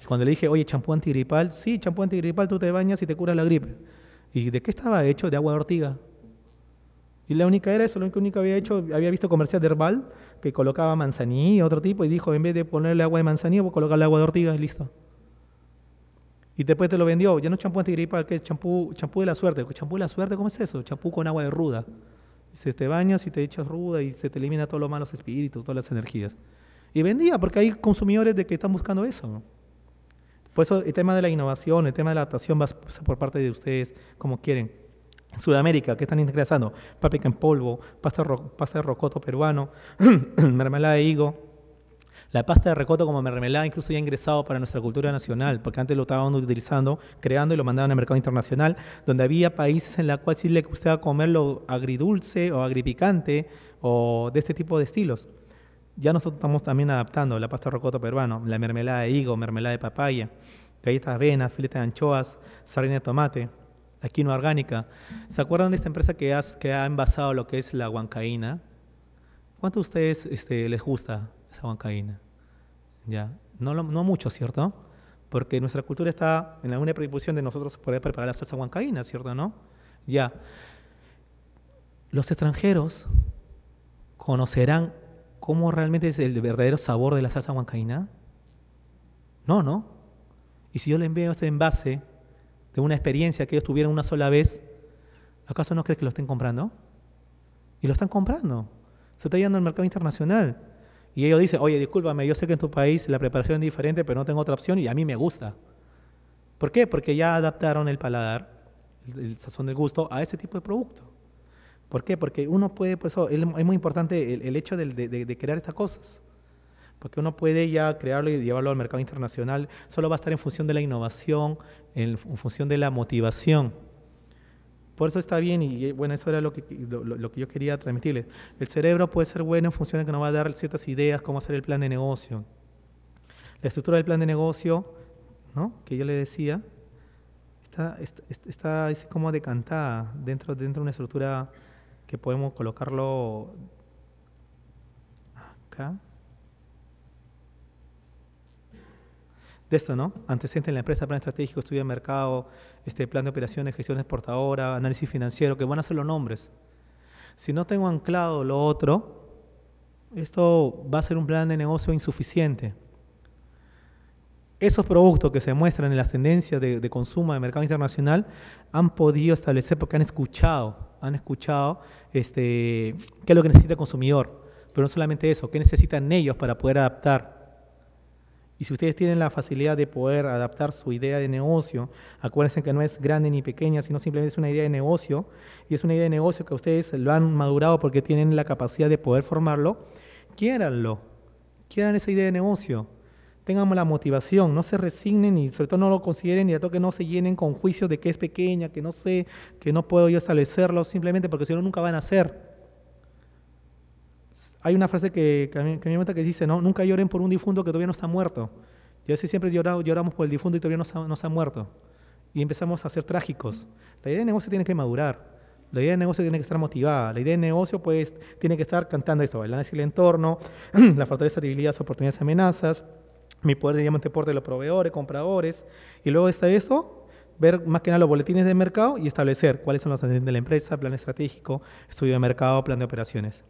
Y cuando le dije, oye, champú antigripal, sí, champú antigripal, tú te bañas y te curas la gripe. ¿Y de qué estaba hecho? De agua de ortiga. Y la única era eso, lo único que había hecho, había visto comercial de Herbal que colocaba manzanilla, otro tipo, y dijo, en vez de ponerle agua de manzanilla, voy a colocarle agua de ortiga y listo. Y después te lo vendió. Ya no champú antigripa, que champú, champú de la suerte. ¿Champú de la suerte? ¿Cómo es eso? Champú con agua de ruda. Se te bañas y te echas ruda y se te elimina todos los malos espíritus, todas las energías. Y vendía, porque hay consumidores de que están buscando eso. Por eso el tema de la innovación, el tema de la adaptación va por parte de ustedes como quieren. Sudamérica, ¿qué están ingresando? Paprika en polvo, pasta, pasta de rocoto peruano, mermelada de higo, la pasta de recoto como mermelada incluso ya ha ingresado para nuestra cultura nacional, porque antes lo estaban utilizando, creando y lo mandaban al mercado internacional, donde había países en la cual sí le gustaba comerlo agridulce o agripicante o de este tipo de estilos. Ya nosotros estamos también adaptando la pasta de recoto peruano, la mermelada de higo, mermelada de papaya, galletas de avena, filetes de anchoas, sardina de tomate, la quinoa orgánica. ¿Se acuerdan de esta empresa que, que ha envasado lo que es la huancaína? ¿Cuánto a ustedes este, les gusta esa huancaína? Ya. No, no mucho, ¿cierto? Porque nuestra cultura está en alguna predisposición de nosotros poder preparar la salsa huancaína, ¿cierto? ¿No? Ya. Los extranjeros conocerán cómo realmente es el verdadero sabor de la salsa huancaína. No, no. Y si yo les envío este envase de una experiencia que ellos tuvieron una sola vez, ¿acaso no crees que lo estén comprando? Y lo están comprando. Se está yendo al mercado internacional. Y ellos dicen, oye, discúlpame, yo sé que en tu país la preparación es diferente, pero no tengo otra opción y a mí me gusta. ¿Por qué? Porque ya adaptaron el paladar, el, sazón del gusto, a ese tipo de producto. ¿Por qué? Porque uno puede, por eso es muy importante el, hecho de, crear estas cosas. Porque uno puede ya crearlo y llevarlo al mercado internacional, solo va a estar en función de la innovación, en función de la motivación. Por eso está bien y bueno, eso era lo que, lo, que yo quería transmitirle. El cerebro puede ser bueno en función de que nos va a dar ciertas ideas, cómo hacer el plan de negocio. La estructura del plan de negocio, ¿no? que yo le decía, está, está, como decantada dentro, dentro de una estructura que podemos colocarlo acá. esto, ¿no? Antecedentes en la empresa, plan estratégico, estudio de mercado, este, plan de operaciones, gestión exportadora, análisis financiero, que van a ser los nombres. Si no tengo anclado lo otro, esto va a ser un plan de negocio insuficiente. Esos productos que se muestran en las tendencias de, consumo de mercado internacional han podido establecer porque han escuchado, han escuchado este, qué es lo que necesita el consumidor. Pero no solamente eso, qué necesitan ellos para poder adaptar y si ustedes tienen la facilidad de poder adaptar su idea de negocio, acuérdense que no es grande ni pequeña, sino simplemente es una idea de negocio, y es una idea de negocio que ustedes lo han madurado porque tienen la capacidad de poder formarlo, quiéranlo, quieran esa idea de negocio, tengamos la motivación, no se resignen y sobre todo no lo consideren y a todo que no se llenen con juicios de que es pequeña, que no sé, que no puedo yo establecerlo, simplemente porque si no nunca van a hacer. Hay una frase que, me gusta que dice, ¿no? Nunca lloren por un difunto que todavía no está muerto. Yo sé siempre lloramos por el difunto y todavía no está, muerto. Y empezamos a ser trágicos. La idea de negocio tiene que madurar. La idea de negocio tiene que estar motivada. La idea de negocio, pues, tiene que estar cantando esto: el análisis del entorno, la fortaleza, debilidades, oportunidades, amenazas, mi poder de diamante por de los proveedores, compradores. Y luego está eso, ver más que nada los boletines de mercado y establecer cuáles son las tendencias de la empresa, plan estratégico, estudio de mercado, plan de operaciones.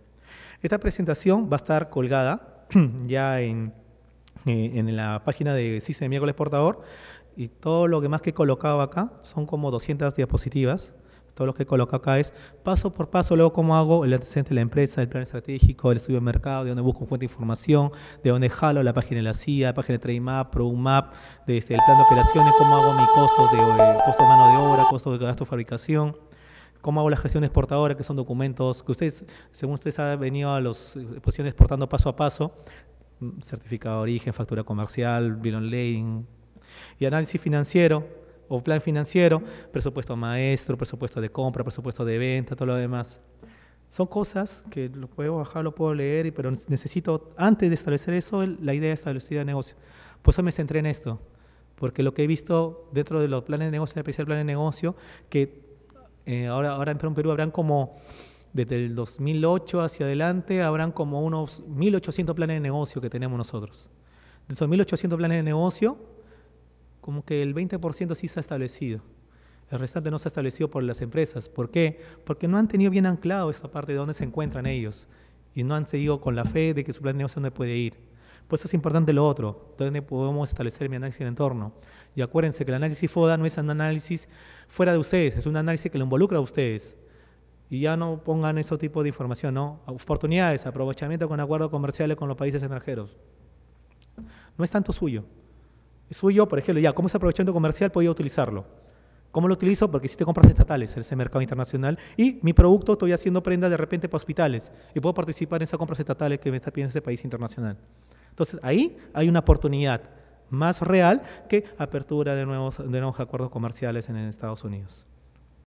Esta presentación va a estar colgada ya en, eh, en la página de CISE de el Portador y todo lo que más que he colocado acá son como 200 diapositivas. Todo lo que he colocado acá es paso por paso, luego cómo hago el antecedente de la empresa, el plan estratégico, el estudio de mercado, de dónde busco fuente de información, de dónde jalo la página de la CIA, la página de TradeMap, ProMap, desde este, el plan de operaciones, cómo hago mis costos de eh, costo de mano de obra, costo de gasto de fabricación, cómo hago la gestión exportadora, que son documentos que ustedes, según ustedes han venido a las exposiciones eh, exportando paso a paso, mm, certificado de origen, factura comercial, bill lane, y análisis financiero o plan financiero, presupuesto maestro, presupuesto de compra, presupuesto de venta, todo lo demás. Son cosas que lo puedo bajar, lo puedo leer, pero necesito, antes de establecer eso, la idea establecida de negocio. Por eso me centré en esto, porque lo que he visto dentro de los planes de negocio, de el plan de negocio, que eh, ahora, ahora en Perú habrán como, desde el 2008 hacia adelante, habrán como unos 1.800 planes de negocio que tenemos nosotros. De esos 1.800 planes de negocio, como que el 20% sí se ha establecido. El restante no se ha establecido por las empresas. ¿Por qué? Porque no han tenido bien anclado esa parte de dónde se encuentran ellos y no han seguido con la fe de que su plan de negocio no puede ir. Pues eso es importante lo otro, donde podemos establecer mi análisis de entorno. Y acuérdense que el análisis FODA no es un análisis fuera de ustedes, es un análisis que lo involucra a ustedes. Y ya no pongan ese tipo de información, ¿no? Oportunidades, aprovechamiento con acuerdos comerciales con los países extranjeros. No es tanto suyo. Es suyo, por ejemplo, ya, ¿cómo es aprovechamiento comercial? Podría utilizarlo. ¿Cómo lo utilizo? Porque si te compras estatales en ese mercado internacional y mi producto estoy haciendo prenda de repente para hospitales y puedo participar en esas compras estatales que me está pidiendo ese país internacional. Entonces ahí hay una oportunidad más real que apertura de nuevos, de nuevos acuerdos comerciales en Estados Unidos.